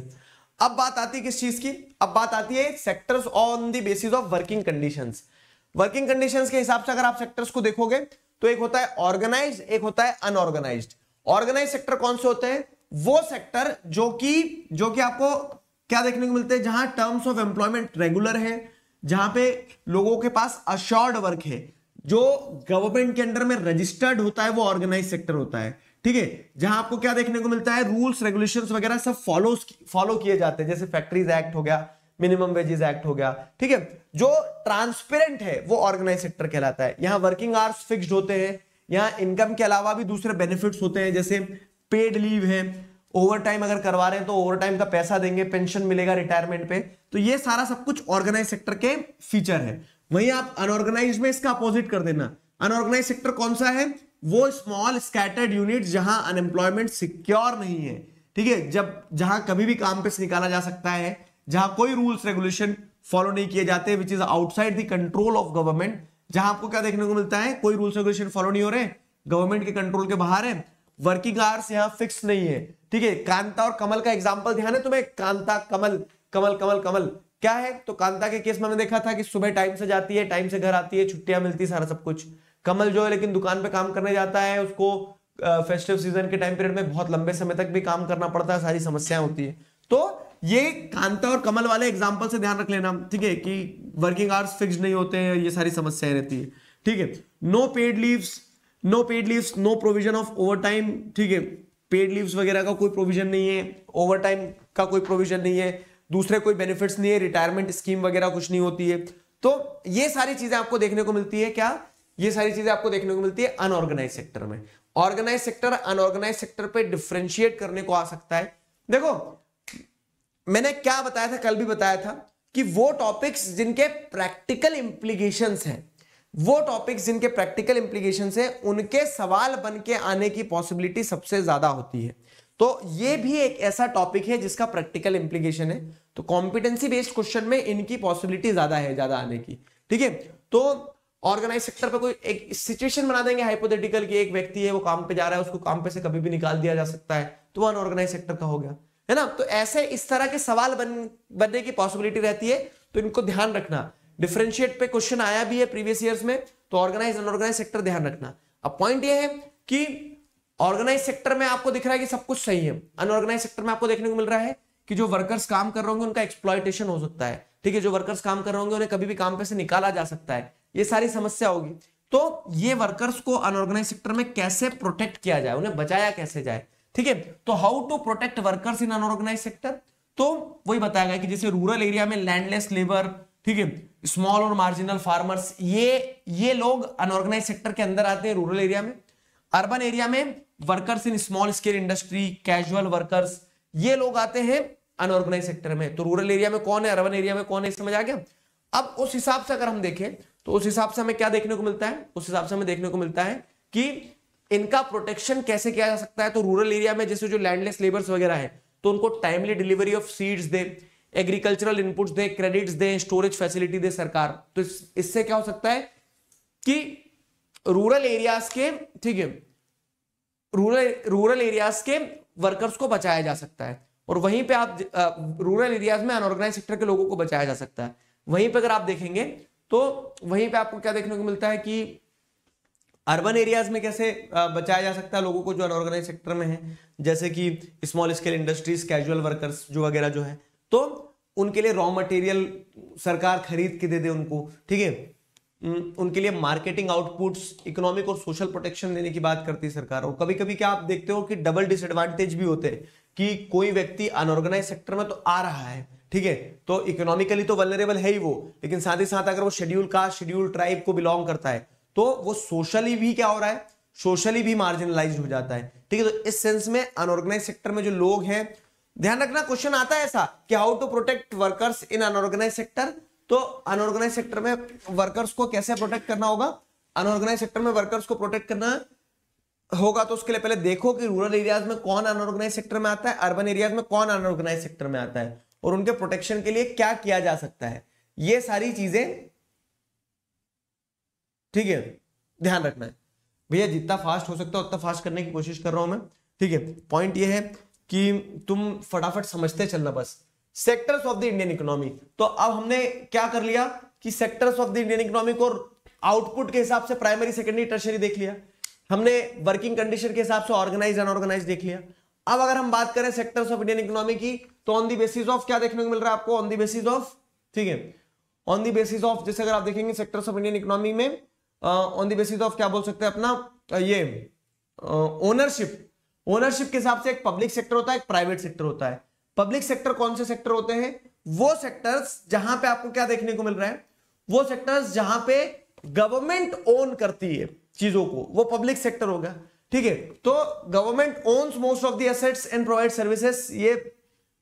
अब बात आती है किस चीज की अब बात आती है sectors on the basis of working conditions working conditions के हिसाब से अगर आप सेक्टर्स को देखोगे तो एक होता है ऑर्गेनाइज एक होता है अनऑर्गेनाइज ऑर्गेनाइज सेक्टर कौन से होते हैं वो सेक्टर जो कि जो कि आपको क्या देखने को मिलते हैं जहां टर्म्स ऑफ एम्प्लॉयमेंट रेगुलर है जहां पे लोगों के पास अश्योर्ड वर्क है जो गवर्नमेंट के अंडर में रजिस्टर्ड होता है वो ऑर्गेनाइज सेक्टर होता है ठीक है जहां आपको क्या देखने को मिलता है रूल्स रेगुलेशन वगैरह सब फॉलो फॉलो किए जाते हैं जैसे फैक्ट्रीज एक्ट हो गया मिनिमम वेजेस एक्ट हो गया ठीक है जो ट्रांसपेरेंट है वो ऑर्गेनाइज सेक्टर कहलाता है यहाँ वर्किंग आवर्स फिक्स्ड होते हैं यहाँ इनकम के अलावा भी दूसरे बेनिफिट्स होते हैं जैसे पेड लीव है ओवर टाइम अगर करवा रहे हैं तो ओवर टाइम का पैसा देंगे पेंशन मिलेगा रिटायरमेंट पे तो ये सारा सब कुछ ऑर्गेनाइज सेक्टर के फीचर है वहीं आप अनऑर्गेनाइज में इसका अपोजिट कर देना अनऑर्गेनाइज सेक्टर कौन सा है वो स्मॉल स्कैटर्ड यूनिट जहां अनएम्प्लॉयमेंट सिक्योर नहीं है ठीक है जब जहां कभी भी काम पे से निकाला जा सकता है जहां कोई रूल्स रेगुलेशन फॉलो नहीं किए जाते which is outside the control of government जहां आपको क्या देखने को मिलता है कोई रूल्स रेगुलेशन फॉलो नहीं हो रहे गवर्नमेंट के कंट्रोल के बाहर है वर्किंग आवर्स यहाँ फिक्स नहीं है ठीक है कांता और कमल का एग्जाम्पल ध्यान है तुम्हें कांता कमल कमल कमल कमल क्या है तो कांता के केस में मैंने देखा था कि सुबह टाइम से जाती है टाइम से घर आती है छुट्टियां मिलती सारा सब कुछ कमल जो है लेकिन दुकान पे काम करने जाता है उसको फेस्टिव सीजन के टाइम पीरियड में बहुत लंबे समय तक भी काम करना पड़ता है सारी समस्याएं होती है तो ये कांता और कमल वाले एग्जाम्पल से ध्यान रख लेना ठीक है कि वर्किंग आवर्स फिक्स नहीं होते हैं ये सारी समस्याएं रहती है ठीक है no paid leaves no paid leaves no provision of overtime ठीक है पेड लीव्स वगैरह का कोई प्रोविजन नहीं है ओवर टाइम का कोई प्रोविजन नहीं है दूसरे कोई बेनिफिट्स नहीं है रिटायरमेंट स्कीम वगैरह कुछ नहीं होती है तो ये सारी चीजें आपको देखने को मिलती है क्या ये सारी चीजें आपको देखने को मिलती है अनऑर्गेनाइज सेक्टर में ऑर्गेनाइज सेक्टर अनऑर्गेनाइज सेक्टर पे डिफ्रेंशिएट करने को आ सकता है देखो मैंने क्या बताया था कल भी बताया था कि वो टॉपिक्स जिनके प्रैक्टिकल इंप्लीकेशन है वो टॉपिक्स जिनके प्रैक्टिकल इंप्लीकेशन है उनके सवाल बन के आने की पॉसिबिलिटी सबसे ज्यादा होती है तो ये भी एक ऐसा टॉपिक है जिसका प्रैक्टिकल इंप्लीकेशन है तो कॉम्पिटेंसी बेस्ड क्वेश्चन में इनकी पॉसिबिलिटी ज्यादा है ज्यादा आने की ठीक है तो ऑर्गेनाइज सेक्टर पे कोई एक सिचुएशन बना देंगे हाइपोथेटिकल की एक व्यक्ति है वो काम पे जा रहा है उसको काम पे से कभी भी निकाल दिया जा सकता है तो वो अनऑर्गेनाइज सेक्टर का हो गया है ना तो ऐसे इस तरह के सवाल बन बनने की पॉसिबिलिटी रहती है तो इनको ध्यान रखना डिफ्रेंशिएट पे क्वेश्चन आया भी है प्रीवियस ईयर्स में तो ऑर्गेनाइज अनऑर्गेनाइज सेक्टर ध्यान रखना अब पॉइंट ये है कि ऑर्गेनाइज सेक्टर में आपको दिख रहा है कि सब कुछ सही है अनऑर्गेनाइज सेक्टर में आपको देखने को मिल रहा है कि जो वर्कर्स काम कर रहे होंगे उनका एक्सप्लॉयटेशन हो सकता है ठीक है जो वर्कर्स काम कर रहे होंगे उन्हें कभी भी काम पे से निकाला जा सकता है ये सारी समस्या होगी तो ये वर्कर्स को अनऑर्गेनाइज सेक्टर में कैसे प्रोटेक्ट किया जाए उन्हें बचाया कैसे जाए ठीक है तो how to protect workers in unorganised sector तो वही बताया गया कि जैसे रूरल एरिया में लैंडलेस लेबर ठीक है स्मॉल और मार्जिनल फार्मर्स ये ये लोग अनऑर्गेनाइज सेक्टर के अंदर आते हैं रूरल एरिया में अर्बन एरिया में workers in small scale industry casual workers ये लोग आते हैं अनऑर्गेनाइज सेक्टर में तो रूरल एरिया में कौन है अर्बन एरिया में कौन है समझ आ गया अब उस हिसाब से अगर हम देखें तो उस हिसाब से हमें क्या देखने को मिलता है उस हिसाब से हमें देखने को मिलता है कि इनका प्रोटेक्शन कैसे किया जा सकता है तो रूरल एरिया में जैसे जो लैंडलेस लेबर्स वगैरह है तो उनको टाइमली डिलीवरी ऑफ सीड्स दे एग्रीकल्चरल इनपुट्स दे क्रेडिट्स दे स्टोरेज फैसिलिटी दे सरकार तो इससे क्या हो सकता है कि रूरल एरियाज के ठीक है रूरल रूरल एरियाज के वर्कर्स को बचाया जा सकता है और वहीं पे आप रूरल एरियाज में अनऑर्गेनाइज सेक्टर के लोगों को बचाया जा सकता है वहीं पर अगर आप देखेंगे तो वहीं पर आपको क्या देखने को मिलता है कि अर्बन एरियाज में कैसे बचाया जा सकता है लोगों को जो अनऑर्गेनाइज सेक्टर में है जैसे कि small scale industries casual workers जो वगैरह जो है तो उनके लिए रॉ मटेरियल सरकार खरीद के दे दे उनको ठीक है उनके लिए मार्केटिंग आउटपुट्स इकोनॉमिक और सोशल प्रोटेक्शन देने की बात करती है सरकार और कभी कभी क्या आप देखते हो कि डबल डिसएडवांटेज भी होते हैं कि कोई व्यक्ति अनऑर्गेनाइज सेक्टर में तो आ रहा है ठीक है तो इकोनॉमिकली तो वनरेबल है ही वो लेकिन साथ ही साथ अगर वो शेड्यूल कास्ट शेड्यूल ट्राइब को बिलोंग करता है तो वो सोशली भी क्या हो रहा है सोशली भी मार्जिनलाइज हो जाता है ठीक है तो इस सेंस में अनऑर्गेनाइज सेक्टर में जो लोग हैं ध्यान रखना क्वेश्चन आता है ऐसा कि how to protect workers in unorganised sector तो अनऑर्गेनाइज सेक्टर में वर्कर्स को कैसे प्रोटेक्ट करना होगा अनऑर्गेनाइज सेक्टर में वर्कर्स को प्रोटेक्ट करना होगा तो उसके लिए पहले देखो कि रूरल एरियाज में कौन अनऑर्गेनाइज सेक्टर में आता है अर्बन एरियाज में कौन अनऑर्गेनाइज सेक्टर में आता है और उनके प्रोटेक्शन के लिए क्या किया जा सकता है ये सारी चीजें ठीक है ध्यान रखना है भैया जितना फास्ट हो सकता है उतना फास्ट करने की कोशिश कर रहा हूं मैं ठीक है पॉइंट ये है कि तुम फटाफट समझते चलना बस sectors of the Indian economy तो अब हमने क्या कर लिया कि sectors of the Indian economy को आउटपुट के हिसाब से प्राइमरी सेकेंडरी टर्शरी देख लिया हमने वर्किंग कंडीशन के हिसाब से ऑर्गेनाइज अनऑर्गेनाइज देख लिया अब अगर हम बात करें सेक्टर्स ऑफ इंडियन इकोनॉमी की तो ऑन दी बेसिस ऑफ क्या देखने को मिल रहा है आपको ऑन दी बेसिस ऑफ ठीक है ऑन दी बेसिस ऑफ जैसे अगर आप देखेंगे सेक्टर्स ऑफ इंडियन इकोनॉमी में ऑन दी बेसिस ऑफ क्या बोल सकते हैं अपना ये ओनरशिप uh, ओनरशिप के हिसाब से एक पब्लिक सेक्टर होता है एक प्राइवेट सेक्टर होता है पब्लिक सेक्टर कौन से सेक्टर होते हैं वो सेक्टर्स जहां पे आपको क्या देखने को मिल रहा है वो सेक्टर्स जहां पे गवर्नमेंट ओन करती है चीजों को वो पब्लिक सेक्टर होगा ठीक है तो government owns most of the assets and provide services ये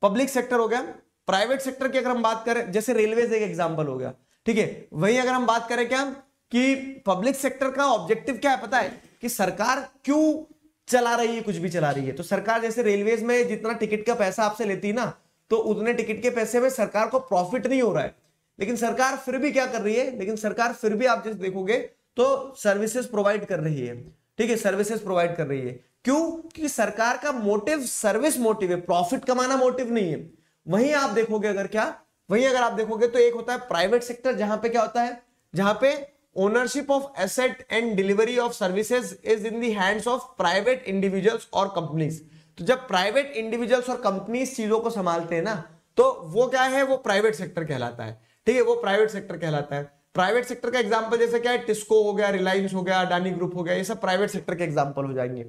पब्लिक सेक्टर हो गया प्राइवेट सेक्टर की अगर हम बात करें जैसे रेलवे एक एग्जाम्पल हो गया ठीक है वहीं अगर हम बात करें क्या कि पब्लिक सेक्टर का ऑब्जेक्टिव क्या है पता है कि सरकार क्यों चला रही है कुछ भी चला रही है तो सरकार जैसे रेलवेज में जितना टिकट का पैसा आपसे लेती है ना तो उतने टिकट के पैसे में सरकार को प्रॉफिट नहीं हो रहा है लेकिन सरकार फिर भी क्या कर रही है लेकिन सरकार फिर भी आप जैसे देखोगे तो सर्विसेज प्रोवाइड कर रही है ठीक है सर्विसेज प्रोवाइड कर रही है क्यों क्योंकि सरकार का मोटिव सर्विस मोटिव है प्रॉफिट कमाना मोटिव नहीं है वहीं आप देखोगे अगर क्या वहीं अगर आप देखोगे तो एक होता है प्राइवेट सेक्टर जहां पे क्या होता है जहां पे ownership of asset and delivery of services is in the hands of private individuals और कंपनीज तो जब प्राइवेट इंडिविजुअल्स और कंपनीज चीजों को संभालते हैं ना तो वो क्या है वो प्राइवेट सेक्टर कहलाता है ठीक है वो प्राइवेट सेक्टर कहलाता है प्राइवेट सेक्टर का एग्जाम्पल जैसे क्या है टिस्को हो गया रिलायंस हो गया अडानी ग्रुप हो गया ये सब प्राइवेट सेक्टर के एग्जाम्पल हो जाएंगे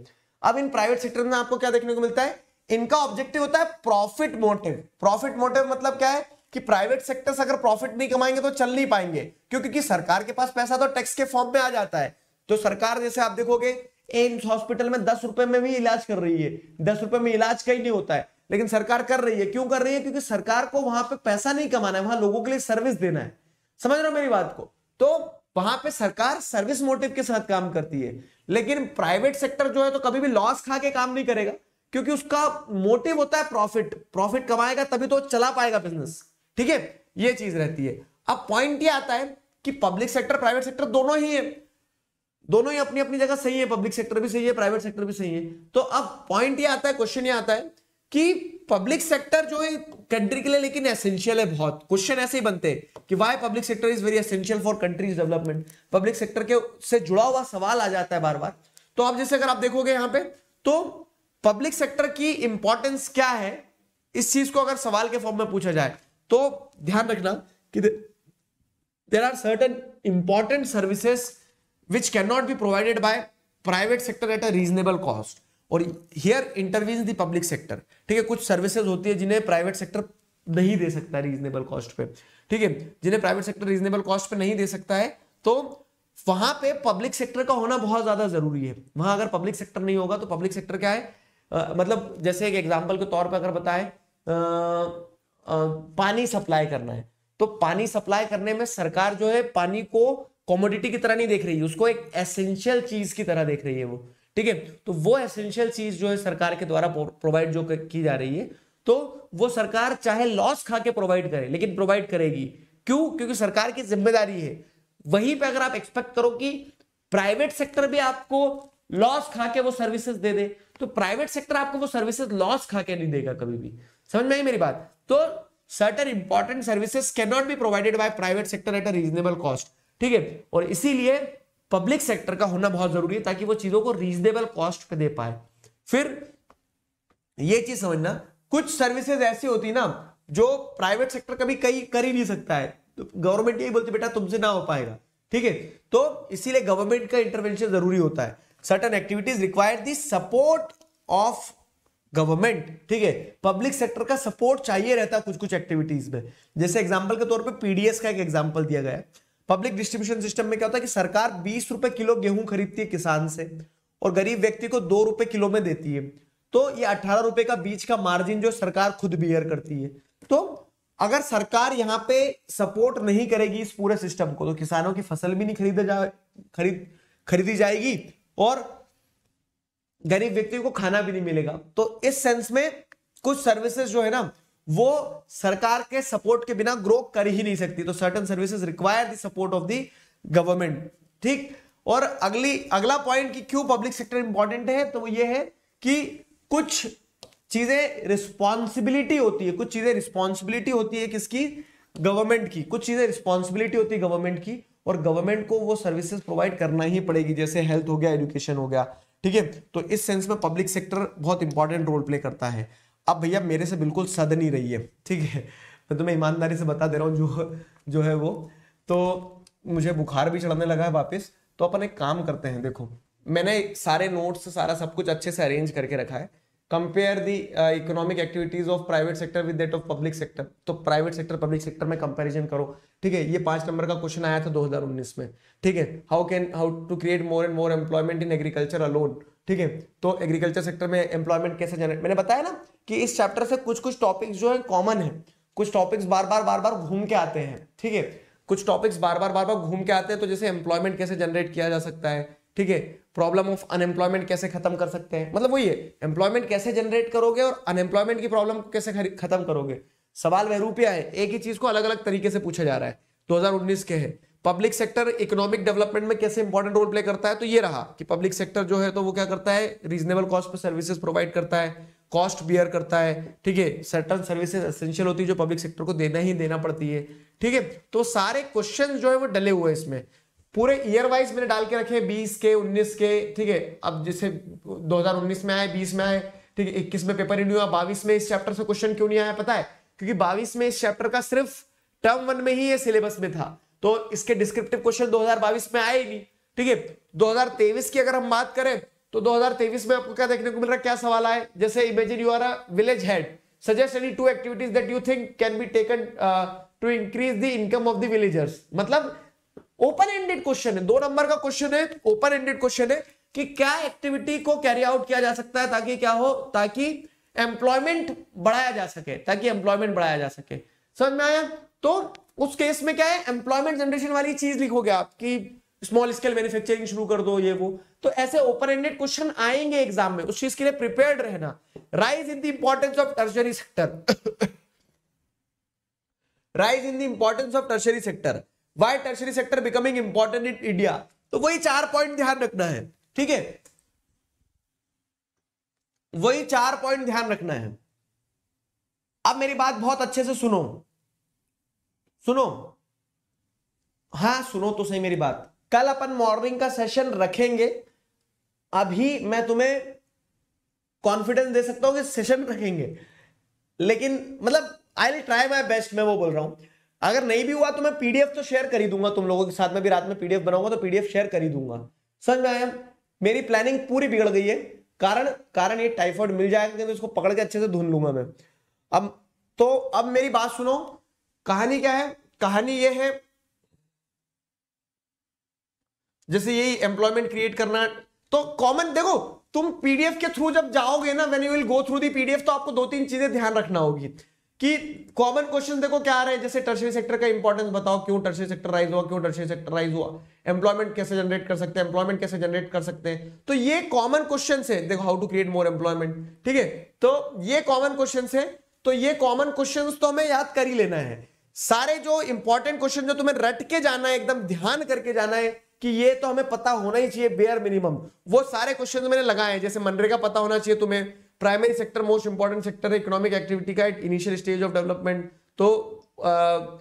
अब इन प्राइवेट सेक्टर में आपको क्या देखने को मिलता है इनका ऑब्जेक्टिव होता है प्रॉफिट मोटिव प्रॉफिट मोटिव मतलब क्या है कि प्राइवेट सेक्टर अगर प्रॉफिट नहीं कमाएंगे तो चल नहीं पाएंगे क्यों क्योंकि सरकार के पास पैसा तो टैक्स के फॉर्म में आ जाता है तो सरकार जैसे आप देखोगे एम्स हॉस्पिटल में दस रुपए में भी इलाज कर रही है दस रुपए में इलाज कहीं नहीं होता है लेकिन सरकार कर रही है क्यों कर रही है क्योंकि सरकार को वहां पे पैसा नहीं कमाना है वहां लोगों के लिए सर्विस देना है समझ रहे हो मेरी बात को तो वहां पे सरकार सर्विस मोटिव के साथ काम करती है लेकिन प्राइवेट सेक्टर जो है तो कभी भी लॉस खा के काम नहीं करेगा क्योंकि उसका मोटिव होता है प्रॉफिट प्रॉफिट कमाएगा तभी तो चला पाएगा बिजनेस ठीक है ये चीज रहती है अब पॉइंट ये आता है कि पब्लिक सेक्टर प्राइवेट सेक्टर दोनों ही है दोनों ही अपनी अपनी जगह सही है पब्लिक सेक्टर भी सही है प्राइवेट सेक्टर भी सही है तो अब पॉइंट ये आता है क्वेश्चन ये आता है कि पब्लिक सेक्टर जो है कंट्री के लिए लेकिन एसेंशियल है बहुत क्वेश्चन ऐसे ही बनते हैं कि why public sector is very essential for country's development public sector के से जुड़ा हुआ सवाल आ जाता है बार बार तो आप जैसे अगर आप देखोगे यहां पे तो पब्लिक सेक्टर की इंपॉर्टेंस क्या है इस चीज को अगर सवाल के फॉर्म में पूछा जाए तो ध्यान रखना कि there are certain important services which can not be provided by private sector at a reasonable cost और here intervene the public sector ठीक है कुछ सर्विसेज होती है जिन्हें प्राइवेट सेक्टर नहीं दे सकता रीजनेबल कॉस्ट पे ठीक है जिन्हें प्राइवेट सेक्टर रीजनेबल कॉस्ट पे नहीं दे सकता है तो वहां पे पब्लिक सेक्टर का होना बहुत ज्यादा जरूरी है वहां अगर पब्लिक सेक्टर नहीं होगा तो पब्लिक सेक्टर क्या है आ, मतलब जैसे एक एग्जाम्पल के तौर पर अगर बताए पानी सप्लाई करना है तो पानी सप्लाई करने में सरकार जो है पानी को कॉमोडिटी की तरह नहीं देख रही है उसको एक एसेंशियल चीज की तरह देख रही है वो ठीक है तो वो एसेंशियल चीज जो है सरकार के द्वारा प्रोवाइड जो की जा रही है तो वो सरकार चाहे लॉस खा के प्रोवाइड करे लेकिन प्रोवाइड करेगी क्यों क्योंकि सरकार की जिम्मेदारी है वहीं पे अगर आप एक्सपेक्ट करो कि प्राइवेट सेक्टर भी आपको लॉस खा के वो सर्विसेज दे दे तो प्राइवेट सेक्टर आपको वो सर्विसेज लॉस खा के नहीं देगा कभी भी समझ में आई मेरी बात तो certain important services can not be provided by private sector at a reasonable cost ठीक है और इसीलिए पब्लिक सेक्टर का होना बहुत जरूरी है ताकि वो चीजों को रीजनेबल कॉस्ट पे दे पाए फिर ये चीज समझना कुछ सर्विसेज ऐसी होती ना जो प्राइवेट सेक्टर कभी कहीं कर ही नहीं सकता है तो गवर्नमेंट यही बोलती बेटा तुमसे ना हो पाएगा ठीक है तो इसीलिए गवर्नमेंट का इंटरवेंशन जरूरी होता है certain activities require the support of government ठीक है पब्लिक सेक्टर का सपोर्ट चाहिए रहता है कुछ कुछ एक्टिविटीज में जैसे एग्जाम्पल के तौर पर पीडीएस का एक एग्जाम्पल दिया गया है पब्लिक डिस्ट्रीब्यूशन सिस्टम में क्या होता है कि सरकार बीस रुपए किलो गेहूं खरीदती है किसान से और गरीब व्यक्ति को दो रुपए किलो में देती है तो ये अठारह रुपए का बीज का मार्जिन जो सरकार खुद बियर करती है तो अगर सरकार यहाँ पे सपोर्ट नहीं करेगी इस पूरे सिस्टम को तो किसानों की फसल भी नहीं खरीदे जा खरीद खरीदी जाएगी और गरीब व्यक्ति को खाना भी नहीं मिलेगा तो इस सेंस में कुछ सर्विसेज जो है ना वो सरकार के सपोर्ट के बिना ग्रो कर ही नहीं सकती तो certain services require the support of the government ठीक और अगली अगला पॉइंट कि क्यों पब्लिक सेक्टर इंपॉर्टेंट है तो वो ये है कि कुछ चीजें रिस्पॉन्सिबिलिटी होती है कुछ चीजें रिस्पॉन्सिबिलिटी होती है किसकी गवर्नमेंट की कुछ चीजें रिस्पॉन्सिबिलिटी होती है गवर्नमेंट की और गवर्नमेंट को वो सर्विसेज प्रोवाइड करना ही पड़ेगी जैसे हेल्थ हो गया एजुकेशन हो गया ठीक है तो इस सेंस में पब्लिक सेक्टर बहुत इंपॉर्टेंट रोल प्ले करता है अब भैया मेरे से बिल्कुल सद नहीं रही है ठीक है मैं तुम्हें ईमानदारी से बता दे रहा हूँ जो जो है वो तो मुझे बुखार भी चढ़ने लगा है वापस तो अपन एक काम करते हैं देखो मैंने सारे नोट्स सारा सब कुछ अच्छे से अरेंज करके रखा है compare the economic activities of private sector with that of public sector तो प्राइवेट सेक्टर पब्लिक सेक्टर में कंपैरिजन करो ठीक है ये पांच नंबर का क्वेश्चन आया था 2019 में ठीक है how can how to create more and more employment in agriculture alone ठीक है तो एग्रीकल्चर सेक्टर में एम्प्लॉयमेंट कैसे जनरेट मैंने बताया ना कि इस चैप्टर से कुछ कुछ टॉपिक्स जो है कॉमन है कुछ टॉपिक्स बार बार बार बार घूम के आते हैं ठीक है कुछ टॉपिक्स बार बार बार बार घूम के आते हैं तो जैसे एम्प्लॉयमेंट कैसे जनरेट किया जा सकता है ठीक है प्रॉब्लम ऑफ अनएम्प्लॉयमेंट कैसे खत्म कर सकते हैं मतलब वही है एम्प्लॉयमेंट कैसे जनरेट करोगे और अनएम्प्लॉयमेंट की प्रॉब्लम कैसे खत्म करोगे सवाल वह रूपया है एक ही चीज को अलग अलग तरीके से पूछा जा रहा है 2019 के है पब्लिक सेक्टर इकोनॉमिक डेवलपमेंट में कैसे इंपॉर्टेंट रोल प्ले करता है तो ये रहा कि पब्लिक सेक्टर जो है तो वो क्या करता है रीजनेबल कॉस्ट पर सर्विसेज प्रोवाइड करता है कॉस्ट बियर करता है ठीक है सर्टन सर्विसेज एसेंशियल होती है जो पब्लिक सेक्टर को देना ही देना पड़ती है ठीक है तो सारे क्वेश्चन जो है वो डले हुए इसमें पूरे ईयर वाइज मैंने डाल के रखे बीस के उन्नीस के ठीक है अब जैसे दो में आए बीस में आए ठीक है इक्कीस में पेपर ही नहीं हुआ बाईस में इस चैप्टर से क्वेश्चन क्यों नहीं आया पता है क्योंकि बाईस में इस चैप्टर का सिर्फ टर्म वन में ही ये सिलेबस में था तो इसके डिस्क्रिप्टिव क्वेश्चन 2022 में आए ही नहीं ठीक है 2023 की अगर हम बात करें तो 2023 में आपको क्या देखने को मिल रहा है क्या सवाल आए जैसे imagine you are a village head suggest any two activities that you think can be taken to increase the income of the villagers मतलब ओपन एंडेड क्वेश्चन है दो नंबर का क्वेश्चन है ओपन एंडेड क्वेश्चन है कि क्या activity को carry out किया जा सकता है ताकि क्या हो ताकि एम्प्लॉयमेंट बढ़ाया जा सके ताकि एम्प्लॉयमेंट बढ़ाया जा सके समझ में आया तो उस केस में क्या है एम्प्लॉयमेंट जनरेशन वाली चीज लिखोगे आप कि स्मॉल स्केल मैन्युफैक्चरिंग शुरू कर दो ये वो तो ऐसे ओपन एंडेड क्वेश्चन आएंगे एग्जाम में उस चीज के लिए प्रिपेयर्ड रहना rise in the importance of tertiary sector rise in the importance of tertiary sector why tertiary sector becoming important in India तो वही चार पॉइंट ध्यान रखना है ठीक है वही चार पॉइंट ध्यान रखना है अब मेरी बात बहुत अच्छे से सुनो सुनो हाँ सुनो तो सही मेरी बात कल अपन मॉर्निंग का सेशन रखेंगे अभी मैं तुम्हें कॉन्फिडेंस दे सकता हूं कि सेशन रखेंगे लेकिन मतलब I will try my best मैं वो बोल रहा हूं अगर नहीं भी हुआ तो मैं पीडीएफ तो शेयर कर ही दूंगा तुम लोगों के साथ में भी रात में पीडीएफ बनाऊंगा तो पीडीएफ शेयर कर ही दूंगा समझ में आया मेरी प्लानिंग पूरी बिगड़ गई है कारण कारण ये टाइफॉइड मिल जाएगा क्योंकि इसको पकड़ के अच्छे से धुन लूंगा मैं अब तो अब मेरी बात सुनो कहानी क्या है कहानी ये है जैसे यही एम्प्लॉयमेंट क्रिएट करना तो कॉमन देखो तुम पीडीएफ के थ्रू जब जाओगे ना when you will go through the PDF तो आपको दो तीन चीजें ध्यान रखना होगी कि कॉमन क्वेश्चन देखो क्या आ रहे है जैसे टर्शरी सेक्टर का इंपॉर्टेंस बताओ क्यों टर्शरी सेक्टर राइज हुआ क्यों टर्शरी सेक्टर राइज हुआ एम्प्लॉयमेंट कैसे जनरेट कर सकते हैं एम्प्लॉयमेंट कैसे जनरेट कर सकते हैं तो ये कॉमन क्वेश्चन है देखो how to create more employment ठीक है तो ये कॉमन क्वेश्चन है तो ये कॉमन क्वेश्चन तो हमें याद कर ही लेना है सारे जो इंपॉर्टेंट क्वेश्चन जो तुम्हें रट के जाना है एकदम ध्यान करके जाना है कि ये तो हमें पता होना ही चाहिए बेयर मिनिमम वो सारे क्वेश्चन मैंने लगाए हैं जैसे मनरेगा पता होना चाहिए तुम्हें primary sector most important sector है इकोनॉमिक एक्टिविटी का इनिशियल स्टेज ऑफ डेवलपमेंट तो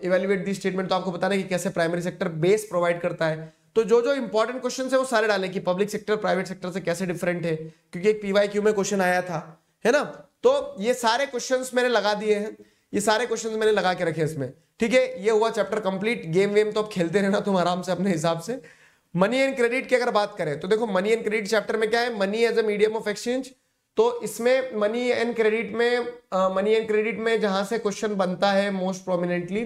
इवेल्युएट दी स्टेटमेंट तो आपको बताना है कि कैसे प्राइमरी सेक्टर बेस प्रोवाइड करता है तो जो जो इंपॉर्टेंट क्वेश्चन है वो सारे डालें कि पब्लिक सेक्टर प्राइवेट सेक्टर से कैसे डिफरेंट है क्योंकि एक पीवाई में क्वेश्चन आया था है ना तो ये सारे क्वेश्चन मैंने लगा दिए हैं ये सारे क्वेश्चन मैंने लगा के रखे इसमें ठीक है ये हुआ चैप्टर कंप्लीट गेम वेम तो आप खेलते रहना तुम आराम से अपने हिसाब से मनी एंड क्रेडिट की अगर बात करें तो देखो मनी एंड क्रेडिट चैप्टर में क्या है money as a medium of exchange तो इसमें मनी एंड क्रेडिट में मनी एंड क्रेडिट में जहां से क्वेश्चन बनता है मोस्ट प्रोमिनेंटली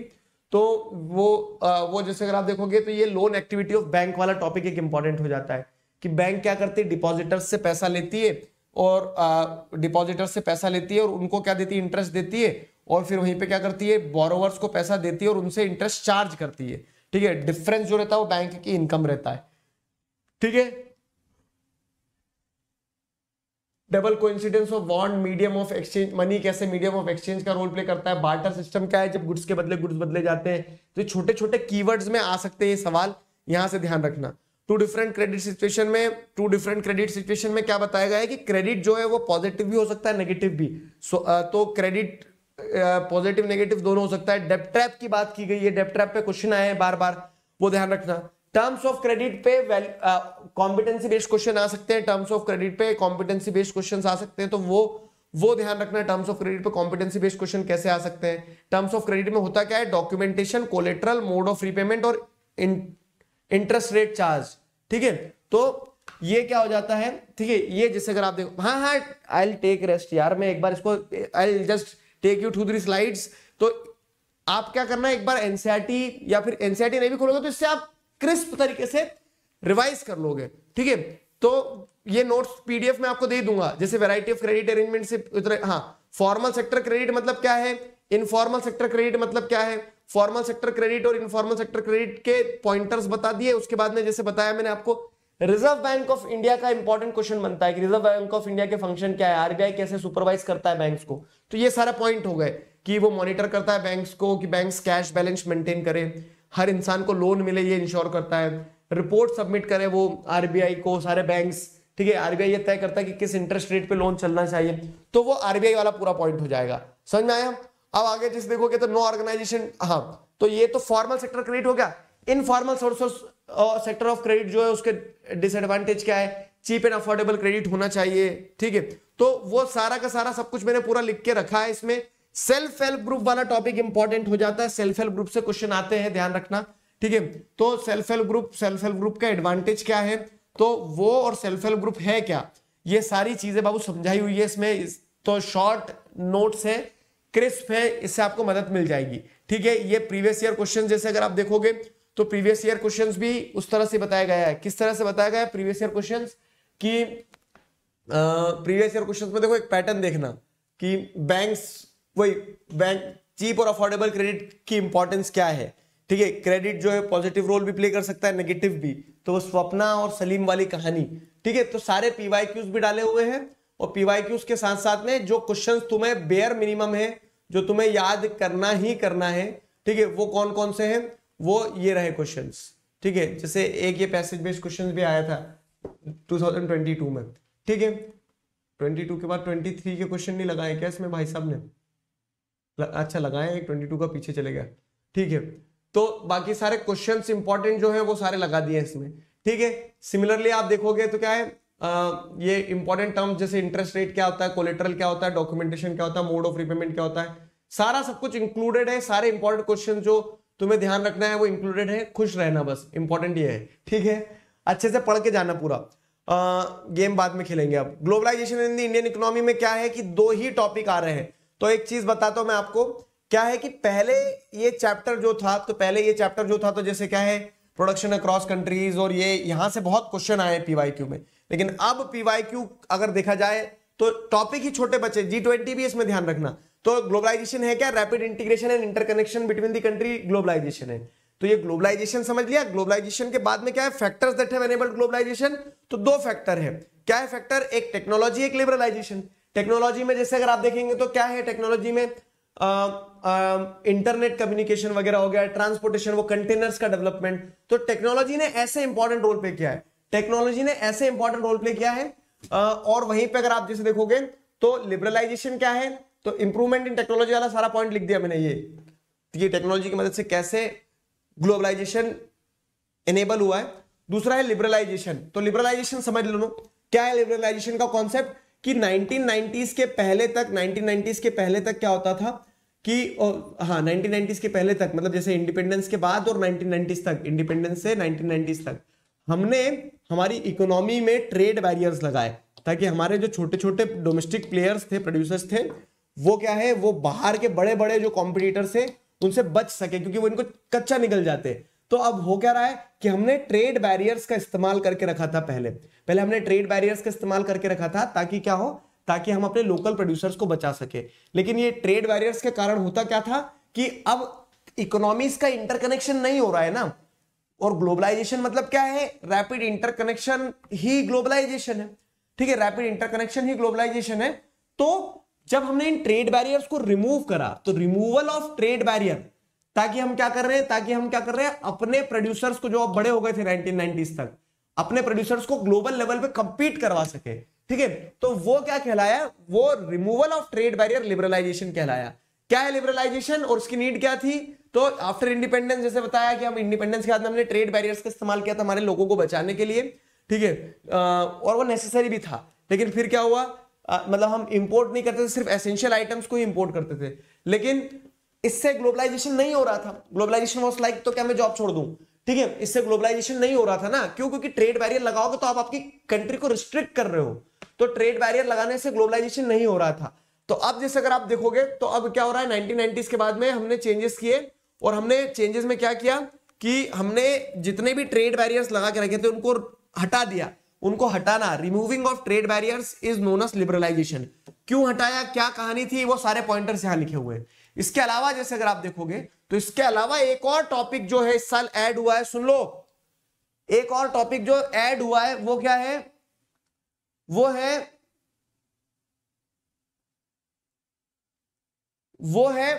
तो वो आ, वो जैसे अगर आप देखोगे तो ये लोन एक्टिविटी ऑफ बैंक वाला टॉपिक एक इंपॉर्टेंट हो जाता है कि बैंक क्या करती है डिपॉजिटर्स से पैसा लेती है और डिपॉजिटर से पैसा लेती है और उनको क्या देती है इंटरेस्ट देती है और फिर वहीं पे क्या करती है बोरोवर्स को पैसा देती है और उनसे इंटरेस्ट चार्ज करती है ठीक है डिफरेंस जो रहता है वो बैंक की इनकम रहता है ठीक है double coincidence of bond medium of exchange money कैसे मीडियम ऑफ एक्सचेंज का रोल प्ले करता है बार्टर सिस्टम क्या है जब गुड्स के बदले गुड्स बदले जाते हैं तो छोटे छोटे कीवर्ड्स में आ सकते हैं ये सवाल यहां से ध्यान रखना टू डिफरेंट क्रेडिट सिचुएशन में टू डिफरेंट क्रेडिट सिचुएशन में क्या बताया गया है कि क्रेडिट जो है वो पॉजिटिव भी हो सकता है नेगेटिव भी सो so, तो क्रेडिट पॉजिटिव नेगेटिव दोनों हो सकता है डेप ट्रैप की बात की गई है डेप ट्रैप पे क्वेश्चन आए हैं बार बार वो ध्यान रखना टर्म्स ऑफ क्रेडिट पे कॉम्पिटेंसी बेस्ड क्वेश्चन आ सकते हैं टर्म्स ऑफ क्रेडिट पे कॉम्पिटेंसी बेस्ड क्वेश्चन आ सकते हैं तो वो वो ध्यान रखना टर्म्स ऑफ क्रेडिट पे कॉम्पिटेंसी बेस्ड क्वेश्चन कैसे आ सकते हैं टर्म्स ऑफ क्रेडिट में होता क्या है documentation collateral mode of repayment और इंटरेस्ट रेट चार्ज ठीक है तो ये क्या हो जाता है ठीक है ये जैसे अगर आप देखो हाँ हाँ आई टेक रेस्ट यार मैं एक बार इसको I just take you to the slides तो आप क्या करना एक बार एनसीआरटी e या फिर एनसीआरटी e नहीं भी खोलोगे तो इससे आप क्रिस्प तरीके से रिवाइज कर लोगे ठीक है तो ये नोट्स पीडीएफ में आपको दे दूंगा जैसे वेराइटी ऑफ क्रेडिट अरेंजमेंट से हाँ फॉर्मल सेक्टर क्रेडिट मतलब क्या है इनफॉर्मल सेक्टर क्रेडिट मतलब क्या है फॉर्मल सेक्टर क्रेडिट और इनफॉर्मल सेक्टर क्रेडिट के पॉइंटर्स बता दिए उसके बाद में जैसे बताया मैंने आपको रिजर्व बैंक ऑफ इंडिया का इंपॉर्टेंट क्वेश्चन बनता है कि रिजर्व बैंक ऑफ इंडिया के फंक्शन क्या है आरबीआई कैसे सुपरवाइज करता है बैंक्स को तो ये सारा पॉइंट हो गए कि वो मॉनिटर करता है बैंक्स को कि बैंक्स कैश बैलेंस मेंटेन करें हर इंसान को लोन मिले ये इंश्योर करता है रिपोर्ट सबमिट करे वो आरबीआई को सारे बैंक्स ठीक है आरबीआई ये तय करता है कि किस इंटरेस्ट रेट पे लोन चलना चाहिए तो वो आरबीआई वाला पूरा पॉइंट हो जाएगा समझ में आया अब आगे जिस देखोगे तो नो ऑर्गेनाइजेशन हाँ तो ये तो फॉर्मल सेक्टर क्रेडिट हो गया informal source sector of credit जो है उसके डिसएडवांटेज क्या है चीप एंड अफोर्डेबल क्रेडिट होना चाहिए ठीक है तो वो सारा का सारा सब कुछ मैंने पूरा लिख के रखा है इसमें सेल्फ हेल्प ग्रुप वाला टॉपिक इंपॉर्टेंट हो जाता है सेल्फ हेल्प ग्रुप से क्वेश्चन आते हैं ध्यान रखना ठीक है तो self help group self help group का एडवांटेज क्या है तो वो और सेल्फ हेल्प ग्रुप है क्या ये सारी चीजें बाबू समझाई हुई है इसमें तो शॉर्ट नोट्स है क्रिस्प है इससे आपको मदद मिल जाएगी ठीक है ये प्रीवियस ईयर क्वेश्चन जैसे अगर आप देखोगे तो प्रीवियस ईयर क्वेश्चन भी उस तरह से बताया गया है किस तरह से बताया गया है प्रीवियस ईयर क्वेश्चन कि प्रीवियस ईयर क्वेश्चन में देखो एक पैटर्न देखना कि बैंक वही बैंक चीप और अफोर्डेबल क्रेडिट की इंपॉर्टेंस क्या है ठीक है क्रेडिट जो है पॉजिटिव रोल भी प्ले कर सकता है नेगेटिव भी तो वो स्वप्ना और सलीम वाली कहानी ठीक है तो सारे पीवाई भी डाले हुए हैं और पीवाईक्यूज के साथ साथ में जो क्वेश्चन तुम्हें बेयर मिनिमम है जो तुम्हें याद करना ही करना है ठीक है वो कौन कौन से हैं वो ये रहे क्वेश्चन ठीक है जैसे एक ये पैसेज बेस्ड क्वेश्चन भी आया था 2022 में ठीक है 22 के बाद 23 के क्वेश्चन नहीं लगाए क्या इसमें भाई साहब ने अच्छा लगाए एक 22 का पीछे चले गया ठीक है तो बाकी सारे क्वेश्चन इंपॉर्टेंट जो है वो सारे लगा दिए इसमें ठीक है सिमिलरली आप देखोगे तो क्या है ये इंपॉर्टेंट टर्म जैसे इंटरेस्ट रेट क्या होता है कोलेट्रल क्या होता है डॉक्यूमेंटेशन क्या होता है मोड ऑफ रिपेमेंट क्या होता है सारा सब कुछ इंक्लूडेड है सारे इंपॉर्टेंट क्वेश्चन जो तुम्हें ध्यान रखना है वो इंक्लूडेड है खुश रहना बस इंपॉर्टेंट ये है ठीक है अच्छे से पढ़ के जाना पूरा आ, गेम बाद में खेलेंगे आप globalisation in the Indian economy में क्या है कि दो ही टॉपिक आ रहे हैं तो एक चीज बताता हूं मैं आपको क्या है कि पहले ये चैप्टर जो था तो पहले ये चैप्टर जो था तो जैसे क्या है प्रोडक्शन अक्रॉस कंट्रीज और ये यहां से बहुत क्वेश्चन आए पीवाईक्यू में लेकिन अब पीवाईक्यू अगर देखा जाए तो टॉपिक ही छोटे बच्चे जी ट्वेंटी भी इसमें ध्यान रखना तो ग्लोबलाइजेशन है क्या rapid integration and interconnection between the country globalisation है तो ये ग्लोबलाइजेशन समझ लिया ग्लोबलाइजेशन के बाद में क्या है factors that have enabled globalisation तो दो फैक्टर है क्या है फैक्टर एक टेक्नोलॉजी एक लिबरलाइजेशन टेक्नोलॉजी में जैसे अगर आप देखेंगे तो क्या है टेक्नोलॉजी में इंटरनेट कम्युनिकेशन वगैरह हो गया ट्रांसपोर्टेशन वो कंटेनर्स का डेवलपमेंट तो टेक्नोलॉजी ने ऐसे इंपॉर्टेंट रोल प्ले किया है टेक्नोलॉजी ने ऐसे इंपॉर्टेंट रोल प्ले किया है और वहीं पे अगर आप जैसे देखोगे तो लिबरलाइजेशन क्या है तो इंप्रूवमेंट इन टेक्नोलॉजी वाला सारा पॉइंट लिख दिया मैंने ये तो ये टेक्नोलॉजी की मदद से कैसे ग्लोबलाइजेशन एनेबल हुआ है दूसरा है लिबरलाइजेशन तो लिबरलाइजेशन समझ लो क्या है लिबरलाइजेशन का कॉन्सेप्ट कि 1990s के पहले तक 1990s के पहले तक क्या होता था कि ओ, हाँ 1990s के पहले तक मतलब जैसे इंडिपेंडेंस के बाद और 1990s तक इंडिपेंडेंस से 1990s तक हमने हमारी इकोनॉमी में ट्रेड बैरियर्स लगाए ताकि हमारे जो छोटे छोटे डोमेस्टिक प्लेयर्स थे प्रोड्यूसर्स थे वो क्या है वो बाहर के बड़े बड़े जो कॉम्पिटिटर्स थे उनसे बच सके क्योंकि वो इनको कच्चा निकल जाते तो अब हो क्या रहा है कि हमने ट्रेड बैरियर्स का इस्तेमाल करके रखा था पहले पहले हमने ट्रेड बैरियर्स का इस्तेमाल करके रखा था ताकि क्या हो ताकि हम अपने लोकल प्रोड्यूसर्स को बचा सके लेकिन ये ट्रेड बैरियर्स के कारण होता क्या था कि अब इकोनॉमीज का इंटरकनेक्शन नहीं हो रहा है ना और ग्लोबलाइजेशन मतलब क्या है रैपिड इंटरकनेक्शन ही ग्लोबलाइजेशन है ठीक है रैपिड इंटरकनेक्शन ही ग्लोबलाइजेशन है तो जब हमने इन ट्रेड बैरियर्स को रिमूव करा तो रिमूवल ऑफ ट्रेड बैरियर ताकि हम क्या कर रहे हैं ताकि हम क्या कर रहे हैं अपने प्रोड्यूसर्स को जो अब बड़े हो गए थे 1990s तक अपने प्रोड्यूसर्स को ग्लोबल लेवल पे कंपीट करवा सके ठीक है तो वो क्या कहलाया वो removal of trade barrier liberalisation कहलाया क्या है लिबरलाइजेशन और उसकी नीड क्या थी तो आफ्टर इंडिपेंडेंस जैसे बताया कि हम इंडिपेंडेंस के बाद हमने ट्रेड बैरियर्स का इस्तेमाल किया था हमारे लोगों को बचाने के लिए ठीक है और वो नेसेसरी भी था लेकिन फिर क्या हुआ आ, मतलब हम इंपोर्ट नहीं करते थे सिर्फ एसेंशियल आइटम्स को ही इंपोर्ट करते थे लेकिन इससे ग्लोबलाइजेशन नहीं हो रहा था ग्लोबलाइजेशन वॉज लाइक तो क्या मैं जॉब छोड़ दू ठीक है इससे ग्लोबलाइजेशन नहीं हो रहा था ना क्यों क्योंकि ट्रेड बैरियर लगाओगे तो आप आपकी कंट्री को रिस्ट्रिक्ट कर रहे हो तो ट्रेड बैरियर लगाने से ग्लोबलाइजेशन नहीं हो रहा था तो अब जैसे अगर आप देखोगे तो अब क्या हो रहा है नाइनटीन के बाद में हमने चेंजेस किए और हमने चेंजेस में क्या किया कि हमने जितने भी ट्रेड बैरियर्स लगा के रखे थे उनको हटा दिया उनको हटाना removing of trade barriers is known as liberalisation क्यों हटाया क्या कहानी थी वो सारे पॉइंटर्स यहां लिखे हुए इसके अलावा जैसे अगर आप देखोगे तो इसके अलावा एक और टॉपिक जो है इस साल ऐड हुआ है सुन लो एक और टॉपिक जो ऐड हुआ है वो क्या है वो है वो है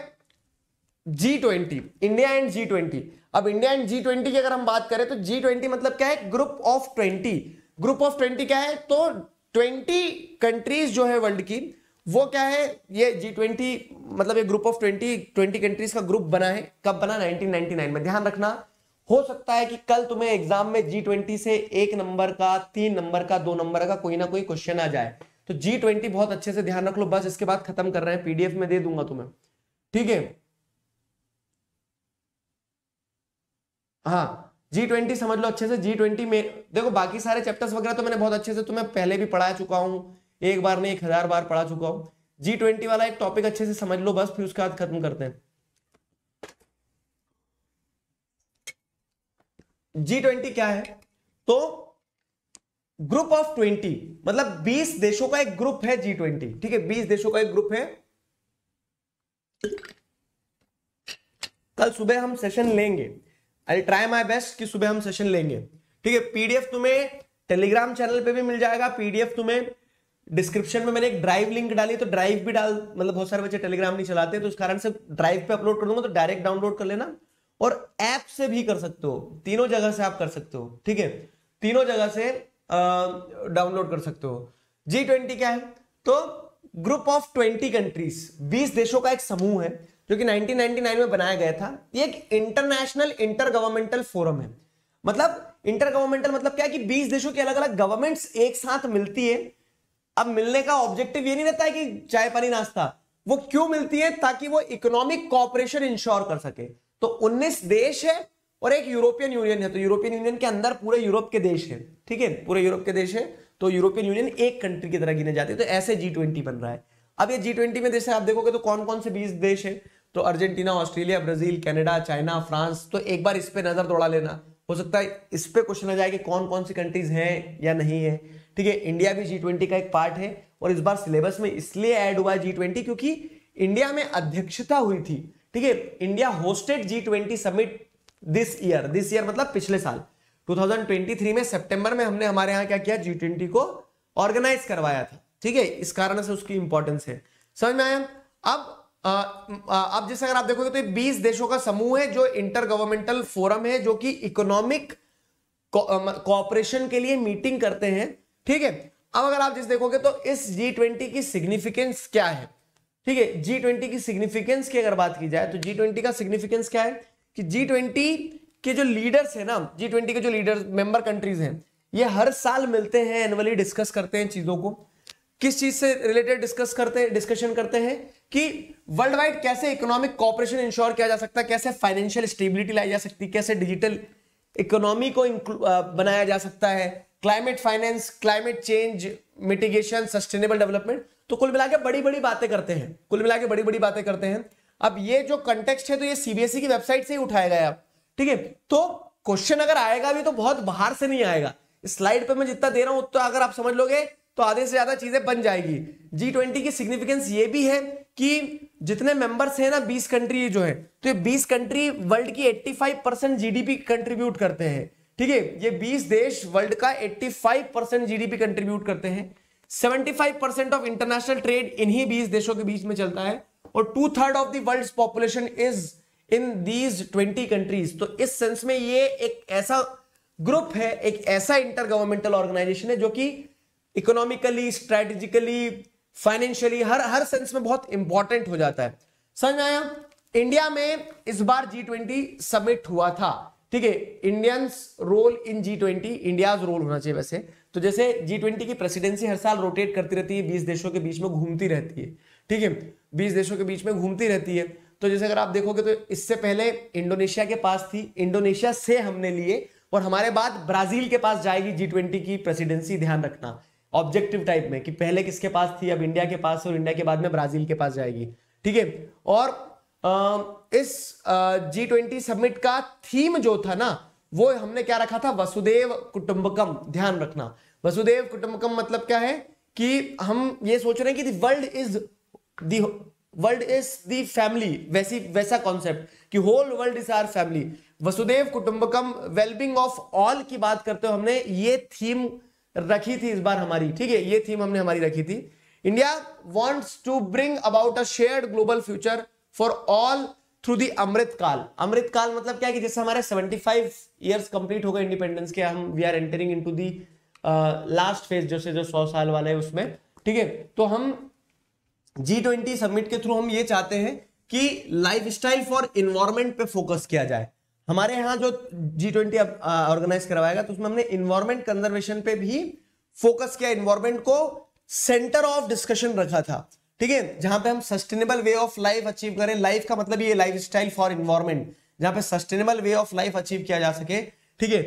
G twenty India and G twenty अब इंडिया एंड जी ट्वेंटी की अगर हम बात करें तो जी ट्वेंटी मतलब क्या है group of twenty group of twenty क्या है तो ट्वेंटी कंट्रीज जो है वर्ल्ड की वो क्या है ये जी ट्वेंटी मतलब ये group of twenty twenty countries का ग्रुप बना है कब बना 1999 में ध्यान रखना हो सकता है कि कल तुम्हें एग्जाम में जी ट्वेंटी से एक नंबर का तीन नंबर का दो नंबर का कोई ना कोई क्वेश्चन आ जाए तो जी ट्वेंटी बहुत अच्छे से ध्यान रख लो बस इसके बाद खत्म कर रहे हैं पीडीएफ में दे दूंगा तुम्हें ठीक है हाँ जी ट्वेंटी समझ लो अच्छे से जी ट्वेंटी में देखो बाकी सारे चैप्टर्स वगैरह तो मैंने बहुत अच्छे से तुम्हें पहले भी पढ़ा चुका हूं एक बार नहीं एक हजार बार पढ़ा चुका हूँ जी ट्वेंटी वाला एक टॉपिक अच्छे से समझ लो बस फिर उसके बाद खत्म करते हैं जी ट्वेंटी क्या है तो ग्रुप ऑफ ट्वेंटी मतलब बीस देशों का एक ग्रुप है जी ट्वेंटी ठीक है बीस देशों का एक ग्रुप है कल सुबह हम सेशन लेंगे आई ट्राई माई बेस्ट कि सुबह हम सेशन लेंगे ठीक है पीडीएफ तुम्हें टेलीग्राम चैनल पे भी मिल जाएगा पीडीएफ तुम्हें डिस्क्रिप्शन में मैंने एक ड्राइव लिंक डाली तो ड्राइव भी डाल मतलब बहुत सारे बच्चे टेलीग्राम नहीं चलाते तो इस कारण से ड्राइव पे अपलोड कर दूंगा तो डायरेक्ट डाउनलोड कर लेना और ऐप से भी कर सकते हो तीनों जगह से आप कर सकते हो ठीक है तीनों जगह से डाउनलोड कर सकते हो जी ट्वेंटी क्या है तो ग्रुप ऑफ ट्वेंटी कंट्रीज बीस देशों का एक समूह है जो कि 1999 में बनाया गया था ये एक इंटरनेशनल इंटर गवर्नमेंटल फोरम है मतलब इंटर गवर्नमेंटल मतलब क्या कि बीस देशों की अलग अलग गवर्नमेंट्स एक साथ मिलती है अब मिलने का ऑब्जेक्टिव ये नहीं रहता है कि चाय पानी नाश्ता वो क्यों मिलती है ताकि वो इकोनॉमिक कॉपरेशन इंश्योर कर सके तो 19 देश है और एक यूरोपियन यूनियन है तो यूरोपियन यूनियन के अंदर पूरे यूरोप के देश है ठीक है पूरे यूरोप के देश है तो यूरोपियन यूनियन एक कंट्री की तरह गिने जाते हैं तो ऐसे जी ट्वेंटी बन रहा है अब ये जी ट्वेंटी में जैसे आप देखोगे तो कौन कौन से बीस देश है तो Argentina Australia Brazil Canada China France तो एक बार इस पर नजर दौड़ा लेना हो सकता है इस पर क्वेश्चन आ जाए कि कौन कौन सी कंट्रीज हैं या नहीं है ठीक है इंडिया भी जी ट्वेंटी का एक पार्ट है और इस बार सिलेबस में इसलिए ऐड हुआ जी ट्वेंटी क्योंकि इंडिया में अध्यक्षता हुई थी ठीक है India hosted G twenty summit this year this year मतलब पिछले साल 2023 में सितंबर में हमने हमारे यहाँ क्या किया जी ट्वेंटी को ऑर्गेनाइज करवाया था ठीक है इस कारण से उसकी इंपॉर्टेंस है समझ में आया अब अब जैसे अगर आप देखोगे तो ये 20 देशों का समूह है जो इंटर गवर्नमेंटल फोरम है जो कि इकोनॉमिक कॉपरेशन के लिए मीटिंग करते हैं ठीक है अब अगर आप जिस देखोगे तो इस जी की सिग्निफिकेंस क्या है ठीक है जी की सिग्निफिकेंस की अगर बात की जाए तो जी का सिग्निफिकेंस क्या है कि जी ट्वेंटी के जो लीडर्स है ना जी ट्वेंटी के जो लीडर मेंबर कंट्रीज हैं ये हर साल मिलते हैं एनुअली डिस्कस करते हैं चीजों को किस चीज से रिलेटेड डिस्कस करते हैं डिस्कशन करते हैं कि वर्ल्ड वाइड कैसे इकोनॉमिक कॉपरेशन इंश्योर किया जा सकता है कैसे फाइनेंशियल स्टेबिलिटी लाई जा सकती है कैसे डिजिटल इकोनॉमी को बनाया जा सकता है climate finance climate change mitigation sustainable development तो कुल मिला के बड़ी बड़ी बातें करते हैं कुल मिला के बड़ी बड़ी बातें करते हैं अब ये जो कंटेक्स्ट है तो ये सीबीएसई e की वेबसाइट से ही उठाया गया ठीक है तो क्वेश्चन अगर आएगा भी तो बहुत बाहर से नहीं आएगा स्लाइड पे मैं जितना दे रहा हूं उतना तो अगर आप समझ लोगे तो आधे से ज्यादा चीजें बन जाएगी जी ट्वेंटी की सिग्निफिकेंस ये भी है कि जितने मेंबर्स हैं ना 20 कंट्री जो है तो ये 20 कंट्री वर्ल्ड की 85 परसेंट जीडीपी कंट्रीब्यूट करते हैं ठीक है ये 20 देश वर्ल्ड का 85 परसेंट जीडीपी कंट्रीब्यूट करते हैं 75 परसेंट ऑफ इंटरनेशनल ट्रेड इन्हीं 20 देशों के बीच में चलता है और two third of world population is in these twenty countries तो इस सेंस में ये एक ऐसा ग्रुप है एक ऐसा इंटर गवर्नमेंटल ऑर्गेनाइजेशन है जो कि इकोनॉमिकली स्ट्रेटेजिकली फाइनेंशियली हर हर सेंस में बहुत इंपॉर्टेंट हो जाता है समझ आया इंडिया में इस बार जी ट्वेंटी समिट हुआ था ठीक है Indians role in G twenty India's role होना चाहिए वैसे तो जैसे जी ट्वेंटी की प्रेसिडेंसी हर साल रोटेट करती रहती है बीस देशों के बीच में घूमती रहती है ठीक है बीस देशों के बीच में घूमती रहती है तो जैसे अगर आप देखोगे तो इससे पहले इंडोनेशिया के पास थी इंडोनेशिया से हमने लिए और हमारे बाद ब्राजील के पास जाएगी जी ट्वेंटी की प्रेसिडेंसी ध्यान रखना ऑब्जेक्टिव टाइप में कि पहले किसके पास थी अब इंडिया के पास और इंडिया के बाद में ब्राजील के पास जाएगी ठीक है और इस जी ट्वेंटी सबमिट का थीम जो था ना वो हमने क्या रखा था वसुदेव कुटुंबकम ध्यान रखना वसुदेव कुटुंबकम मतलब क्या है कि हम ये सोच रहे हैं कि world is world is the family वैसी वैसा कॉन्सेप्ट कि whole world is our family Vasudhaiva Kutumbakam wellbeing of all की बात करते हुए हमने ये थीम रखी थी इस बार हमारी ठीक है ये थीम हमने हमारी रखी थी India wants to bring about a shared global future for all through the Amrit Kaal Amrit काल मतलब क्या है कि जैसे हमारे 75 फाइव ईयर्स कंप्लीट हो गए इंडिपेंडेंस के हम we are entering into the last phase जैसे जो सौ साल वाला है उसमें ठीक है तो हम जी ट्वेंटी समिट के थ्रू हम ये चाहते हैं कि लाइफ स्टाइल फॉर इन्वायरमेंट पे फोकस किया जाए हमारे यहाँ जो जी ट्वेंटी ऑर्गेनाइज करवाएगा तो उसमें हमने इन्वायरमेंट कंजर्वेशन पे भी फोकस किया इन्वायरमेंट को सेंटर ऑफ डिस्कशन रखा था ठीक है जहां पे हम sustainable way of life achieve करें लाइफ का मतलब ये लाइफ स्टाइल फॉर इन्वायरमेंट जहां पे sustainable way of life achieve किया जा सके ठीक है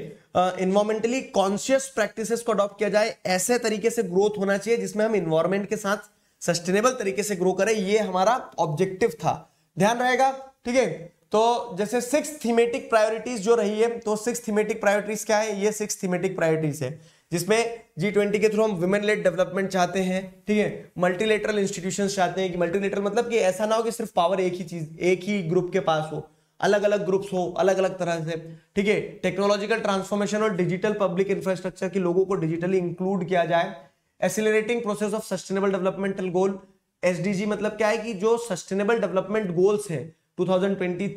इन्वायरमेंटली कॉन्शियस प्रैक्टिसेस को अडॉप्ट किया जाए ऐसे तरीके से ग्रोथ होना चाहिए जिसमें हम इन्वायरमेंट के साथ सस्टेनेबल तरीके से ग्रो करे ये हमारा ऑब्जेक्टिव था ध्यान रहेगा ठीक है तो जैसे सिक्स थीमेटिक प्रायोरिटीज जो रही है तो सिक्स थीमेटिक प्रायोरिटीज क्या है ये सिक्स थीमेटिक प्रायोरिटीज है जिसमें जी ट्वेंटी के थ्रू हम वुमेन लेड डेवलपमेंट चाहते हैं ठीक है मल्टीलेटरल इंस्टीट्यूशन चाहते हैं कि मल्टीलेटरल मतलब कि ऐसा ना हो कि सिर्फ पावर एक ही चीज एक ही ग्रुप के पास हो अलग अलग ग्रुप्स हो अलग अलग तरह से ठीक है टेक्नोलॉजिकल ट्रांसफॉर्मेशन और डिजिटल पब्लिक इंफ्रास्ट्रक्चर के लोगों को डिजिटली इंक्लूड किया जाए accelerating process of sustainable developmental goals मतलब क्या है कि जो सस्टेनेबल डेवलपमेंट गोल्स हैं 2020 2030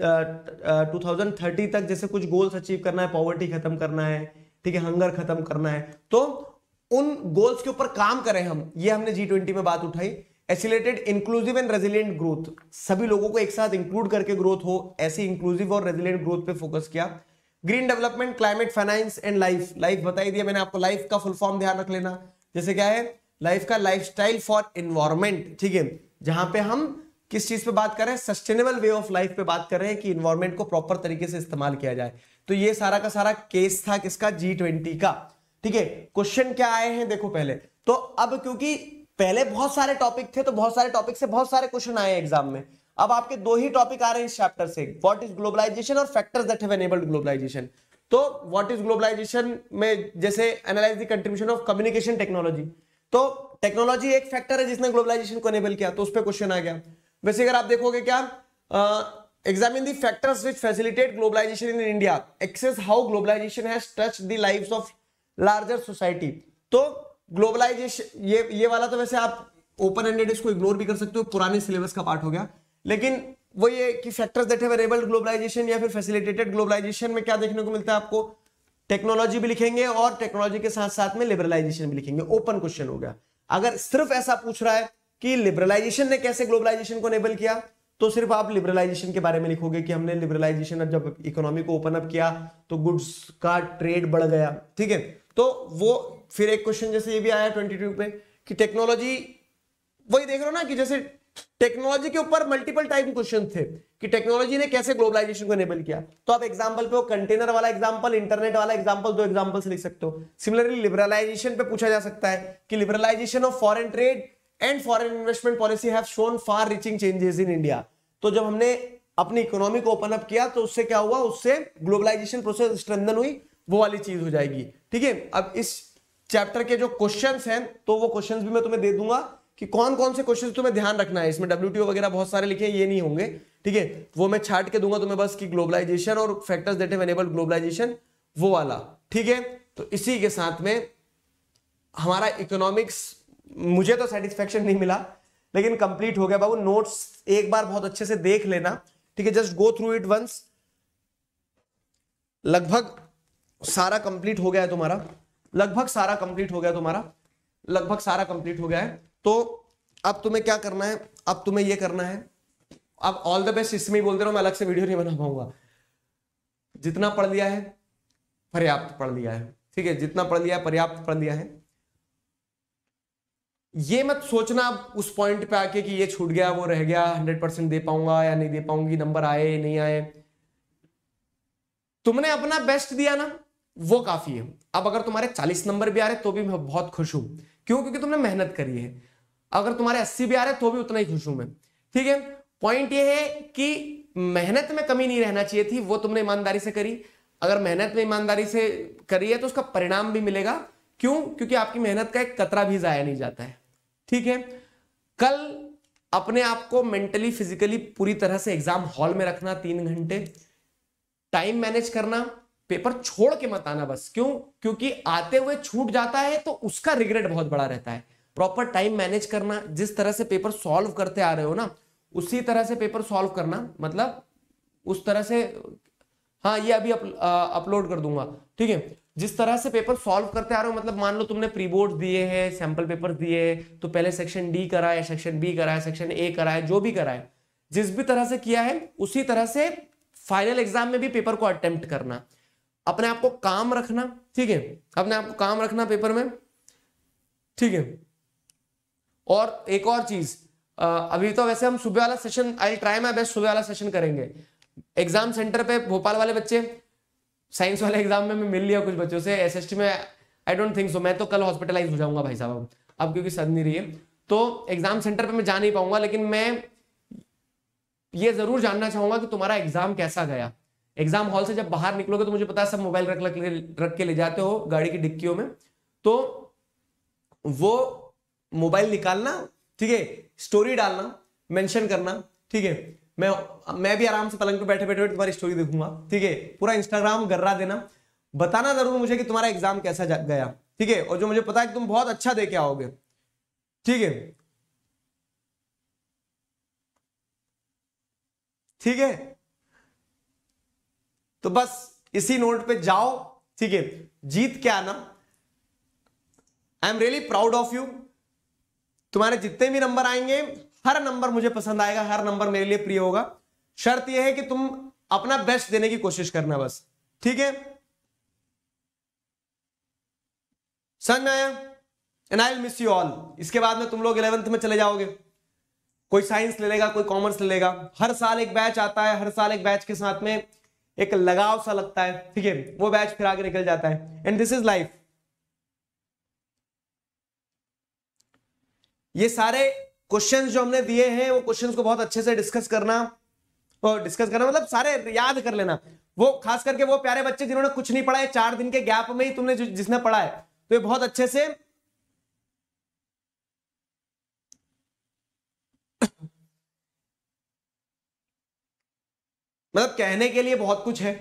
uh, uh, तक जैसे कुछ गोल्स अचीव करना है पॉवर्टी खत्म करना है ठीक है हंगर खत्म करना है तो उन गोल्स के ऊपर काम करें हम ये हमने जी ट्वेंटी में बात उठाई accelerated inclusive and resilient growth सभी लोगों को एक साथ इंक्लूड करके ग्रोथ हो ऐसी इंक्लूसिव और रेजिलियंट ग्रोथ पे फोकस किया green development climate finance and life life बताई दिया मैंने आपको लाइफ का फुल फॉर्म ध्यान रख लेना जैसे क्या है लाइफ का लाइफ स्टाइल फॉर इन्वायरमेंट ठीक है जहां पे हम किस चीज पे बात कर रहे हैं सस्टेनेबल वे ऑफ लाइफ पे बात कर रहे हैं कि इन्वायरमेंट को प्रॉपर तरीके से इस्तेमाल किया जाए तो ये सारा का सारा केस था किसका जी ट्वेंटी का ठीक है क्वेश्चन क्या आए हैं देखो पहले तो अब क्योंकि पहले बहुत सारे टॉपिक थे तो बहुत सारे टॉपिक से बहुत सारे क्वेश्चन आए एग्जाम में अब आपके दो ही टॉपिक आ रहे हैं इस चैप्टर से व्हाट इज ग्लोबलाइजेशन और factors that have enabled globalisation तो व्हाट इज ग्लोबलाइजेशन में जैसे analyse the contribution of communication technology तो टेक्नोलॉजी एक फैक्टर है जिसने ग्लोबलाइजेशन को एनेबल किया तो उस पर क्वेश्चन आ गया वैसे अगर आप देखोगे क्या examine the factors which facilitate globalisation in India assess how globalisation has touch the life of larger society तो ग्लोबलाइजेशन ये ये वाला तो वैसे आप ओपन एंडेड इसको इग्नोर भी कर सकते हो पुराने सिलेबस का पार्ट हो गया लेकिन वो ये कि factors that have enabled globalisation या फिर फैसिलिटेटेड ग्लोबलाइजेशन में क्या देखने को मिलता है आपको टेक्नोलॉजी भी लिखेंगे और टेक्नोलॉजी के साथ साथ में लिबरलाइजेशन भी लिखेंगे ओपन क्वेश्चन हो गया अगर सिर्फ ऐसा पूछ रहा है कि लिबरलाइजेशन ने कैसे ग्लोबलाइजेशन को एनेबल किया तो सिर्फ आप लिबरलाइजेशन के बारे में लिखोगे कि हमने लिबरलाइजेशन जब इकोनॉमी को ओपन अप किया तो गुड्स का ट्रेड बढ़ गया ठीक है तो वो फिर एक क्वेश्चन जैसे ये भी आया ट्वेंटी पे कि टेक्नोलॉजी वही देख रहे हो ना कि जैसे टेक्नोलॉजी के ऊपर मल्टीपल टाइप क्वेश्चन थे कि टेक्नोलॉजी ने कैसे ग्लोबलाइजेशन को एनेबल किया तो आप एग्जांपल पे कंटेनर वाला एग्जांपल इंटरनेट वाला एग्जांपल दो एग्जाम्पल से लिख सकते हो सिमिलरली लिबरलाइजेशन पे पूछा जा सकता है कि liberalisation of foreign trade and foreign investment policy have shown far reaching changes in India तो जब हमने अपनी इकोनॉमी को ओपन अप किया तो उससे क्या हुआ उससे ग्लोबलाइजेशन प्रोसेस स्ट्रेंथन हुई वो वाली चीज हो जाएगी ठीक है अब इस चैप्टर के जो क्वेश्चंस हैं तो वो क्वेश्चंस भी मैं तुम्हें दे दूंगा कि कौन कौन से क्वेश्चन तुम्हें ध्यान रखना है इसमें डब्ल्यू वगैरह बहुत सारे लिखे हैं ये नहीं होंगे ठीक है वो मैं छाट के दूंगा तुम्हें बस कि ग्लोबलाइजेशन और factors that have enable globalisation वो वाला ठीक है तो इसी के साथ में हमारा इकोनॉमिक्स मुझे तो सेटिस्फेक्शन नहीं मिला लेकिन कंप्लीट हो गया बाबू नोट्स एक बार बहुत अच्छे से देख लेना ठीक है just go through it once लगभग सारा कंप्लीट हो गया है तुम्हारा लगभग सारा कंप्लीट हो गया तुम्हारा लगभग सारा कंप्लीट हो गया है तो अब तुम्हें क्या करना है अब तुम्हें यह करना है अब ऑल द बेस्ट इसमें ही बोल दे रहा हूं मैं अलग से वीडियो नहीं बना पाऊंगा जितना पढ़ लिया है पर्याप्त पढ़ लिया है ठीक है जितना पढ़ लिया है पर्याप्त पढ़ लिया है ये मत सोचना अब उस पॉइंट पे आके कि ये छूट गया वो रह गया हंड्रेड परसेंट दे पाऊंगा या नहीं दे पाऊंगी नंबर आए नहीं आए तुमने अपना बेस्ट दिया ना वो काफी है अब अगर तुम्हारे चालीस नंबर भी आ रहे तो भी मैं बहुत खुश हूं क्यों क्योंकि तुमने मेहनत करी है अगर तुम्हारे अस्सी भी आ रहे तो भी उतना ही खुश हूं मैं ठीक है पॉइंट ये है कि मेहनत में कमी नहीं रहना चाहिए थी वो तुमने ईमानदारी से करी अगर मेहनत में ईमानदारी से करी है तो उसका परिणाम भी मिलेगा क्यों क्योंकि आपकी मेहनत का एक कतरा भी जाया नहीं जाता है ठीक है कल अपने आप को मेंटली फिजिकली पूरी तरह से एग्जाम हॉल में रखना तीन घंटे टाइम मैनेज करना पेपर छोड़ के मत आना बस क्यों क्योंकि आते हुए छूट जाता है तो उसका रिग्रेट बहुत बड़ा रहता है प्रॉपर टाइम मैनेज करना जिस तरह से पेपर सॉल्व करते आ रहे हो ना उसी तरह से पेपर सॉल्व करना मतलब उस तरह से हाँ ये अभी अपलोड कर दूंगा ठीक है जिस तरह से पेपर सॉल्व करते आ रहे हो मतलब मान लो तुमने प्री बोर्ड दिए हैं सैंपल पेपर दिए हैं तो पहले सेक्शन डी है सेक्शन बी है सेक्शन ए है जो भी है जिस भी तरह से किया है उसी तरह से फाइनल एग्जाम में भी पेपर को अटेम्प्ट करना अपने आप को काम रखना ठीक है अपने आप को काम रखना पेपर में ठीक है और एक और चीज अभी तो वैसे हम सुबह वाला session I try my best सुबह वाला सेशन करेंगे एग्जाम सेंटर पे भोपाल वाले बच्चे साइंस वाले एग्जाम में मैं मिल लिया कुछ बच्चों से एस में आई डोंट थिंक सो मैं तो कल हॉस्पिटलाइज हो जाऊंगा भाई साहब अब क्योंकि सद नहीं रही है तो एग्जाम सेंटर पे मैं जा नहीं पाऊंगा लेकिन मैं ये जरूर जानना चाहूंगा कि तुम्हारा एग्जाम कैसा गया एग्जाम हॉल से जब बाहर निकलोगे तो मुझे पता है सब मोबाइल रख रख के ले जाते हो गाड़ी की डिक्कियों में तो वो मोबाइल निकालना ठीक है स्टोरी डालना मेंशन करना ठीक है मैं मैं भी आराम से पलंग पे बैठे बैठे तुम्हारी स्टोरी देखूंगा ठीक है पूरा इंस्टाग्राम गर्रा देना बताना जरूर मुझे कि तुम्हारा एग्जाम कैसा गया ठीक है और जो मुझे पता है कि तुम बहुत अच्छा दे के आओगे ठीक है ठीक है तो बस इसी नोट पे जाओ ठीक है जीत के आना I am really proud of you तुम्हारे जितने भी नंबर आएंगे हर नंबर मुझे पसंद आएगा हर नंबर मेरे लिए प्रिय होगा शर्त यह है कि तुम अपना बेस्ट देने की कोशिश करना बस ठीक है समझ में आया and I miss you all इसके बाद में तुम लोग इलेवंथ में चले जाओगे कोई साइंस ले लेगा कोई कॉमर्स ले लेगा हर साल एक बैच आता है हर साल एक बैच के साथ में एक लगाव सा लगता है ठीक है वो बैच फिर आगे निकल जाता है एंड दिस इज लाइफ ये सारे क्वेश्चंस जो हमने दिए हैं वो क्वेश्चंस को बहुत अच्छे से डिस्कस करना और डिस्कस करना मतलब सारे याद कर लेना वो खास करके वो प्यारे बच्चे जिन्होंने कुछ नहीं पढ़ा है चार दिन के गैप में ही तुमने जिसने पढ़ा है तो ये बहुत अच्छे से मतलब कहने के लिए बहुत कुछ है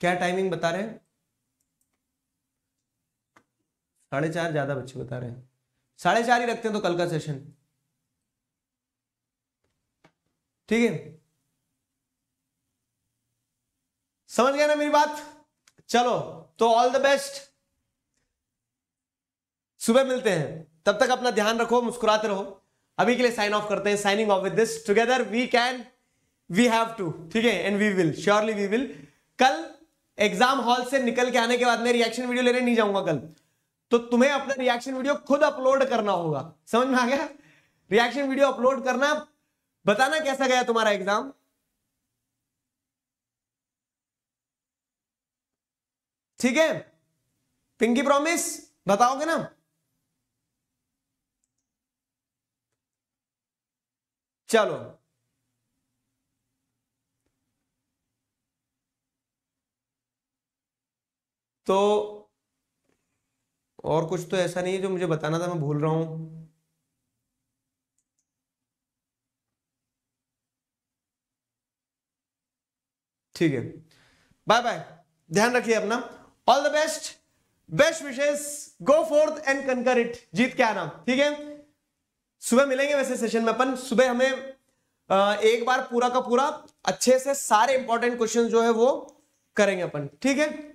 क्या टाइमिंग बता रहे हैं साढ़े चार ज्यादा बच्चे बता रहे हैं साढ़े चार ही रखते हैं तो कल का सेशन ठीक है समझ गया ना मेरी बात चलो तो ऑल द बेस्ट सुबह मिलते हैं तब तक अपना ध्यान रखो मुस्कुराते रहो अभी के लिए साइन ऑफ करते हैं signing off with this together we can we have to ठीक है and we will surely we will कल एग्जाम हॉल से निकल के आने के बाद मैं रिएक्शन वीडियो लेने नहीं जाऊंगा कल तो तुम्हें अपना रिएक्शन वीडियो खुद अपलोड करना होगा समझ में आ गया रिएक्शन वीडियो अपलोड करना बताना कैसा गया तुम्हारा एग्जाम ठीक है पिंकी प्रॉमिस बताओगे ना चलो तो और कुछ तो ऐसा नहीं है जो मुझे बताना था मैं भूल रहा हूं ठीक है बाय बाय ध्यान रखिए अपना ऑल द बेस्ट बेस्ट विशेष go forth and conquer it जीत के आना ठीक है सुबह मिलेंगे वैसे सेशन में अपन सुबह हमें एक बार पूरा का पूरा अच्छे से सारे इंपॉर्टेंट क्वेश्चन जो है वो करेंगे अपन ठीक है